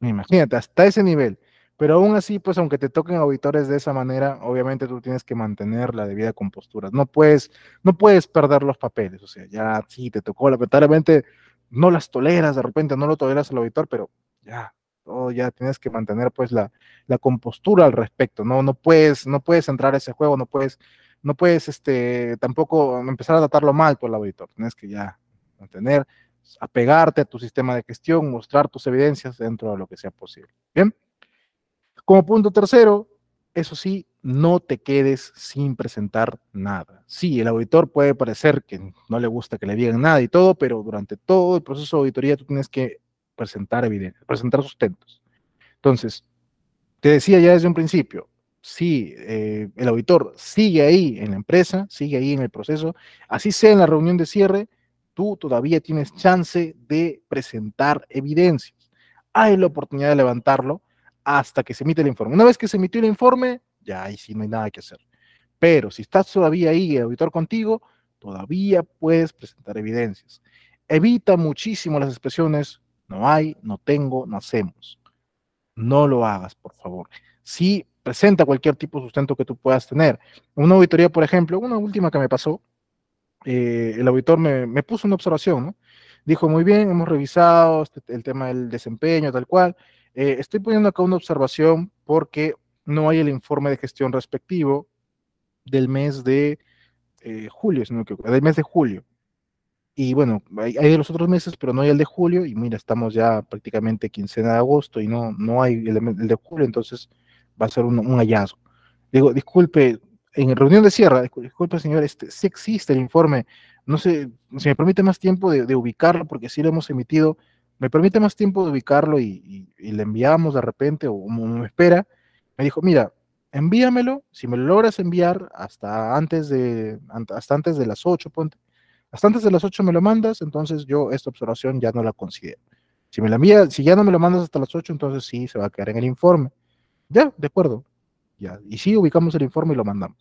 Imagínate, hasta ese nivel. Pero aún así, pues aunque te toquen auditores de esa manera, obviamente tú tienes que mantener la debida compostura. No puedes, no puedes perder los papeles. O sea, ya sí, te tocó. Lamentablemente, no las toleras de repente, no lo toleras al auditor, pero ya, todo ya tienes que mantener pues la, compostura al respecto, ¿no? No puedes, no puedes entrar a ese juego, no puedes, no puedes este, tampoco empezar a tratarlo mal por el auditor, tienes que ya mantener, apegarte a tu sistema de gestión, mostrar tus evidencias dentro de lo que sea posible. Bien. Como punto tercero, eso sí, no te quedes sin presentar nada. Sí, el auditor puede parecer que no le gusta que le digan nada y todo, pero durante todo el proceso de auditoría tú tienes que presentar evidencia, presentar sustentos. Entonces, te decía ya desde un principio, si eh, el auditor sigue ahí en la empresa, sigue ahí en el proceso, así sea en la reunión de cierre, tú todavía tienes chance de presentar evidencias. Hay la oportunidad de levantarlo hasta que se emite el informe. Una vez que se emitió el informe, ya ahí sí no hay nada que hacer. Pero si estás todavía ahí, el auditor contigo, todavía puedes presentar evidencias. Evita muchísimo las expresiones no hay, no tengo, no hacemos. No lo hagas, por favor. Sí, presenta cualquier tipo de sustento que tú puedas tener. Una auditoría, por ejemplo, una última que me pasó, eh, el auditor me, puso una observación, ¿no? Dijo, muy bien, hemos revisado este, el tema del desempeño, tal cual. Eh, estoy poniendo acá una observación porque no hay el informe de gestión respectivo del mes de eh, julio, sino que, del mes de julio. Y bueno, hay, de los otros meses, pero no hay el de julio. Y mira, estamos ya prácticamente quincena de agosto y no, no hay el, de julio, entonces va a ser un, hallazgo. Digo, disculpe, en reunión de cierre, disculpe señor, este, sí existe el informe, no sé, si me permite más tiempo de, ubicarlo, porque si lo hemos emitido, me permite más tiempo de ubicarlo y, y le enviamos de repente, o me espera, me dijo, mira, envíamelo, si me lo logras enviar hasta antes de, hasta antes de las 8, ponte, hasta antes de las 8 me lo mandas, entonces yo esta observación ya no la considero. Si me la si ya no me lo mandas hasta las 8, entonces sí, se va a quedar en el informe. Ya, de acuerdo. Ya. Y sí, ubicamos el informe y lo mandamos.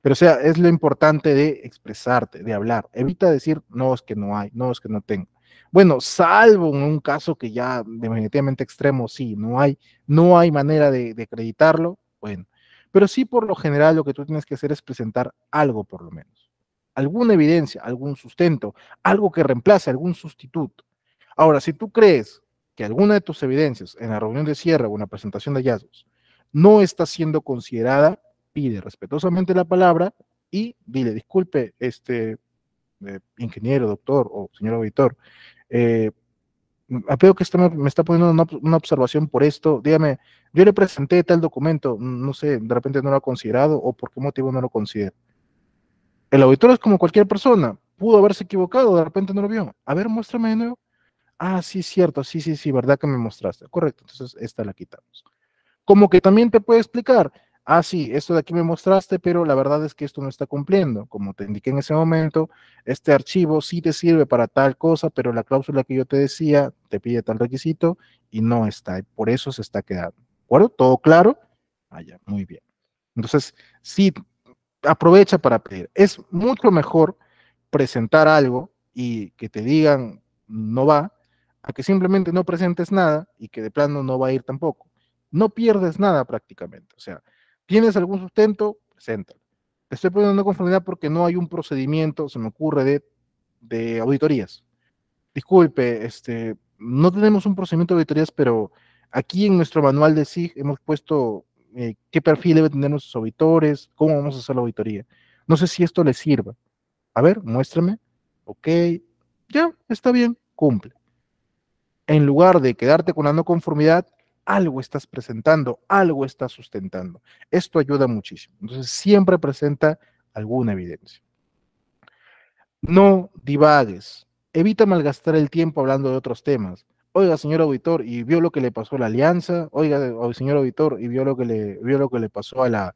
Pero o sea, es lo importante de expresarte, de hablar. Evita decir, no, es que no hay, no, es que no tengo. Bueno, salvo en un caso que ya definitivamente extremo, sí, no hay, no hay manera de, acreditarlo, bueno, pero sí por lo general lo que tú tienes que hacer es presentar algo por lo menos, alguna evidencia, algún sustento, algo que reemplace, algún sustituto. Ahora, si tú crees que alguna de tus evidencias en la reunión de cierre o en la presentación de hallazgos no está siendo considerada, pide respetuosamente la palabra y dile, disculpe, este eh, ingeniero, doctor o señor auditor, eh, veo que esto me, está poniendo una, una, observación por esto, dígame, yo le presenté tal documento, no sé, de repente no lo ha considerado o por qué motivo no lo considera. El auditor es como cualquier persona, pudo haberse equivocado, de repente no lo vio. A ver, muéstrame de nuevo. Ah, sí, cierto, sí, sí, sí, verdad que me mostraste. Correcto, entonces esta la quitamos. Como que también te puede explicar, ah, sí, esto de aquí me mostraste, pero la verdad es que esto no está cumpliendo. Como te indiqué en ese momento, este archivo sí te sirve para tal cosa, pero la cláusula que yo te decía te pide tal requisito y no está, por eso se está quedando. ¿De acuerdo? ¿Todo claro? Allá, ah, muy bien. Entonces, sí, aprovecha para pedir. Es mucho mejor presentar algo y que te digan no va, a que simplemente no presentes nada y que de plano no va a ir tampoco. No pierdes nada prácticamente. O sea, ¿Tienes algún sustento? Preséntalo. Te estoy poniendo una conformidad porque no hay un procedimiento, se me ocurre, de, auditorías. Disculpe, este, no tenemos un procedimiento de auditorías, pero aquí en nuestro manual de SIG hemos puesto eh, qué perfil deben tener nuestros auditores, cómo vamos a hacer la auditoría. No sé si esto le sirva. A ver, muéstrame. Ok, ya, está bien, cumple. En lugar de quedarte con la no conformidad, algo estás presentando, algo estás sustentando. Esto ayuda muchísimo. Entonces, siempre presenta alguna evidencia. No divagues. Evita malgastar el tiempo hablando de otros temas. Oiga, señor auditor, y vio lo que le pasó a la alianza. Oiga, señor auditor, y vio lo que le, vio lo que le pasó a la,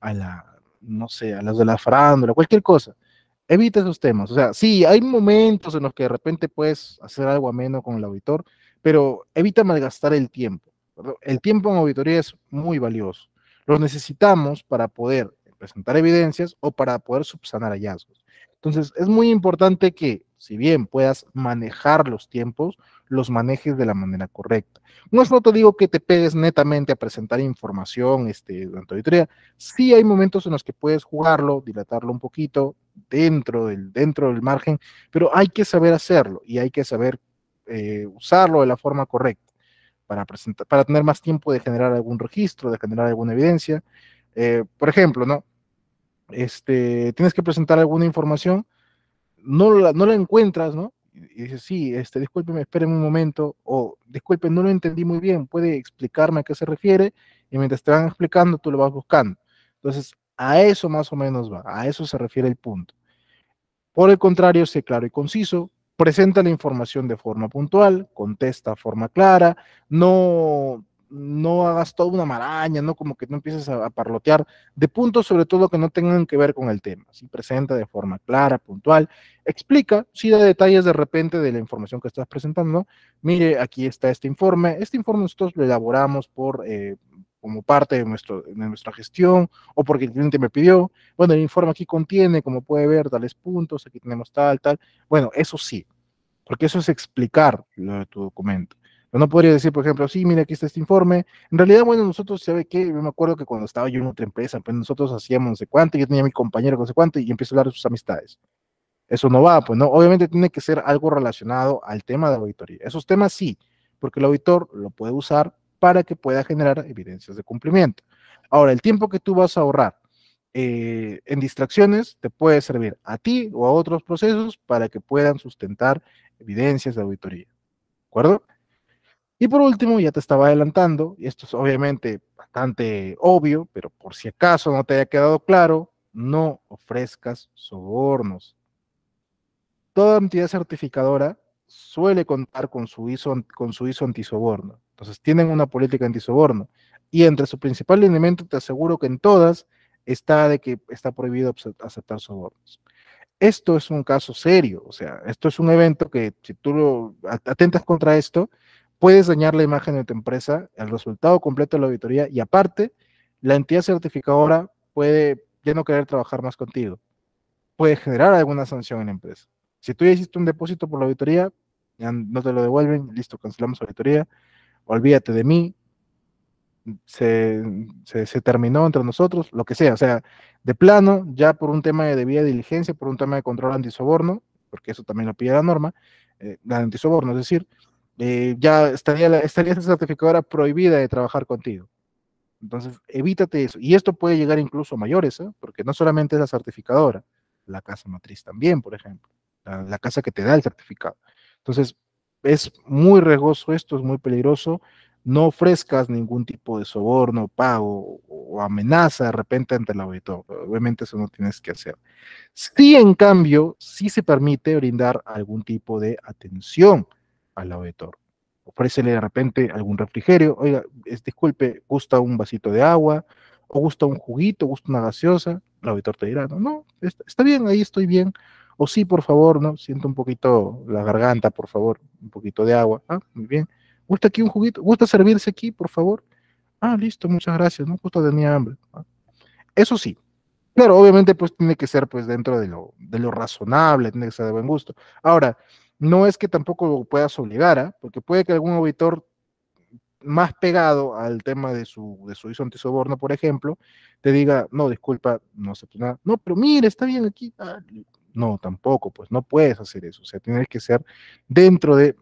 a la, no sé, a las de la frándula, cualquier cosa evita esos temas. O sea, sí, hay momentos en los que de repente puedes hacer algo ameno con el auditor, pero evita malgastar el tiempo. El tiempo en auditoría es muy valioso. Los necesitamos para poder presentar evidencias o para poder subsanar hallazgos. Entonces, es muy importante que, si bien puedas manejar los tiempos, los manejes de la manera correcta. No es lo te digo que te pegues netamente a presentar información este, durante auditoría. Sí hay momentos en los que puedes jugarlo, dilatarlo un poquito dentro del, dentro del margen, pero hay que saber hacerlo y hay que saber eh, usarlo de la forma correcta para, presentar, para tener más tiempo de generar algún registro, de generar alguna evidencia. Eh, por ejemplo, ¿no? Este, tienes que presentar alguna información, no la, no la encuentras, ¿no? Y, dices, sí, este, discúlpeme, un momento, o disculpe, no lo entendí muy bien, puede explicarme a qué se refiere, y mientras te van explicando, tú lo vas buscando. Entonces, a eso más o menos va, a eso se refiere el punto. Por el contrario, sé claro y conciso, presenta la información de forma puntual, contesta de forma clara, no, no hagas toda una maraña, no como que no empieces a, parlotear de puntos, sobre todo que no tengan que ver con el tema. Si presenta de forma clara, puntual, explica, si da detalles de repente de la información que estás presentando, mire, aquí está este informe, este informe nosotros lo elaboramos por... Eh, como parte de, nuestro, de nuestra gestión o porque el cliente me pidió. Bueno, el informe aquí contiene, como puede ver, tales puntos, aquí tenemos tal, tal. Bueno, eso sí, porque eso es explicar lo de tu documento. yo no podría decir, por ejemplo, sí, mira, aquí está este informe. En realidad, bueno, nosotros, ¿sabe qué? Yo me acuerdo que cuando estaba yo en otra empresa, pues nosotros hacíamos no sé cuánto, yo tenía mi compañero con no sé cuánto y empiezo a hablar de sus amistades. Eso no va, pues no. Obviamente tiene que ser algo relacionado al tema de la auditoría. Esos temas sí, porque el auditor lo puede usar para que pueda generar evidencias de cumplimiento. Ahora, el tiempo que tú vas a ahorrar eh, en distracciones te puede servir a ti o a otros procesos para que puedan sustentar evidencias de auditoría. ¿De acuerdo? Y por último, ya te estaba adelantando, y esto es obviamente bastante obvio, pero por si acaso no te haya quedado claro, no ofrezcas sobornos. Toda entidad certificadora suele contar con su con su ISO antisoborno. Entonces tienen una política anti-soborno, Y entre su principal elemento, te aseguro que en todas está de que está prohibido aceptar sobornos. Esto es un caso serio, o sea, esto es un evento que si tú lo atentas contra esto, puedes dañar la imagen de tu empresa, el resultado completo de la auditoría y aparte, la entidad certificadora puede ya no querer trabajar más contigo. Puede generar alguna sanción en la empresa. Si tú ya hiciste un depósito por la auditoría, ya no te lo devuelven, listo, cancelamos la auditoría, olvídate de mí, se, terminó entre nosotros, lo que sea. O sea, de plano, ya por un tema de debida diligencia, por un tema de control antisoborno, porque eso también lo pide la norma, eh, la antisoborno, es decir, eh, ya estaría, la, estaría esa certificadora prohibida de trabajar contigo. Entonces, evítate eso. Y esto puede llegar incluso a mayores, ¿eh? porque no solamente es la certificadora, la casa matriz también, por ejemplo, la casa que te da el certificado. Entonces, es muy regoso esto, es muy peligroso. No ofrezcas ningún tipo de soborno, pago o amenaza de repente ante el auditor. Obviamente eso no tienes que hacer. Sí, en cambio, sí se permite brindar algún tipo de atención al auditor. Ofrécele de repente algún refrigerio. Oiga, disculpe, gusta un vasito de agua, o gusta un juguito, gusta una gaseosa. El auditor te dirá, no, no, está bien, ahí estoy bien o sí, por favor, ¿no? Siento un poquito la garganta, por favor, un poquito de agua. Ah, muy bien. ¿Gusta aquí un juguito? ¿Gusta servirse aquí, por favor? Ah, listo, muchas gracias, ¿no? Justo tenía hambre. Eso sí, pero obviamente pues tiene que ser pues dentro de lo, razonable, tiene que ser de buen gusto. Ahora, no es que tampoco lo puedas obligar, ¿ah? porque puede que algún auditor más pegado al tema de su, de su por ejemplo, te diga, no, disculpa, no acepto nada. No, pero mire, está bien aquí. Ah, no, tampoco, pues no puedes hacer eso. O sea, tienes que ser dentro de,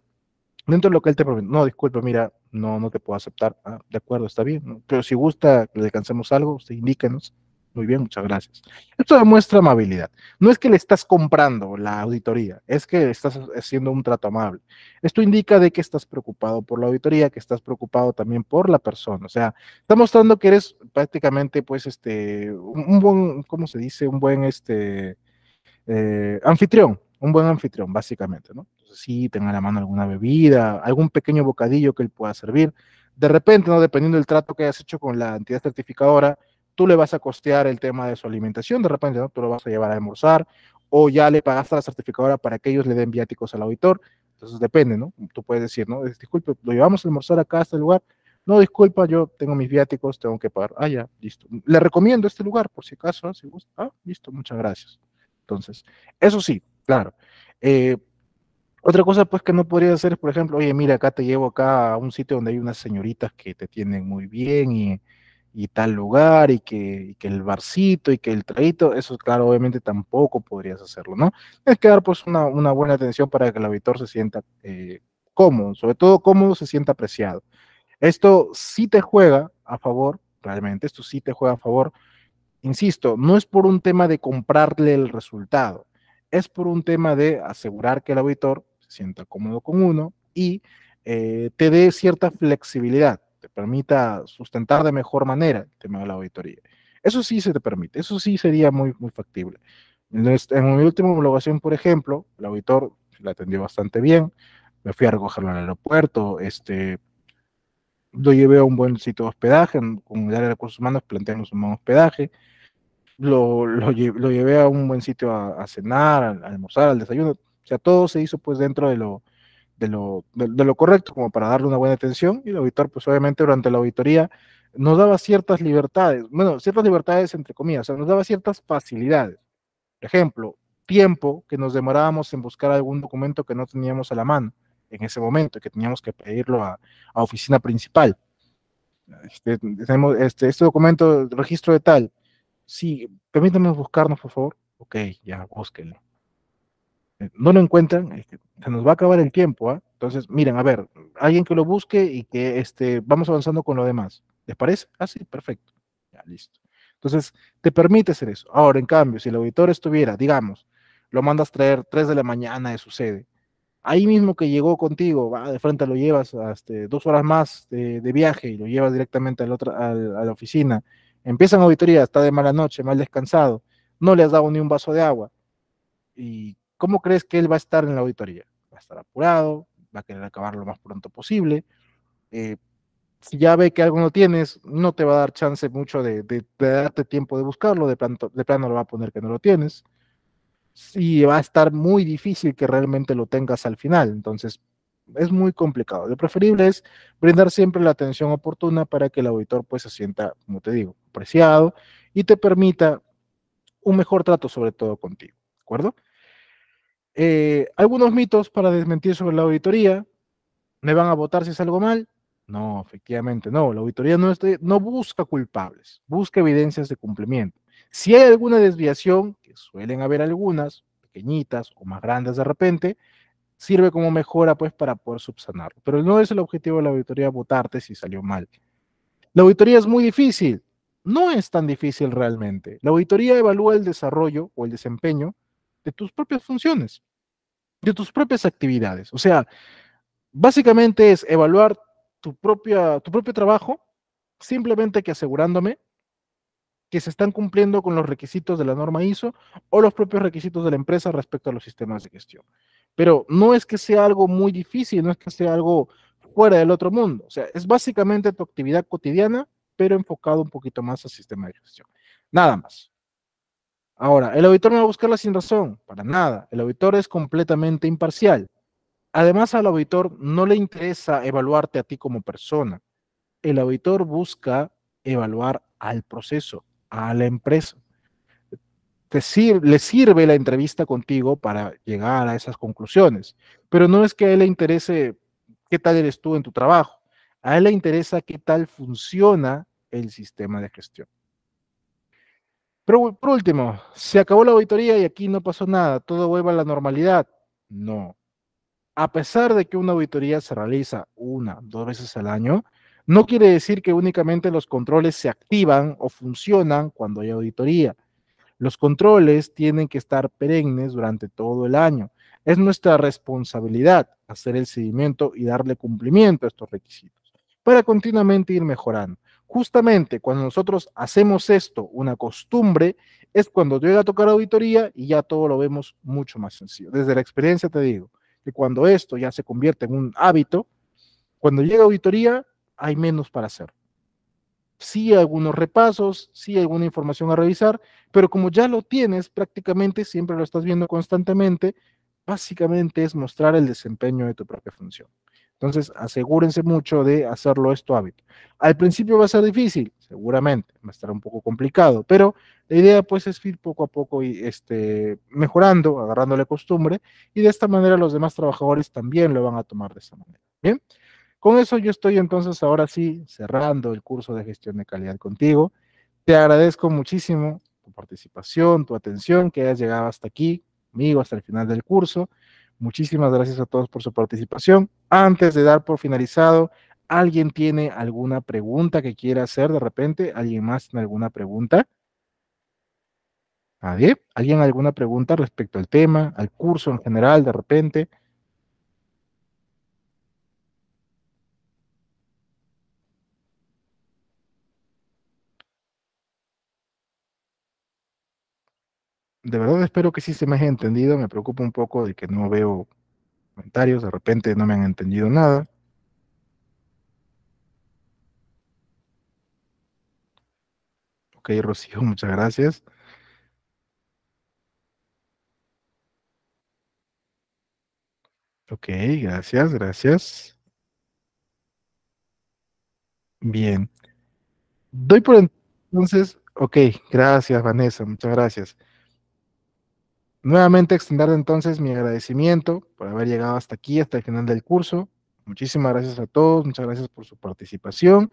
dentro de lo que él te promete. No, disculpe, mira, no, no te puedo aceptar. Ah, de acuerdo, está bien. Pero si gusta que le alcancemos algo, usted indíquenos Muy bien, muchas gracias. Esto demuestra amabilidad. No es que le estás comprando la auditoría, es que estás haciendo un trato amable. Esto indica de que estás preocupado por la auditoría, que estás preocupado también por la persona. O sea, está mostrando que eres prácticamente, pues, este, un buen, ¿cómo se dice? Un buen, este, eh, anfitrión, un buen anfitrión, básicamente, ¿no? Entonces, sí, tenga a la mano alguna bebida, algún pequeño bocadillo que él pueda servir. De repente, ¿no? Dependiendo del trato que hayas hecho con la entidad certificadora, tú le vas a costear el tema de su alimentación, de repente, ¿no? Tú lo vas a llevar a almorzar o ya le pagaste a la certificadora para que ellos le den viáticos al auditor. Entonces, depende, ¿no? Tú puedes decir, ¿no? Disculpe, lo llevamos a almorzar acá a este lugar. No, disculpa, yo tengo mis viáticos, tengo que pagar. Ah, ya, listo. Le recomiendo este lugar, por si acaso, si gusta. Ah, listo, muchas gracias. Entonces, eso sí, claro. Eh, otra cosa pues que no podría hacer es, por ejemplo, oye, mira, acá te llevo acá a un sitio donde hay unas señoritas que te tienen muy bien y, y tal lugar y que, que, el barcito y que el traguito, eso claro, obviamente tampoco podrías hacerlo, ¿no? Es que dar pues una, buena atención para que el auditor se sienta eh, cómodo, sobre todo cómodo se sienta apreciado. Esto sí te juega a favor, realmente, esto sí te juega a favor, Insisto, no es por un tema de comprarle el resultado, es por un tema de asegurar que el auditor se sienta cómodo con uno y eh, te dé cierta flexibilidad, te permita sustentar de mejor manera el tema de la auditoría. Eso sí se te permite, eso sí sería muy, muy factible. En mi última homologación, por ejemplo, el auditor la atendió bastante bien, me fui a recogerlo el aeropuerto, este, lo llevé a un buen sitio de hospedaje, con el de recursos humanos planteamos un buen hospedaje, lo, lo, lo, llevé a un buen sitio a, cenar, a, almorzar, al desayuno, o sea, todo se hizo pues dentro de lo, de lo, de, lo correcto, como para darle una buena atención, y el auditor pues obviamente durante la auditoría nos daba ciertas libertades, bueno, ciertas libertades entre comillas, o sea, nos daba ciertas facilidades. Por ejemplo, tiempo que nos demorábamos en buscar algún documento que no teníamos a la mano en ese momento, que teníamos que pedirlo a, oficina principal. Este, tenemos este, este documento, registro de tal. Sí, permítanme buscarnos, por favor. Ok, ya, búsquenlo. Eh, no lo encuentran, se nos va a acabar el tiempo, ¿ah? Entonces, miren, a ver, alguien que lo busque y que este, vamos avanzando con lo demás. ¿Les parece? Ah, sí, perfecto. Ya, listo. Entonces, te permite hacer eso. Ahora, en cambio, si el auditor estuviera, digamos, lo mandas traer 3 de la mañana de su sede, ahí mismo que llegó contigo, va de frente lo llevas hasta este, dos horas más de, viaje y lo llevas directamente a la oficina. Empiezan auditoría, está de mala noche, mal descansado, no le has dado ni un vaso de agua. ¿Y cómo crees que él va a estar en la auditoría? Va a estar apurado, va a querer acabar lo más pronto posible. Eh, si ya ve que algo no tienes, no te va a dar chance mucho de, darte tiempo de buscarlo, de, de plano lo va a poner que no lo tienes y va a estar muy difícil que realmente lo tengas al final. Entonces, es muy complicado. Lo preferible es brindar siempre la atención oportuna para que el auditor pues se sienta, como te digo, apreciado y te permita un mejor trato sobre todo contigo, ¿de acuerdo? Eh, algunos mitos para desmentir sobre la auditoría. ¿Me van a votar si es algo mal? No, efectivamente, no. La auditoría no busca culpables, busca evidencias de cumplimiento. Si hay alguna desviación, suelen haber algunas, pequeñitas o más grandes de repente, sirve como mejora pues para poder subsanarlo. Pero no es el objetivo de la auditoría votarte si salió mal. La auditoría es muy difícil. No es tan difícil realmente. La auditoría evalúa el desarrollo o el desempeño de tus propias funciones, de tus propias actividades. O sea, básicamente es evaluar tu, propia, tu propio trabajo, simplemente que asegurándome que se están cumpliendo con los requisitos de la norma ISO o los propios requisitos de la empresa respecto a los sistemas de gestión. Pero no es que sea algo muy difícil, no es que sea algo fuera del otro mundo. O sea, es básicamente tu actividad cotidiana, pero enfocado un poquito más al sistema de gestión. Nada más. Ahora, el auditor no va a buscarla sin razón, para nada. El auditor es completamente imparcial. Además, al auditor no le interesa evaluarte a ti como persona. El auditor busca evaluar al proceso, a la empresa. Te le sirve la entrevista contigo para llegar a esas conclusiones, pero no es que a él le interese qué tal eres tú en tu trabajo, a él le interesa qué tal funciona el sistema de gestión. Pero por último, se acabó la auditoría y aquí no pasó nada, todo vuelve a la normalidad. No. A pesar de que una auditoría se realiza una, dos veces al año, no quiere decir que únicamente los controles se activan o funcionan cuando hay auditoría. Los controles tienen que estar perennes durante todo el año. Es nuestra responsabilidad hacer el seguimiento y darle cumplimiento a estos requisitos para continuamente ir mejorando. Justamente cuando nosotros hacemos esto una costumbre, es cuando llega a tocar auditoría y ya todo lo vemos mucho más sencillo. Desde la experiencia te digo que cuando esto ya se convierte en un hábito, cuando llega auditoría hay menos para hacer. Sí algunos repasos, sí alguna información a revisar, pero como ya lo tienes prácticamente, siempre lo estás viendo constantemente, básicamente es mostrar el desempeño de tu propia función. Entonces, asegúrense mucho de hacerlo esto hábito. Al principio va a ser difícil, seguramente, va a estar un poco complicado, pero la idea pues es ir poco a poco y, este, mejorando, agarrándole costumbre, y de esta manera los demás trabajadores también lo van a tomar de esta manera. Bien, con eso yo estoy entonces ahora sí cerrando el curso de gestión de calidad contigo. Te agradezco muchísimo tu participación, tu atención, que hayas llegado hasta aquí, conmigo, hasta el final del curso. Muchísimas gracias a todos por su participación. Antes de dar por finalizado, ¿alguien tiene alguna pregunta que quiera hacer de repente? ¿Alguien más tiene alguna pregunta? ¿Nadie? ¿Alguien alguna pregunta respecto al tema, al curso en general de repente? de verdad espero que sí se me haya entendido. Me preocupa un poco de que no veo comentarios, de repente no me han entendido nada. Ok, Rocío, muchas gracias. Ok, gracias, gracias. Bien. Doy por entonces, ok, gracias Vanessa, muchas gracias. Nuevamente extender entonces mi agradecimiento por haber llegado hasta aquí, hasta el final del curso. Muchísimas gracias a todos, muchas gracias por su participación.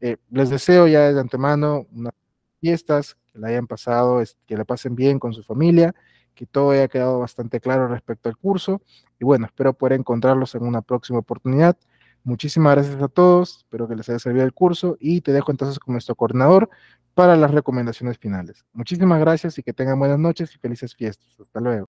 Eh, les deseo ya de antemano unas fiestas, que la hayan pasado, que la pasen bien con su familia, que todo haya quedado bastante claro respecto al curso. Y bueno, espero poder encontrarlos en una próxima oportunidad. Muchísimas gracias a todos, espero que les haya servido el curso y te dejo entonces con nuestro coordinador para las recomendaciones finales. Muchísimas gracias y que tengan buenas noches y felices fiestas. Hasta luego.